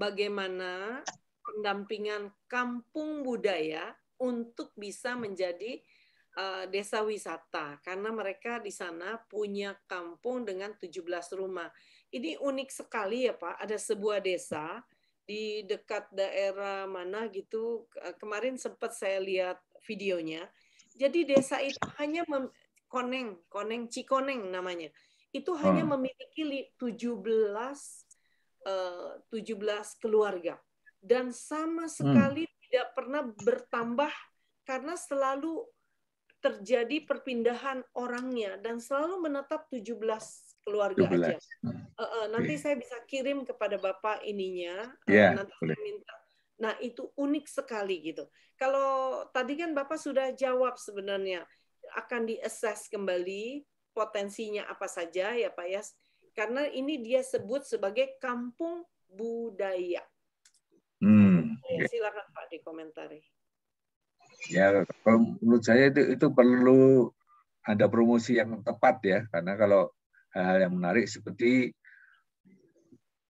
bagaimana pendampingan kampung budaya untuk bisa menjadi uh, desa wisata karena mereka di sana punya kampung dengan 17 rumah. Ini unik sekali ya Pak, ada sebuah desa di dekat daerah mana gitu. Eh, kemarin sempat saya lihat videonya. Jadi desa itu hanya mem koneng, koneng Cikoneng namanya. Itu hmm. hanya memiliki 17 uh, 17 keluarga dan sama hmm. sekali hmm. tidak pernah bertambah karena selalu terjadi perpindahan orangnya dan selalu menetap 17 keluarga 17. aja. Uh, uh, nanti okay. saya bisa kirim kepada Bapak ininya. Yeah, uh, iya, nanti boleh. saya minta. Nah, itu unik sekali gitu. Kalau tadi kan Bapak sudah jawab sebenarnya akan diakses kembali potensinya apa saja ya Pak Yas. Karena ini dia sebut sebagai kampung budaya. Hmm. Okay. Silakan Pak dikomentari. Ya, menurut saya itu itu perlu ada promosi yang tepat ya, karena kalau hal-hal yang menarik seperti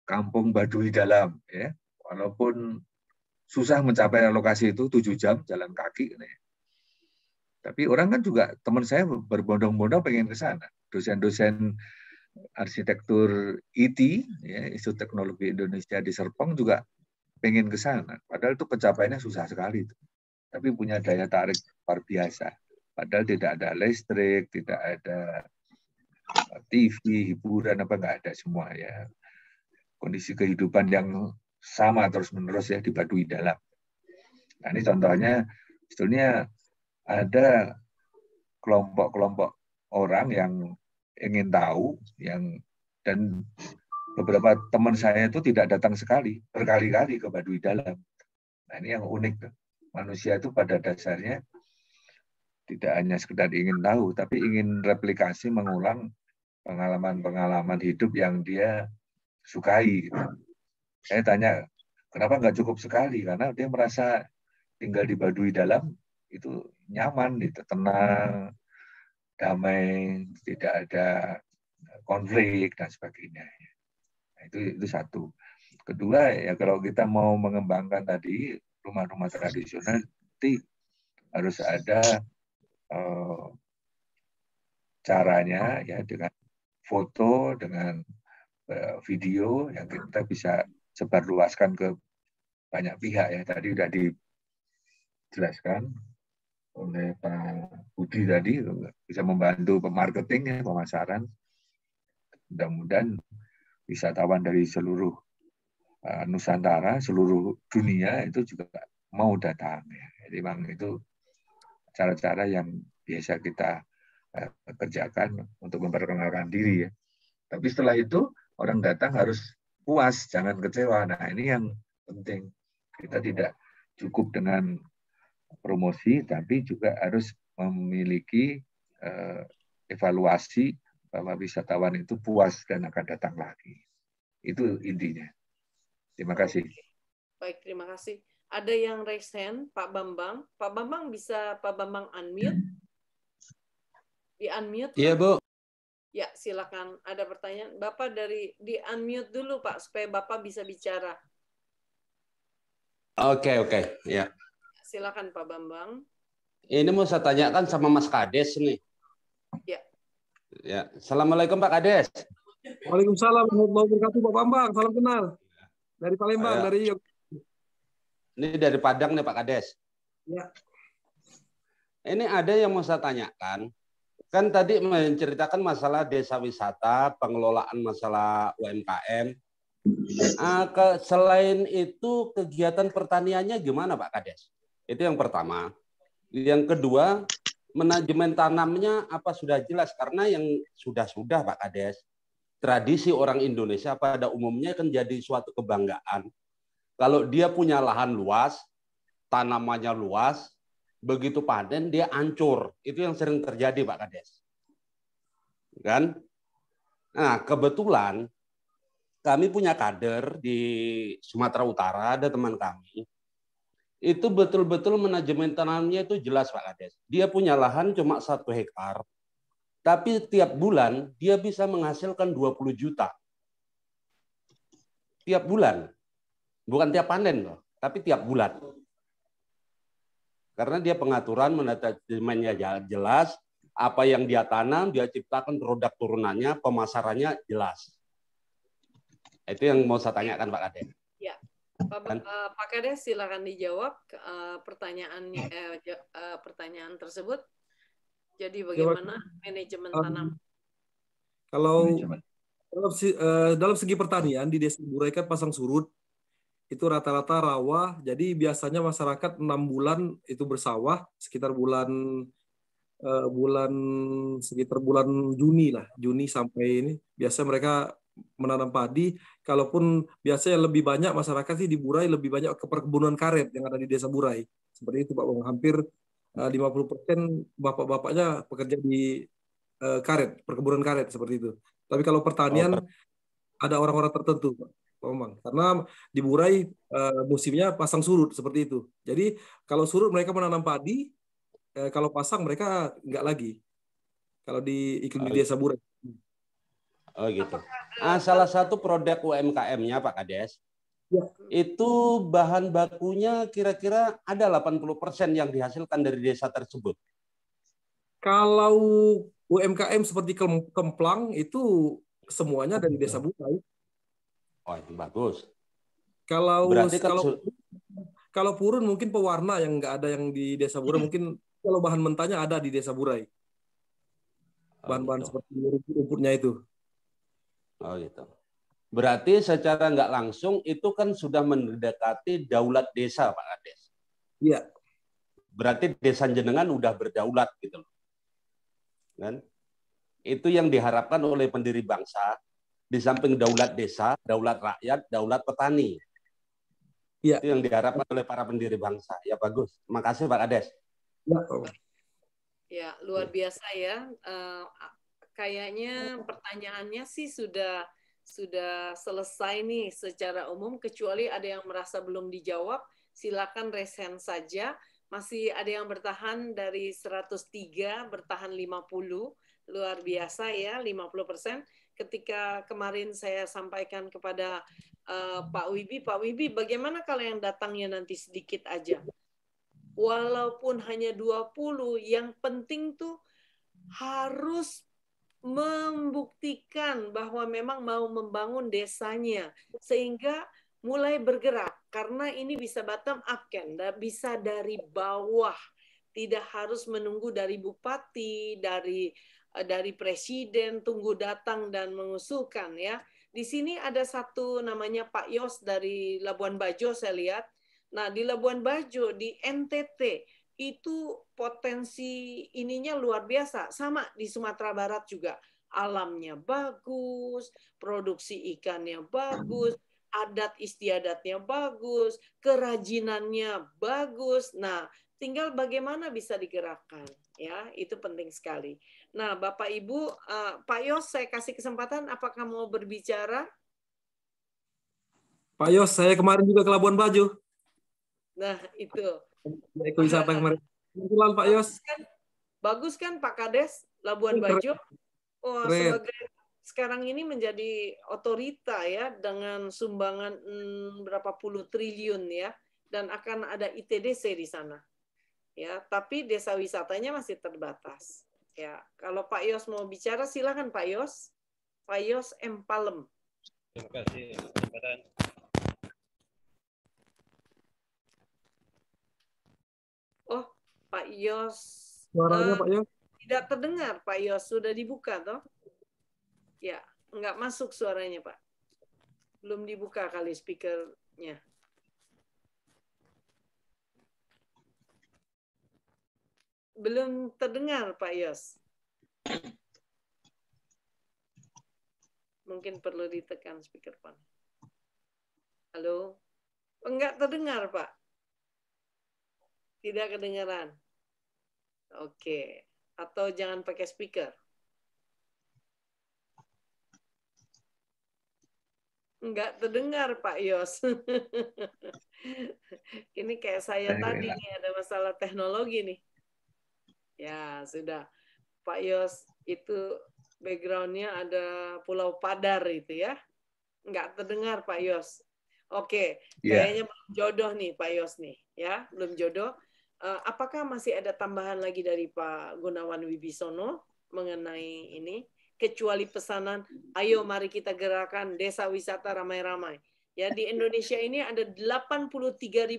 Kampung Baduy Dalam ya, walaupun susah mencapai lokasi itu tujuh jam jalan kaki gitu ya. Tapi orang kan juga teman saya berbondong-bondong pengen ke sana. Dosen-dosen arsitektur IT, ya, Institut Teknologi Indonesia di Serpong juga pengen ke sana. Padahal itu pencapaiannya susah sekali. Itu tapi punya daya tarik luar biasa. Padahal tidak ada listrik, tidak ada eh, TV, hiburan apa enggak ada semua ya. Kondisi kehidupan yang sama terus-menerus ya dibadui dalam. Nah, ini contohnya sebetulnya ada kelompok-kelompok orang yang ingin tahu yang dan beberapa teman saya itu tidak datang sekali berkali-kali ke Baduy Dalam. Nah ini yang unik manusia itu pada dasarnya tidak hanya sekedar ingin tahu, tapi ingin replikasi mengulang pengalaman-pengalaman hidup yang dia sukai. Gitu. Saya tanya, kenapa nggak cukup sekali? Karena dia merasa tinggal di Baduy dalam itu nyaman, itu tenang, damai, tidak ada konflik dan sebagainya. Nah, itu itu satu. Kedua ya kalau kita mau mengembangkan tadi rumah-rumah tradisional nanti harus ada uh, caranya ya dengan foto dengan uh, video yang kita bisa sebarluaskan ke banyak pihak ya tadi sudah dijelaskan oleh Pak Budi tadi bisa membantu pemarketing ya pemasaran mudah-mudahan wisatawan dari seluruh Eh, Nusantara, seluruh dunia itu juga mau datang. Ya. Jadi memang itu cara-cara yang biasa kita eh, kerjakan untuk memperkenalkan diri ya. Tapi setelah itu orang datang harus puas, jangan kecewa. Nah ini yang penting. Kita tidak cukup dengan promosi, tapi juga harus memiliki eh, evaluasi bahwa wisatawan itu puas dan akan datang lagi. Itu intinya. Terima kasih. Baik, terima kasih. Ada yang raise hand, Pak Bambang. Pak Bambang bisa Pak Bambang unmute? Di unmute? Iya, Bu. Ya, silakan. Ada pertanyaan. Bapak dari di unmute dulu, Pak, supaya Bapak bisa bicara. Oke, okay, oke. Okay. Ya. Silakan Pak Bambang. Ini mau saya tanyakan sama Mas Kades nih. Ya. Ya. Assalamualaikum Pak Kades. Waalaikumsalam warahmatullahi Pak Bambang. Salam kenal. Dari Palembang, Ayo. dari Ini dari Padang nih Pak Kades. Ya. Ini ada yang mau saya tanyakan. Kan tadi menceritakan masalah desa wisata, pengelolaan masalah UMKM. Nah, selain itu kegiatan pertaniannya gimana Pak Kades? Itu yang pertama. Yang kedua, manajemen tanamnya apa sudah jelas? Karena yang sudah-sudah Pak Kades, tradisi orang Indonesia pada umumnya kan jadi suatu kebanggaan. Kalau dia punya lahan luas, tanamannya luas, begitu panen dia ancur. Itu yang sering terjadi Pak Kades. Kan? Nah, kebetulan kami punya kader di Sumatera Utara, ada teman kami. Itu betul-betul manajemen tanamnya itu jelas Pak Kades. Dia punya lahan cuma satu hektar tapi tiap bulan dia bisa menghasilkan 20 juta. Tiap bulan. Bukan tiap panen loh, tapi tiap bulan. Karena dia pengaturan manajemennya jelas, apa yang dia tanam dia ciptakan produk turunannya, pemasarannya jelas. Itu yang mau saya tanyakan Pak Kades. Ya. Pak, uh, Pak Kades silakan dijawab uh, pertanyaannya eh, pertanyaan tersebut. Jadi bagaimana manajemen tanam? Kalau dalam, eh, dalam segi pertanian di Desa Burai kan pasang surut itu rata-rata rawa. Jadi biasanya masyarakat enam bulan itu bersawah sekitar bulan eh, bulan sekitar bulan Juni lah, Juni sampai ini biasa mereka menanam padi. Kalaupun biasanya lebih banyak masyarakat sih di Burai lebih banyak ke perkebunan karet yang ada di Desa Burai. Seperti itu Pak Bang, hampir 50% eh, persen bapak-bapaknya pekerja di eh, karet, perkebunan karet seperti itu. Tapi kalau pertanian oh, ada orang-orang tertentu, Pak Bambang. Karena di Burai eh, musimnya pasang surut seperti itu. Jadi kalau surut mereka menanam padi, kalau pasang mereka nggak lagi. Kalau di iklim di ah, desa Burai. Oh gitu. Ah, salah satu produk UMKM-nya Pak Kades ya. itu bahan bakunya kira-kira ada 80% yang dihasilkan dari desa tersebut. Kalau UMKM seperti Kemplang itu semuanya dari desa Bukai. Oh, itu bagus. Kalau Berarti kan kalau, kalau purun mungkin pewarna yang nggak ada yang di desa Burai, hmm. mungkin kalau bahan mentahnya ada di desa Burai. Bahan-bahan oh, gitu. seperti rumputnya itu. Oh gitu. Berarti secara nggak langsung itu kan sudah mendekati daulat desa, Pak Kades. Iya. Berarti desa jenengan udah berdaulat gitu loh. Kan? Itu yang diharapkan oleh pendiri bangsa di samping daulat desa, daulat rakyat, daulat petani. Iya. Itu yang diharapkan oleh para pendiri bangsa. Ya bagus. Makasih Pak Kades. Ya. Ya, luar biasa ya. Uh, kayaknya pertanyaannya sih sudah sudah selesai nih secara umum kecuali ada yang merasa belum dijawab silakan resen saja masih ada yang bertahan dari 103 bertahan 50 luar biasa ya 50% ketika kemarin saya sampaikan kepada uh, Pak Wibi Pak Wibi bagaimana kalau yang datangnya nanti sedikit aja walaupun hanya 20 yang penting tuh harus membuktikan bahwa memang mau membangun desanya sehingga mulai bergerak karena ini bisa bottom up kan bisa dari bawah tidak harus menunggu dari bupati dari eh, dari presiden tunggu datang dan mengusulkan ya di sini ada satu namanya Pak Yos dari Labuan Bajo saya lihat nah di Labuan Bajo di NTT itu potensi ininya luar biasa. Sama di Sumatera Barat juga. Alamnya bagus, produksi ikannya bagus, adat istiadatnya bagus, kerajinannya bagus. Nah, tinggal bagaimana bisa digerakkan ya itu penting sekali nah bapak ibu uh, pak yos saya kasih kesempatan apakah mau berbicara pak yos saya kemarin juga ke labuan bajo nah itu Eko Wisata kemarin. Kebetulan Pak Yos. Bagus kan, kan Pak Kades, Labuan Bajo. Oh, sebagai sekarang ini menjadi otorita ya dengan sumbangan hmm, berapa puluh triliun ya dan akan ada ITDC di sana ya tapi desa wisatanya masih terbatas ya kalau Pak Yos mau bicara silakan Pak Yos Pak Yos Empalem terima kasih Pak Yos. Suaranya uh, Pak Yos? Tidak terdengar Pak Yos, sudah dibuka toh? Ya, nggak masuk suaranya Pak. Belum dibuka kali speakernya. Belum terdengar Pak Yos. Mungkin perlu ditekan speaker Pak. Halo? Enggak terdengar Pak. Tidak kedengaran. Oke. Atau jangan pakai speaker. Enggak terdengar Pak Yos. Ini kayak saya tadi nih ada masalah teknologi nih. Ya sudah. Pak Yos itu backgroundnya ada Pulau Padar itu ya. Enggak terdengar Pak Yos. Oke, iya. kayaknya yeah. belum jodoh nih Pak Yos nih, ya belum jodoh. Eh, apakah masih ada tambahan lagi dari Pak Gunawan Wibisono mengenai ini? Kecuali pesanan, ayo mari kita gerakan desa wisata ramai-ramai. Ya di Indonesia ini ada 83.381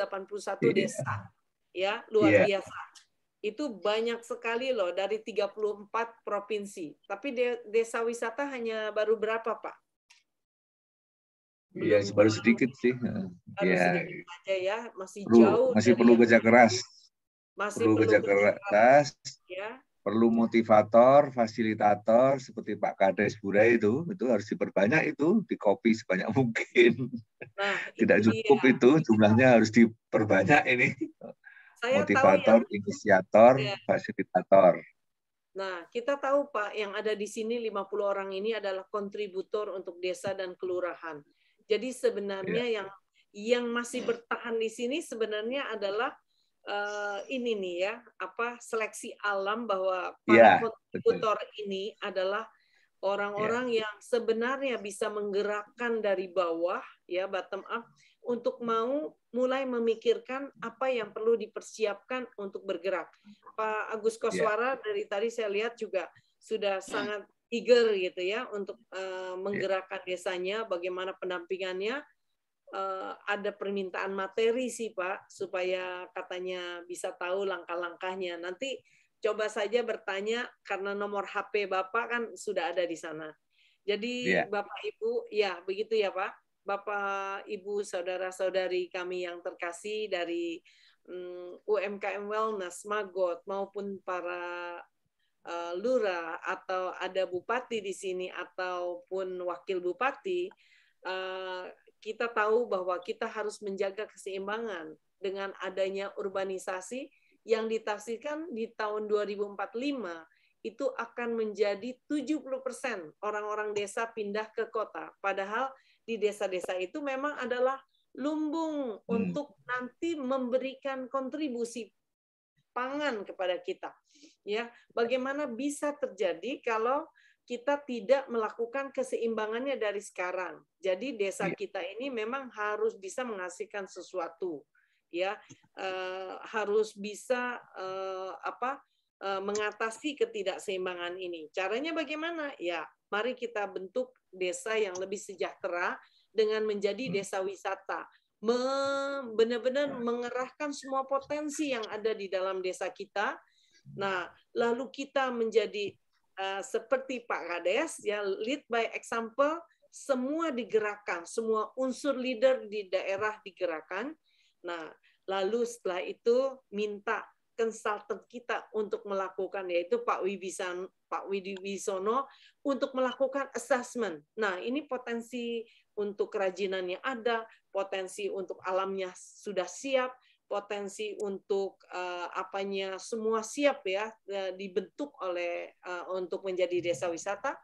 iya. desa. Ya, luar yeah. biasa. Itu banyak sekali loh dari 34 provinsi. Tapi desa wisata hanya baru berapa, Pak? Iya, hmm, baru sedikit sih. Iya. aja ya, masih perlu, jauh. Masih perlu kerja keras. Masih perlu, kerja keras. Ya. Perlu motivator, fasilitator seperti Pak Kades Bura itu, itu harus diperbanyak itu, dikopi sebanyak mungkin. Nah, Tidak cukup iya. itu, jumlahnya harus diperbanyak ini. Saya motivator, tahu ya. inisiator, ya. fasilitator. Nah, kita tahu Pak, yang ada di sini 50 orang ini adalah kontributor untuk desa dan kelurahan jadi sebenarnya yeah. yang yang masih bertahan di sini sebenarnya adalah uh, ini nih ya apa seleksi alam bahwa iya, para yeah, ini adalah orang-orang yeah. yang sebenarnya bisa menggerakkan dari bawah ya bottom up untuk mau mulai memikirkan apa yang perlu dipersiapkan untuk bergerak. Pak Agus iya. Koswara yeah. dari tadi saya lihat juga sudah hmm. sangat eager gitu ya untuk uh, menggerakkan desanya, bagaimana pendampingannya. Uh, ada permintaan materi sih Pak supaya katanya bisa tahu langkah-langkahnya. Nanti coba saja bertanya karena nomor HP Bapak kan sudah ada di sana. Jadi yeah. Bapak Ibu, ya begitu ya Pak. Bapak Ibu saudara-saudari kami yang terkasih dari um, mm, UMKM Wellness, Magot maupun para uh, lurah atau ada bupati di sini ataupun wakil bupati, eh, kita tahu bahwa kita harus menjaga keseimbangan dengan adanya urbanisasi yang ditafsirkan di tahun 2045 itu akan menjadi 70% orang-orang desa pindah ke kota. Padahal di desa-desa itu memang adalah lumbung hmm. untuk nanti memberikan kontribusi pangan kepada kita. Ya, bagaimana bisa terjadi kalau kita tidak melakukan keseimbangannya dari sekarang. Jadi desa iya. kita ini memang harus bisa menghasilkan sesuatu, ya eh, harus bisa eh, apa eh, mengatasi ketidakseimbangan ini. Caranya bagaimana? Ya, mari kita bentuk desa yang lebih sejahtera dengan menjadi hmm. desa wisata benar-benar ya. mengerahkan semua potensi yang ada di dalam desa kita. Hmm. Nah, lalu kita menjadi uh, seperti Pak Kades ya lead by example, semua digerakkan, semua unsur leader di daerah digerakkan. Nah, lalu setelah itu minta konsultan kita untuk melakukan yaitu Pak Wibisan Pak Widi Wisono untuk melakukan assessment. Nah, ini potensi untuk kerajinannya ada, potensi untuk alamnya sudah siap, potensi untuk uh, apanya semua siap ya eh, dibentuk oleh uh, untuk menjadi desa wisata.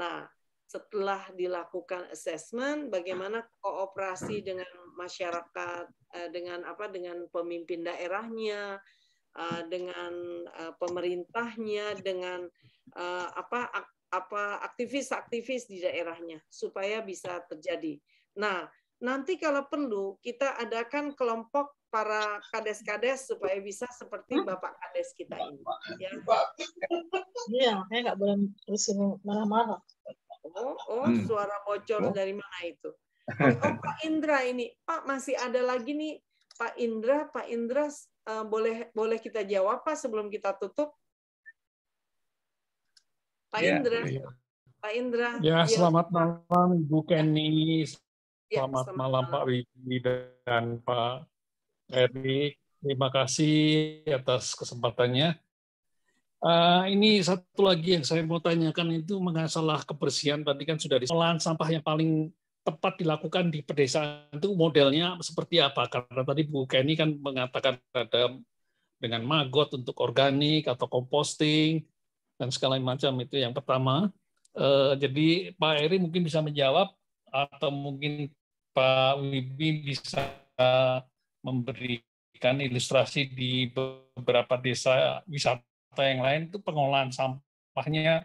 Nah, setelah dilakukan assessment bagaimana kooperasi dengan masyarakat dengan apa dengan pemimpin daerahnya dengan pemerintahnya dengan apa apa aktivis-aktivis di daerahnya supaya bisa terjadi. Nah, nanti kalau perlu kita adakan kelompok para kades-kades supaya bisa seperti hmm. bapak kades kita ini. Ya, ya saya nggak boleh terus marah-marah. Oh, oh, hmm. suara bocor hmm. dari mana itu? Oh, oh, Pak Indra ini, Pak masih ada lagi nih Pak Indra, Pak Indra uh, boleh boleh kita jawab Pak sebelum kita tutup. Pak yeah. Indra. Iya. Pak Indra. Ya, iya, selamat ya. malam Bu Kenny. Selamat, ya, selamat malam, malam Pak Widi dan Pak Eri. Terima kasih atas kesempatannya. Uh, ini satu lagi yang saya mau tanyakan itu mengasalah kebersihan. Tadi kan sudah disolahan sampah yang paling tepat dilakukan di pedesaan itu modelnya seperti apa? Karena tadi Bu Kenny kan mengatakan ada dengan magot untuk organik atau composting dan segala macam itu yang pertama. Eh, jadi Pak Eri mungkin bisa menjawab atau mungkin Pak Wibi bisa memberikan ilustrasi di beberapa desa wisata yang lain itu pengolahan sampahnya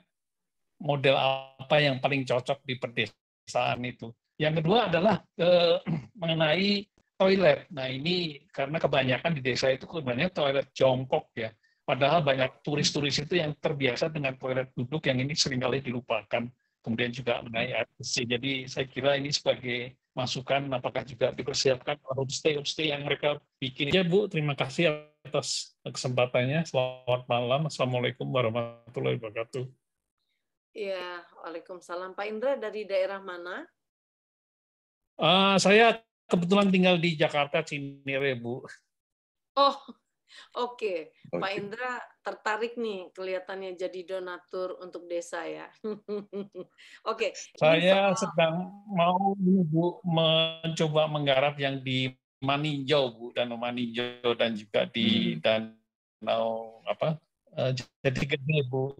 model apa yang paling cocok di pedesaan itu. Yang kedua adalah eh, mengenai toilet. Nah ini karena kebanyakan di desa itu kebanyakan toilet jongkok ya. Padahal banyak turis-turis itu yang terbiasa dengan toilet duduk yang ini seringkali dilupakan. Kemudian juga mengenai air Jadi saya kira ini sebagai masukan apakah juga dipersiapkan homestay-homestay yang mereka bikin. Ya Bu, terima kasih atas kesempatannya. Selamat malam. Assalamualaikum warahmatullahi wabarakatuh. Ya, Waalaikumsalam. Pak Indra dari daerah mana? Uh, saya kebetulan tinggal di Jakarta, Cinere, Bu. Oh, Oke, okay. Pak Indra tertarik nih kelihatannya jadi donatur untuk desa ya. Oke. Saya soal... sedang mau Bu mencoba menggarap yang di Maninjau Bu, Danau Maninjau dan juga di hmm. Danau apa? Eh, jadi gede Bu.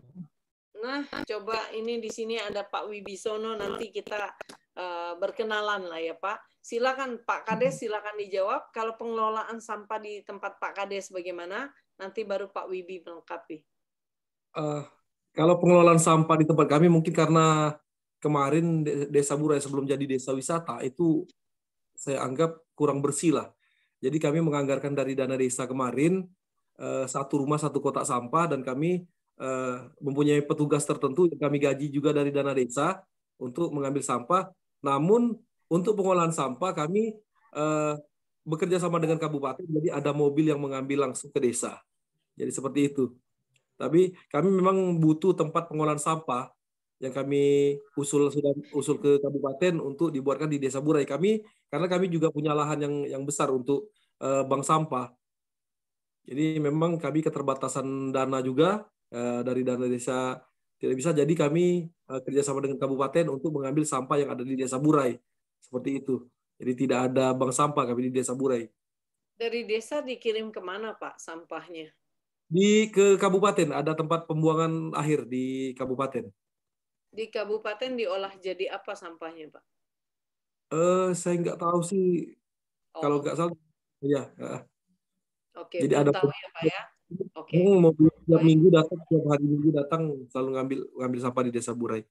Nah, coba ini di sini ada Pak Wibisono nanti kita uh, berkenalan lah ya Pak. Silakan Pak Kades silakan dijawab kalau pengelolaan sampah di tempat Pak Kades bagaimana? Nanti baru Pak Wibi melengkapi. Uh, kalau pengelolaan sampah di tempat kami mungkin karena kemarin Desa Burai sebelum jadi desa wisata itu saya anggap kurang bersih lah. Jadi kami menganggarkan dari dana desa kemarin eh, satu rumah satu kotak sampah dan kami Eh, mempunyai petugas tertentu yang kami gaji juga dari dana desa untuk mengambil sampah. Namun untuk pengolahan sampah kami eh, bekerja sama dengan kabupaten, jadi ada mobil yang mengambil langsung ke desa. Jadi seperti itu. Tapi kami memang butuh tempat pengolahan sampah yang kami usul sudah usul ke kabupaten untuk dibuatkan di desa Burai kami karena kami juga punya lahan yang yang besar untuk eh, bank sampah. Jadi memang kami keterbatasan dana juga Eh, dari dana desa tidak bisa jadi kami eh, kerjasama dengan kabupaten untuk mengambil sampah yang ada di desa Burai seperti itu jadi tidak ada bank sampah kami di desa Burai dari desa dikirim kemana pak sampahnya di ke kabupaten ada tempat pembuangan akhir di kabupaten di kabupaten diolah jadi apa sampahnya pak eh saya nggak tahu sih oh. kalau nggak salah ya oke okay, jadi ada tahu ya pak ya Oke. Okay. Mau tiap minggu datang, tiap hari minggu datang selalu ngambil ngambil sampah di desa Burai.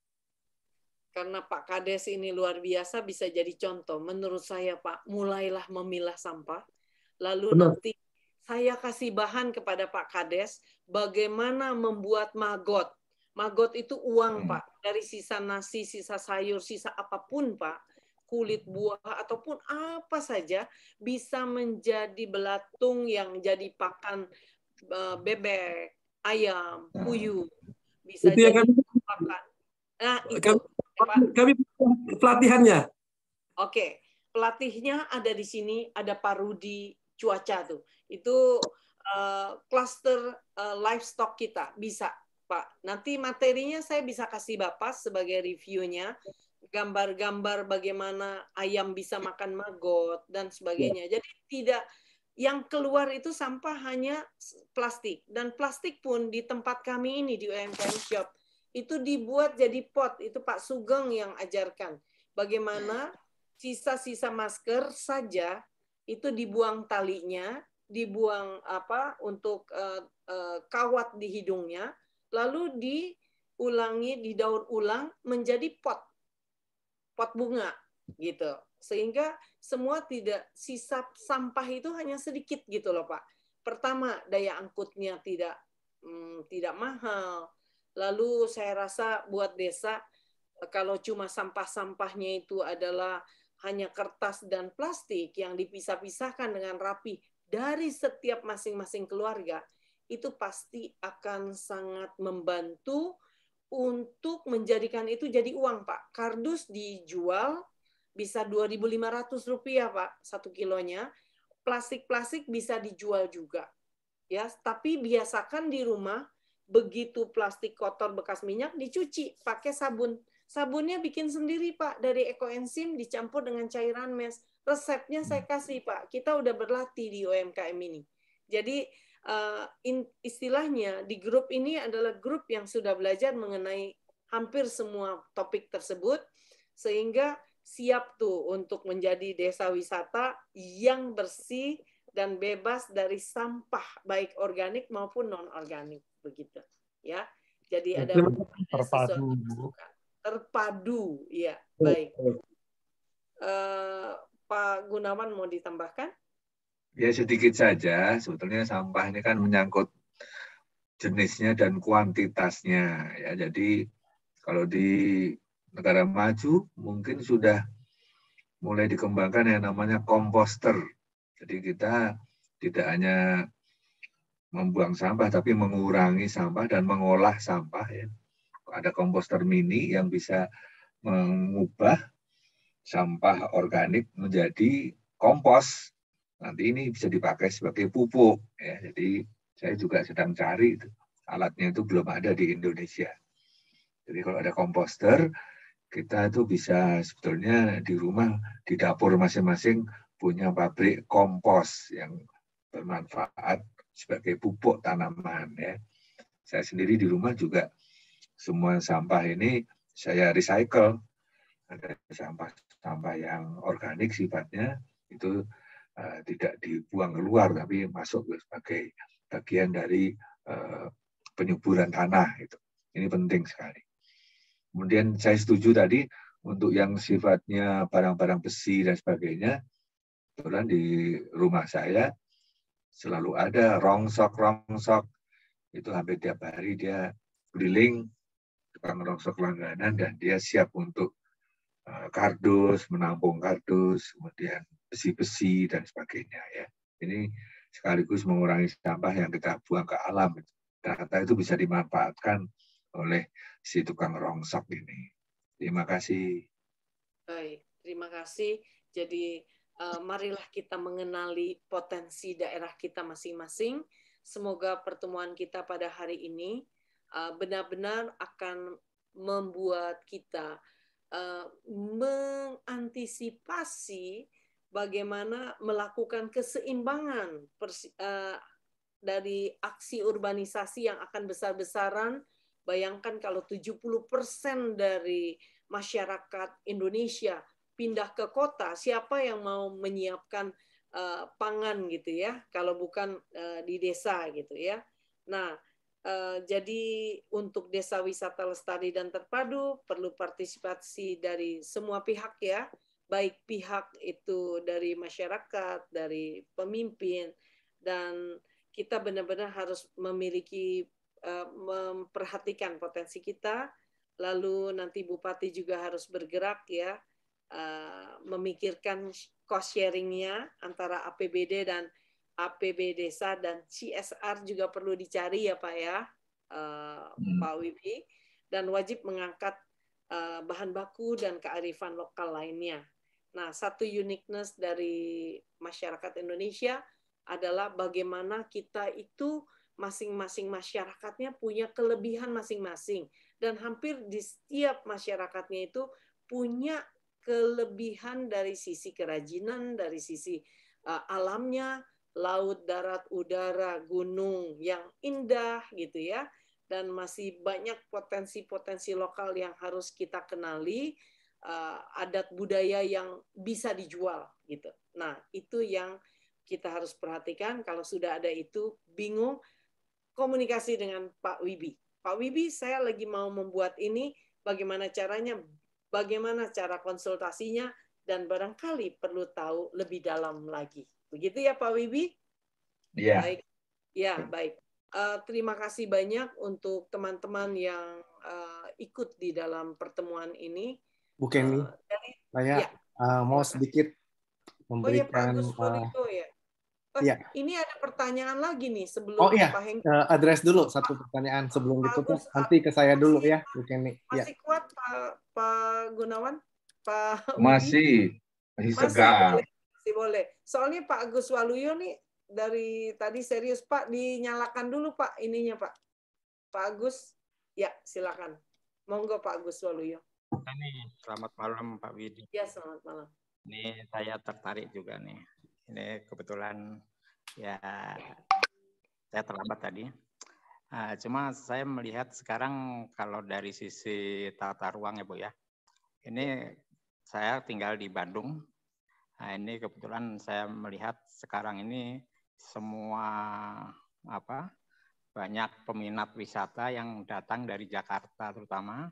Karena Pak Kades ini luar biasa bisa jadi contoh. Menurut saya Pak, mulailah memilah sampah. Lalu Benar. nanti saya kasih bahan kepada Pak Kades bagaimana membuat magot. Magot itu uang hmm. Pak dari sisa nasi, sisa sayur, sisa apapun Pak kulit buah ataupun apa saja bisa menjadi belatung yang jadi pakan Eh, bebek, ayam, ah. puyuh. Bisa itu yang kami Nah, itu. Kami, ya, kami pelatihannya. Oke, pelatihnya ada di sini, ada Pak Rudi Cuaca tuh. Itu kluster eh, uh, eh, uh, livestock kita bisa Pak. Nanti materinya saya bisa kasih Bapak sebagai reviewnya gambar-gambar bagaimana ayam bisa makan maggot dan sebagainya. Ya. Jadi tidak yang keluar itu sampah hanya plastik dan plastik pun di tempat kami ini di UMKM Shop itu dibuat jadi pot itu Pak Sugeng yang ajarkan bagaimana sisa-sisa masker saja itu dibuang talinya dibuang apa untuk uh, uh, kawat di hidungnya lalu diulangi didaur ulang menjadi pot pot bunga gitu sehingga semua tidak sisa sampah itu hanya sedikit gitu loh Pak. Pertama daya angkutnya tidak hmm, tidak mahal. Lalu saya rasa buat desa eh, kalau cuma sampah-sampahnya itu adalah hanya kertas dan plastik yang dipisah-pisahkan dengan rapi dari setiap masing-masing keluarga itu pasti akan sangat membantu untuk menjadikan itu jadi uang, Pak. Kardus dijual bisa 2.500 rupiah pak satu kilonya plastik-plastik bisa dijual juga ya tapi biasakan di rumah begitu plastik kotor bekas minyak dicuci pakai sabun sabunnya bikin sendiri pak dari ekoenzim dicampur dengan cairan mes resepnya saya hmm. kasih pak kita udah berlatih di UMKM ini jadi uh, in, istilahnya di grup ini adalah grup yang sudah belajar mengenai hampir semua topik tersebut sehingga siap tuh untuk menjadi desa wisata yang bersih dan bebas dari sampah baik organik maupun non organik begitu ya jadi ada terpadu terpadu, terpadu ya baik uh, Pak Gunawan mau ditambahkan ya sedikit saja sebetulnya sampah ini kan menyangkut jenisnya dan kuantitasnya ya jadi kalau di negara maju mungkin sudah mulai dikembangkan yang namanya komposter. Jadi kita tidak hanya membuang sampah tapi mengurangi sampah dan mengolah sampah ya. Ada komposter mini yang bisa mengubah sampah organik menjadi kompos. Nanti ini bisa dipakai sebagai pupuk ya. Jadi saya juga sedang cari itu. Alatnya itu belum ada di Indonesia. Jadi kalau ada komposter, kita itu bisa sebetulnya di rumah, di dapur masing-masing punya pabrik kompos yang bermanfaat sebagai pupuk tanaman ya. Saya sendiri di rumah juga semua sampah ini saya recycle. Ada sampah-sampah yang organik sifatnya itu uh, tidak dibuang keluar tapi masuk sebagai bagian dari uh, penyuburan tanah itu. Ini penting sekali. Kemudian saya setuju tadi untuk yang sifatnya barang-barang besi dan sebagainya, kebetulan di rumah saya selalu ada rongsok-rongsok. Itu hampir tiap hari dia keliling tukang rongsok langganan dan dia siap untuk eh, kardus, menampung kardus, kemudian besi-besi dan sebagainya ya. Ini sekaligus mengurangi sampah yang kita buang ke alam. Ternyata itu bisa dimanfaatkan oleh si tukang rongsok ini. Terima kasih. Baik, terima kasih. Jadi eh, marilah kita mengenali potensi daerah kita masing-masing. Semoga pertemuan kita pada hari ini eh, benar-benar eh, akan membuat kita eh, mengantisipasi bagaimana melakukan keseimbangan eh, dari aksi urbanisasi yang akan besar-besaran Bayangkan kalau 70% dari masyarakat Indonesia pindah ke kota, siapa yang mau menyiapkan uh, pangan gitu ya, kalau bukan uh, di desa gitu ya. Nah, uh, jadi untuk desa wisata lestari dan terpadu perlu partisipasi dari semua pihak ya, baik pihak itu dari masyarakat, dari pemimpin, dan kita benar-benar harus memiliki Eh, memperhatikan potensi kita, lalu nanti bupati juga harus bergerak ya, eh, memikirkan cost sharingnya antara APBD dan APB desa dan CSR juga perlu dicari ya Pak ya, eh, hmm. Pak Wibi, dan wajib mengangkat bahan baku dan kearifan lokal lainnya. Nah, satu uniqueness dari masyarakat Indonesia adalah bagaimana kita itu masing-masing masyarakatnya punya kelebihan masing-masing dan hampir di setiap masyarakatnya itu punya kelebihan dari sisi kerajinan, dari sisi uh, alamnya, laut, darat, udara, gunung yang indah gitu ya. Dan masih banyak potensi-potensi lokal yang harus kita kenali, uh, adat budaya yang bisa dijual gitu. Nah, itu yang kita harus perhatikan kalau sudah ada itu bingung komunikasi dengan Pak Wibi. Pak Wibi, saya lagi mau membuat ini, bagaimana caranya, bagaimana cara konsultasinya, dan barangkali perlu tahu lebih dalam lagi. Begitu ya Pak Wibi? Iya. Yeah. Baik. Ya, baik. Uh, terima kasih banyak untuk teman-teman yang uh, ikut di dalam pertemuan ini. Bu Kenny, uh, eh, saya ya. uh, mau sedikit oh, iya, memberikan oh, ya, Pak uh, ya. Oh, ya. Ini ada pertanyaan lagi nih sebelum oh, iya. Pak Hengki. Uh, eh, address dulu satu pertanyaan sebelum Pak ditutup. Agus, nanti ke saya dulu masih, ya, Bu Kenny. Iya. Masih ya. kuat Pak, Pak Gunawan? Pak Masih. Masih segar. Masih, masih boleh. Soalnya Pak Agus Waluyo nih dari tadi serius Pak dinyalakan dulu Pak ininya Pak. Pak Agus, ya silakan. Monggo Pak Agus Waluyo. Ini selamat malam Pak Widi. Ya selamat malam. Ini saya tertarik juga nih ini kebetulan ya saya terlambat tadi. Uh, cuma saya melihat sekarang kalau dari sisi tata ruang ya Bu ya. Ini saya tinggal di Bandung. Nah, ini kebetulan saya melihat sekarang ini semua apa banyak peminat wisata yang datang dari Jakarta terutama.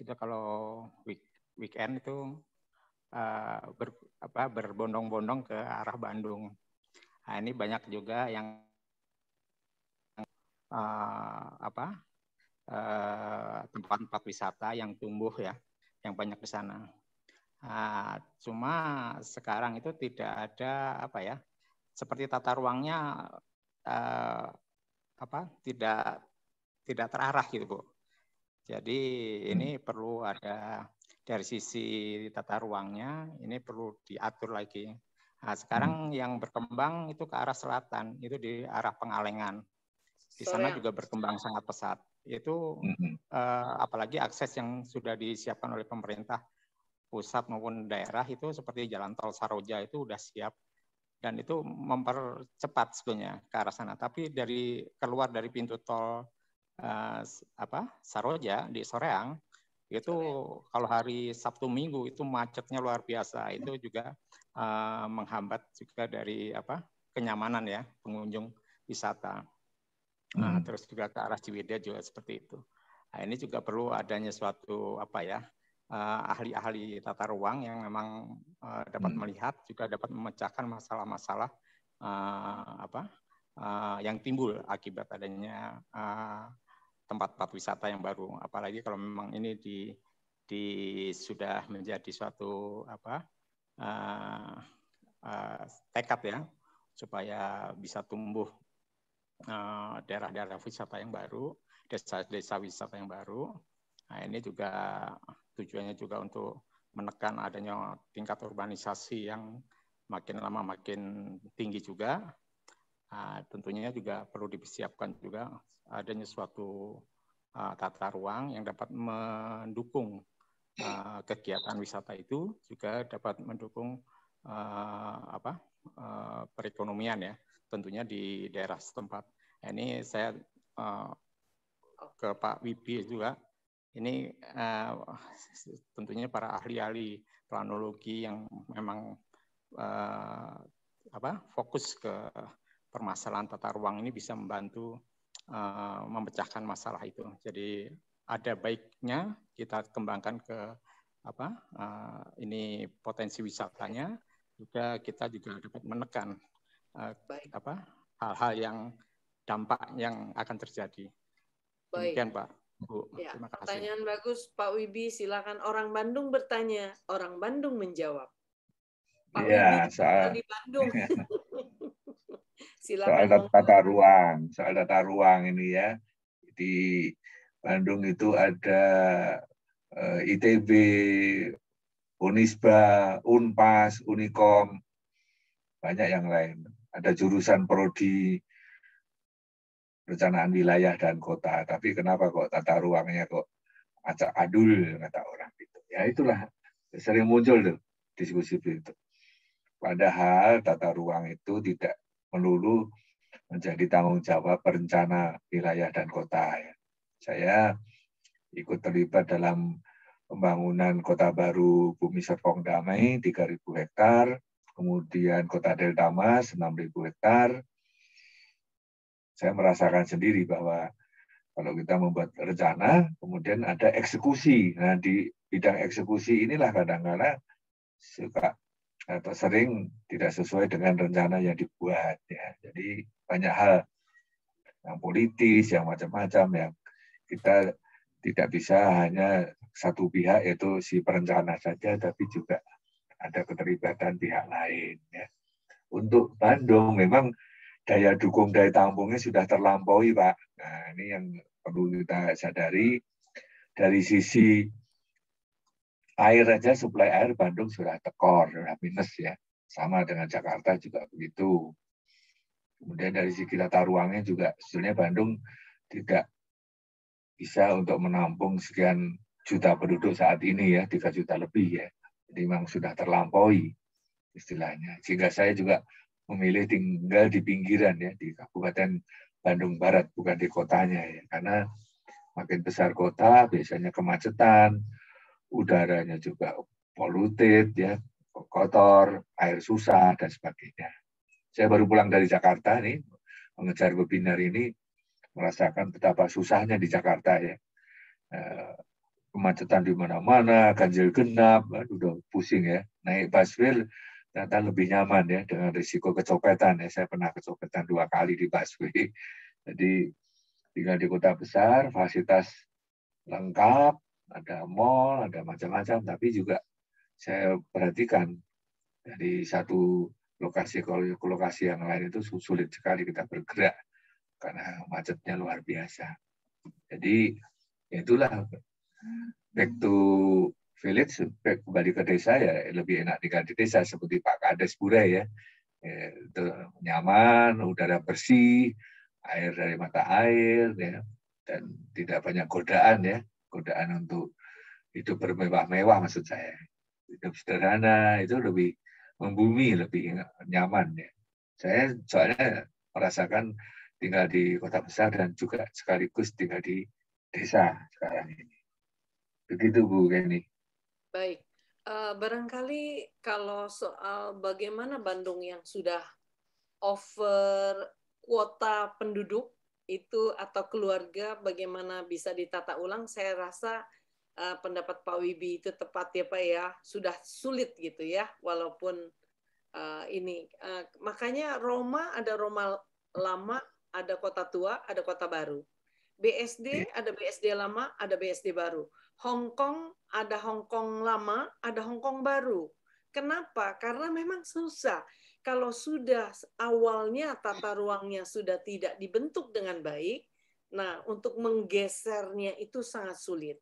Itu kalau week, weekend itu Eh, ber, apa, berbondong-bondong ke arah Bandung. Nah, ini banyak juga yang eh, eh, tempat-tempat uh, wisata yang tumbuh ya, yang banyak di sana. Uh, cuma sekarang itu tidak ada apa ya, seperti tata ruangnya uh, apa tidak tidak terarah gitu bu. Jadi ini hmm. perlu ada dari sisi tata ruangnya ini perlu diatur lagi. Nah, sekarang hmm. yang berkembang itu ke arah selatan, itu di arah Pengalengan. Di sana juga berkembang sangat pesat. Itu hmm. Eh, apalagi akses yang sudah disiapkan oleh pemerintah pusat maupun daerah itu seperti jalan tol Saroja itu sudah siap dan itu mempercepat sebenarnya ke arah sana. Tapi dari keluar dari pintu tol uh, apa Saroja di Soreang itu ya. kalau hari Sabtu Minggu itu macetnya luar biasa itu juga uh, menghambat juga dari apa kenyamanan ya pengunjung wisata nah, hmm. terus juga ke arah Ciwidey juga seperti itu nah, ini juga perlu adanya suatu apa ya eh, ahli-ahli uh, tata ruang yang memang uh, dapat hmm. melihat juga dapat memecahkan masalah-masalah uh, apa uh, yang timbul akibat adanya uh, tempat-tempat wisata yang baru. Apalagi kalau memang ini di, di sudah menjadi suatu apa uh, uh, tekad ya supaya bisa tumbuh daerah daerah-daerah wisata yang baru, desa-desa wisata yang baru. Nah, ini juga tujuannya juga untuk menekan adanya tingkat urbanisasi yang makin lama makin tinggi juga uh, tentunya juga perlu disiapkan juga adanya suatu uh, tata ruang yang dapat mendukung uh, kegiatan wisata itu juga dapat mendukung uh, apa uh, perekonomian ya tentunya di daerah setempat. Nah, ini saya uh, ke Pak Wibi juga. Ini uh, tentunya para ahli-ahli planologi yang memang uh, apa fokus ke permasalahan tata ruang ini bisa membantu uh, memecahkan masalah itu. Jadi ada baiknya kita kembangkan ke apa uh, ini potensi wisatanya juga kita juga dapat menekan uh, Baik. apa hal-hal yang dampak yang akan terjadi. Baik. Demikian Pak. Bu, ya, terima kasih. Pertanyaan bagus Pak Wibi, silakan orang Bandung bertanya, orang Bandung menjawab. Pak ya, Wibi saya di Bandung. Soal tata ruang, soal tata ruang ini ya. Di Bandung itu ada eh, ITB, Unisba, Unpas, Unikom, banyak yang lain. Ada jurusan prodi perencanaan wilayah dan kota, tapi kenapa kok tata ruangnya kok acak adul kata orang itu. Ya itulah sering muncul tuh diskusi itu. Padahal tata ruang itu tidak melulu menjadi tanggung jawab perencana wilayah dan kota. Ya. Saya ikut terlibat dalam pembangunan kota baru Bumi Serpong Damai 3.000 hektar, kemudian kota Delta Mas 6.000 hektar. Saya merasakan sendiri bahwa kalau kita membuat rencana, kemudian ada eksekusi. Nah, di bidang eksekusi inilah kadang-kadang suka atau sering tidak sesuai dengan rencana yang dibuat ya. Jadi banyak hal yang politis, yang macam-macam yang kita tidak bisa hanya satu pihak yaitu si perencana saja tapi juga ada keterlibatan pihak lain ya. Untuk Bandung memang daya dukung daya tampungnya sudah terlampaui Pak. Nah, ini yang perlu kita sadari dari sisi air saja suplai air Bandung sudah tekor, sudah minus ya. Sama dengan Jakarta juga begitu. Kemudian dari segi tata ruangnya juga sebenarnya Bandung tidak bisa untuk menampung sekian juta penduduk saat ini ya, tiga juta lebih ya. Jadi memang sudah terlampaui istilahnya. Sehingga saya juga memilih tinggal di pinggiran ya, di Kabupaten Bandung Barat, bukan di kotanya ya. Karena makin besar kota, biasanya kemacetan, udaranya juga polutif ya, kotor, air susah dan sebagainya. Saya baru pulang dari Jakarta nih, mengejar webinar ini merasakan betapa susahnya di Jakarta ya. Eh, kemacetan di mana-mana, ganjil genap, aduh, udah pusing ya. Naik busway ternyata lebih nyaman ya dengan risiko kecopetan ya. Saya pernah kecopetan dua kali di busway. Jadi tinggal di kota besar, fasilitas lengkap, ada mall, ada macam-macam, tapi juga saya perhatikan dari satu lokasi ke lokasi yang lain itu sulit sekali kita bergerak karena macetnya luar biasa. Jadi ya itulah back to village, back kembali ke desa ya lebih enak tinggal di desa seperti Pak Kades Bure ya. ya itu nyaman, udara bersih, air dari mata air ya dan tidak banyak godaan ya godaan untuk itu bermewah-mewah maksud saya. Hidup sederhana itu lebih membumi, lebih nyaman ya. Saya soalnya merasakan tinggal di kota besar dan juga sekaligus tinggal di desa sekarang ini. Begitu Bu Kenny. Baik. Eh, barangkali kalau soal bagaimana Bandung yang sudah over kuota penduduk itu atau keluarga bagaimana bisa ditata ulang saya rasa uh, pendapat Pak Wibi itu tepat ya Pak ya sudah sulit gitu ya walaupun uh, ini uh, makanya Roma ada Roma lama ada kota tua ada kota baru BSD iya. ada BSD lama ada BSD baru Hong Kong ada Hong Kong lama ada Hong Kong baru kenapa karena memang susah kalau sudah awalnya tata ruangnya sudah tidak dibentuk dengan baik, nah untuk menggesernya itu sangat sulit.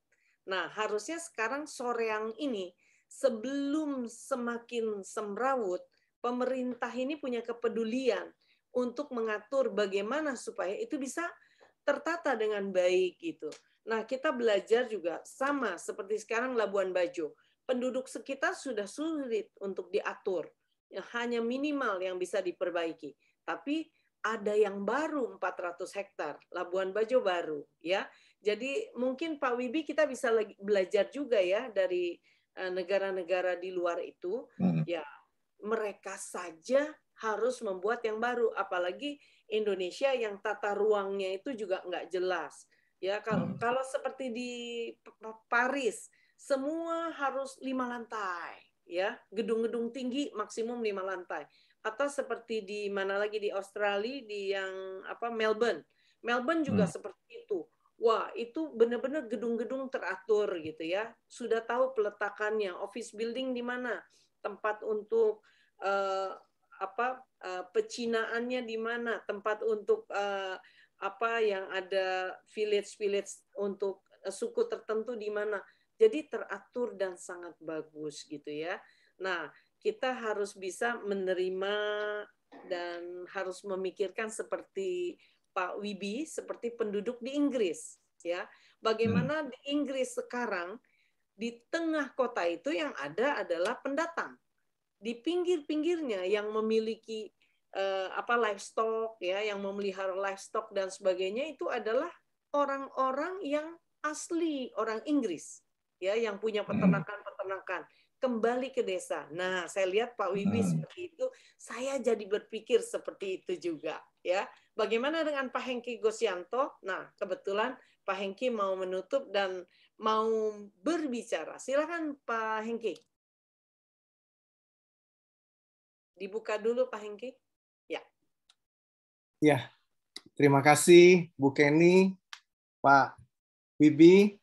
Nah, harusnya sekarang sore yang ini sebelum semakin semrawut, pemerintah ini punya kepedulian untuk mengatur bagaimana supaya itu bisa tertata dengan baik gitu. Nah, kita belajar juga sama seperti sekarang Labuan Bajo. Penduduk sekitar sudah sulit untuk diatur Ya, hanya minimal yang bisa diperbaiki. Tapi ada yang baru 400 hektar, Labuan Bajo baru ya. Jadi mungkin Pak Wibi kita bisa belajar juga ya dari eh, negara-negara di luar itu hmm. ya mereka saja harus membuat yang baru apalagi Indonesia yang tata ruangnya itu juga nggak jelas ya kalau hmm. kalau seperti di Paris semua harus lima lantai ya gedung-gedung tinggi maksimum lima lantai atau seperti di mana lagi di Australia di yang apa Melbourne Melbourne juga hmm. seperti itu wah itu benar-benar gedung-gedung teratur gitu ya sudah tahu peletakannya office building di mana tempat untuk uh, apa uh, pecinaannya di mana tempat untuk uh, apa yang ada village village untuk suku tertentu di mana jadi teratur dan sangat bagus gitu ya. Nah, kita harus bisa menerima dan harus memikirkan seperti Pak Wibi, seperti penduduk di Inggris ya. Bagaimana hmm. di Inggris sekarang di tengah kota itu yang ada adalah pendatang. Di pinggir-pinggirnya yang memiliki eh, apa livestock ya, yang memelihara livestock dan sebagainya itu adalah orang-orang yang asli orang Inggris ya yang punya hmm. peternakan-peternakan kembali ke desa. Nah, saya lihat Pak Wibi hmm. seperti itu, saya jadi berpikir seperti itu juga, ya. Bagaimana dengan Pak Hengki Gosianto Nah, kebetulan Pak Hengki mau menutup dan mau berbicara. Silakan Pak Hengki. Dibuka dulu Pak Hengki. Ya. Ya. Terima kasih Bu Kenny, Pak Wibi,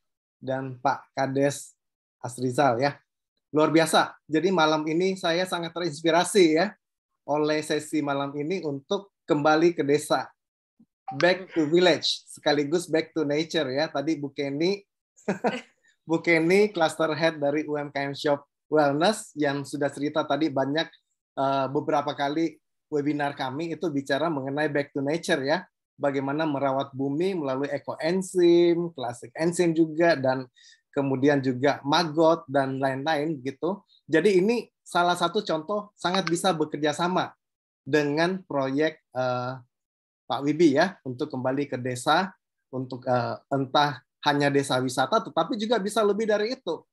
dan Pak Kades Asrizal ya. Luar biasa. Jadi malam ini saya sangat terinspirasi ya oleh sesi malam ini untuk kembali ke desa. Back to village sekaligus back to nature ya. Tadi Bu Kenny Bu Kenny cluster head dari UMKM Shop Wellness yang sudah cerita tadi banyak eh, beberapa kali webinar kami itu bicara mengenai back to nature ya bagaimana merawat bumi melalui ekoenzim, klasik enzim juga, dan kemudian juga maggot, dan lain-lain gitu. Jadi ini salah satu contoh sangat bisa bekerja sama dengan proyek uh, Pak Wibi ya, untuk kembali ke desa, untuk uh, entah hanya desa wisata, tetapi juga bisa lebih dari itu.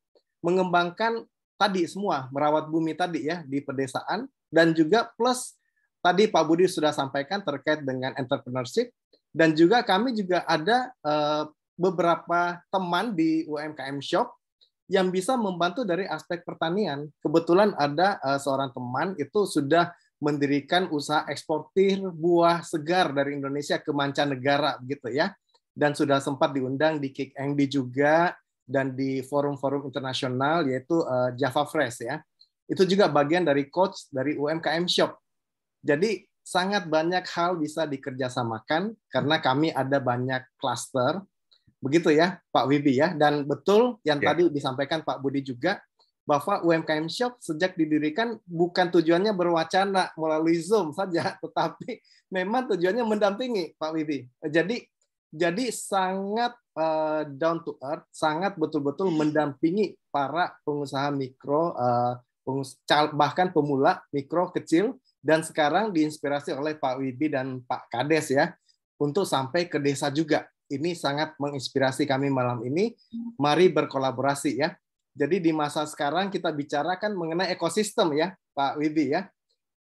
Mengembangkan tadi semua, merawat bumi tadi ya, di pedesaan, dan juga plus tadi Pak Budi sudah sampaikan terkait dengan entrepreneurship dan juga kami juga ada eh, beberapa teman di UMKM Shop yang bisa membantu dari aspek pertanian. Kebetulan ada eh, seorang teman itu sudah mendirikan usaha eksportir buah segar dari Indonesia ke mancanegara gitu ya. Dan sudah sempat diundang di Kick Angby juga dan di forum-forum internasional yaitu eh, Java Fresh ya. Itu juga bagian dari coach dari UMKM Shop jadi sangat banyak hal bisa dikerjasamakan karena hmm. kami ada banyak kluster, Begitu ya Pak Wibi ya. Dan betul yang ya. tadi disampaikan Pak Budi juga bahwa UMKM Shop sejak didirikan bukan tujuannya berwacana melalui Zoom saja, tetapi memang tujuannya mendampingi Pak Wibi. Jadi jadi sangat eh, down to earth, sangat betul-betul mendampingi para pengusaha mikro, eh, bahkan pemula mikro kecil dan sekarang diinspirasi oleh Pak Wibi dan Pak Kades ya untuk sampai ke desa juga. Ini sangat menginspirasi kami malam ini. Mari berkolaborasi ya. Jadi di masa sekarang kita bicarakan mengenai ekosistem ya, Pak Wibi ya.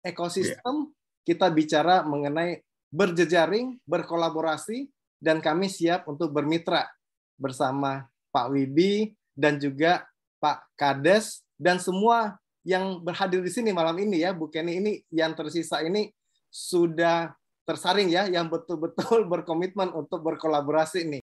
Ekosistem yeah. kita bicara mengenai berjejaring, berkolaborasi dan kami siap untuk bermitra bersama Pak Wibi dan juga Pak Kades dan semua yang berhadir di sini malam ini ya, Bu Kenny ini yang tersisa ini sudah tersaring ya, yang betul-betul berkomitmen untuk berkolaborasi nih.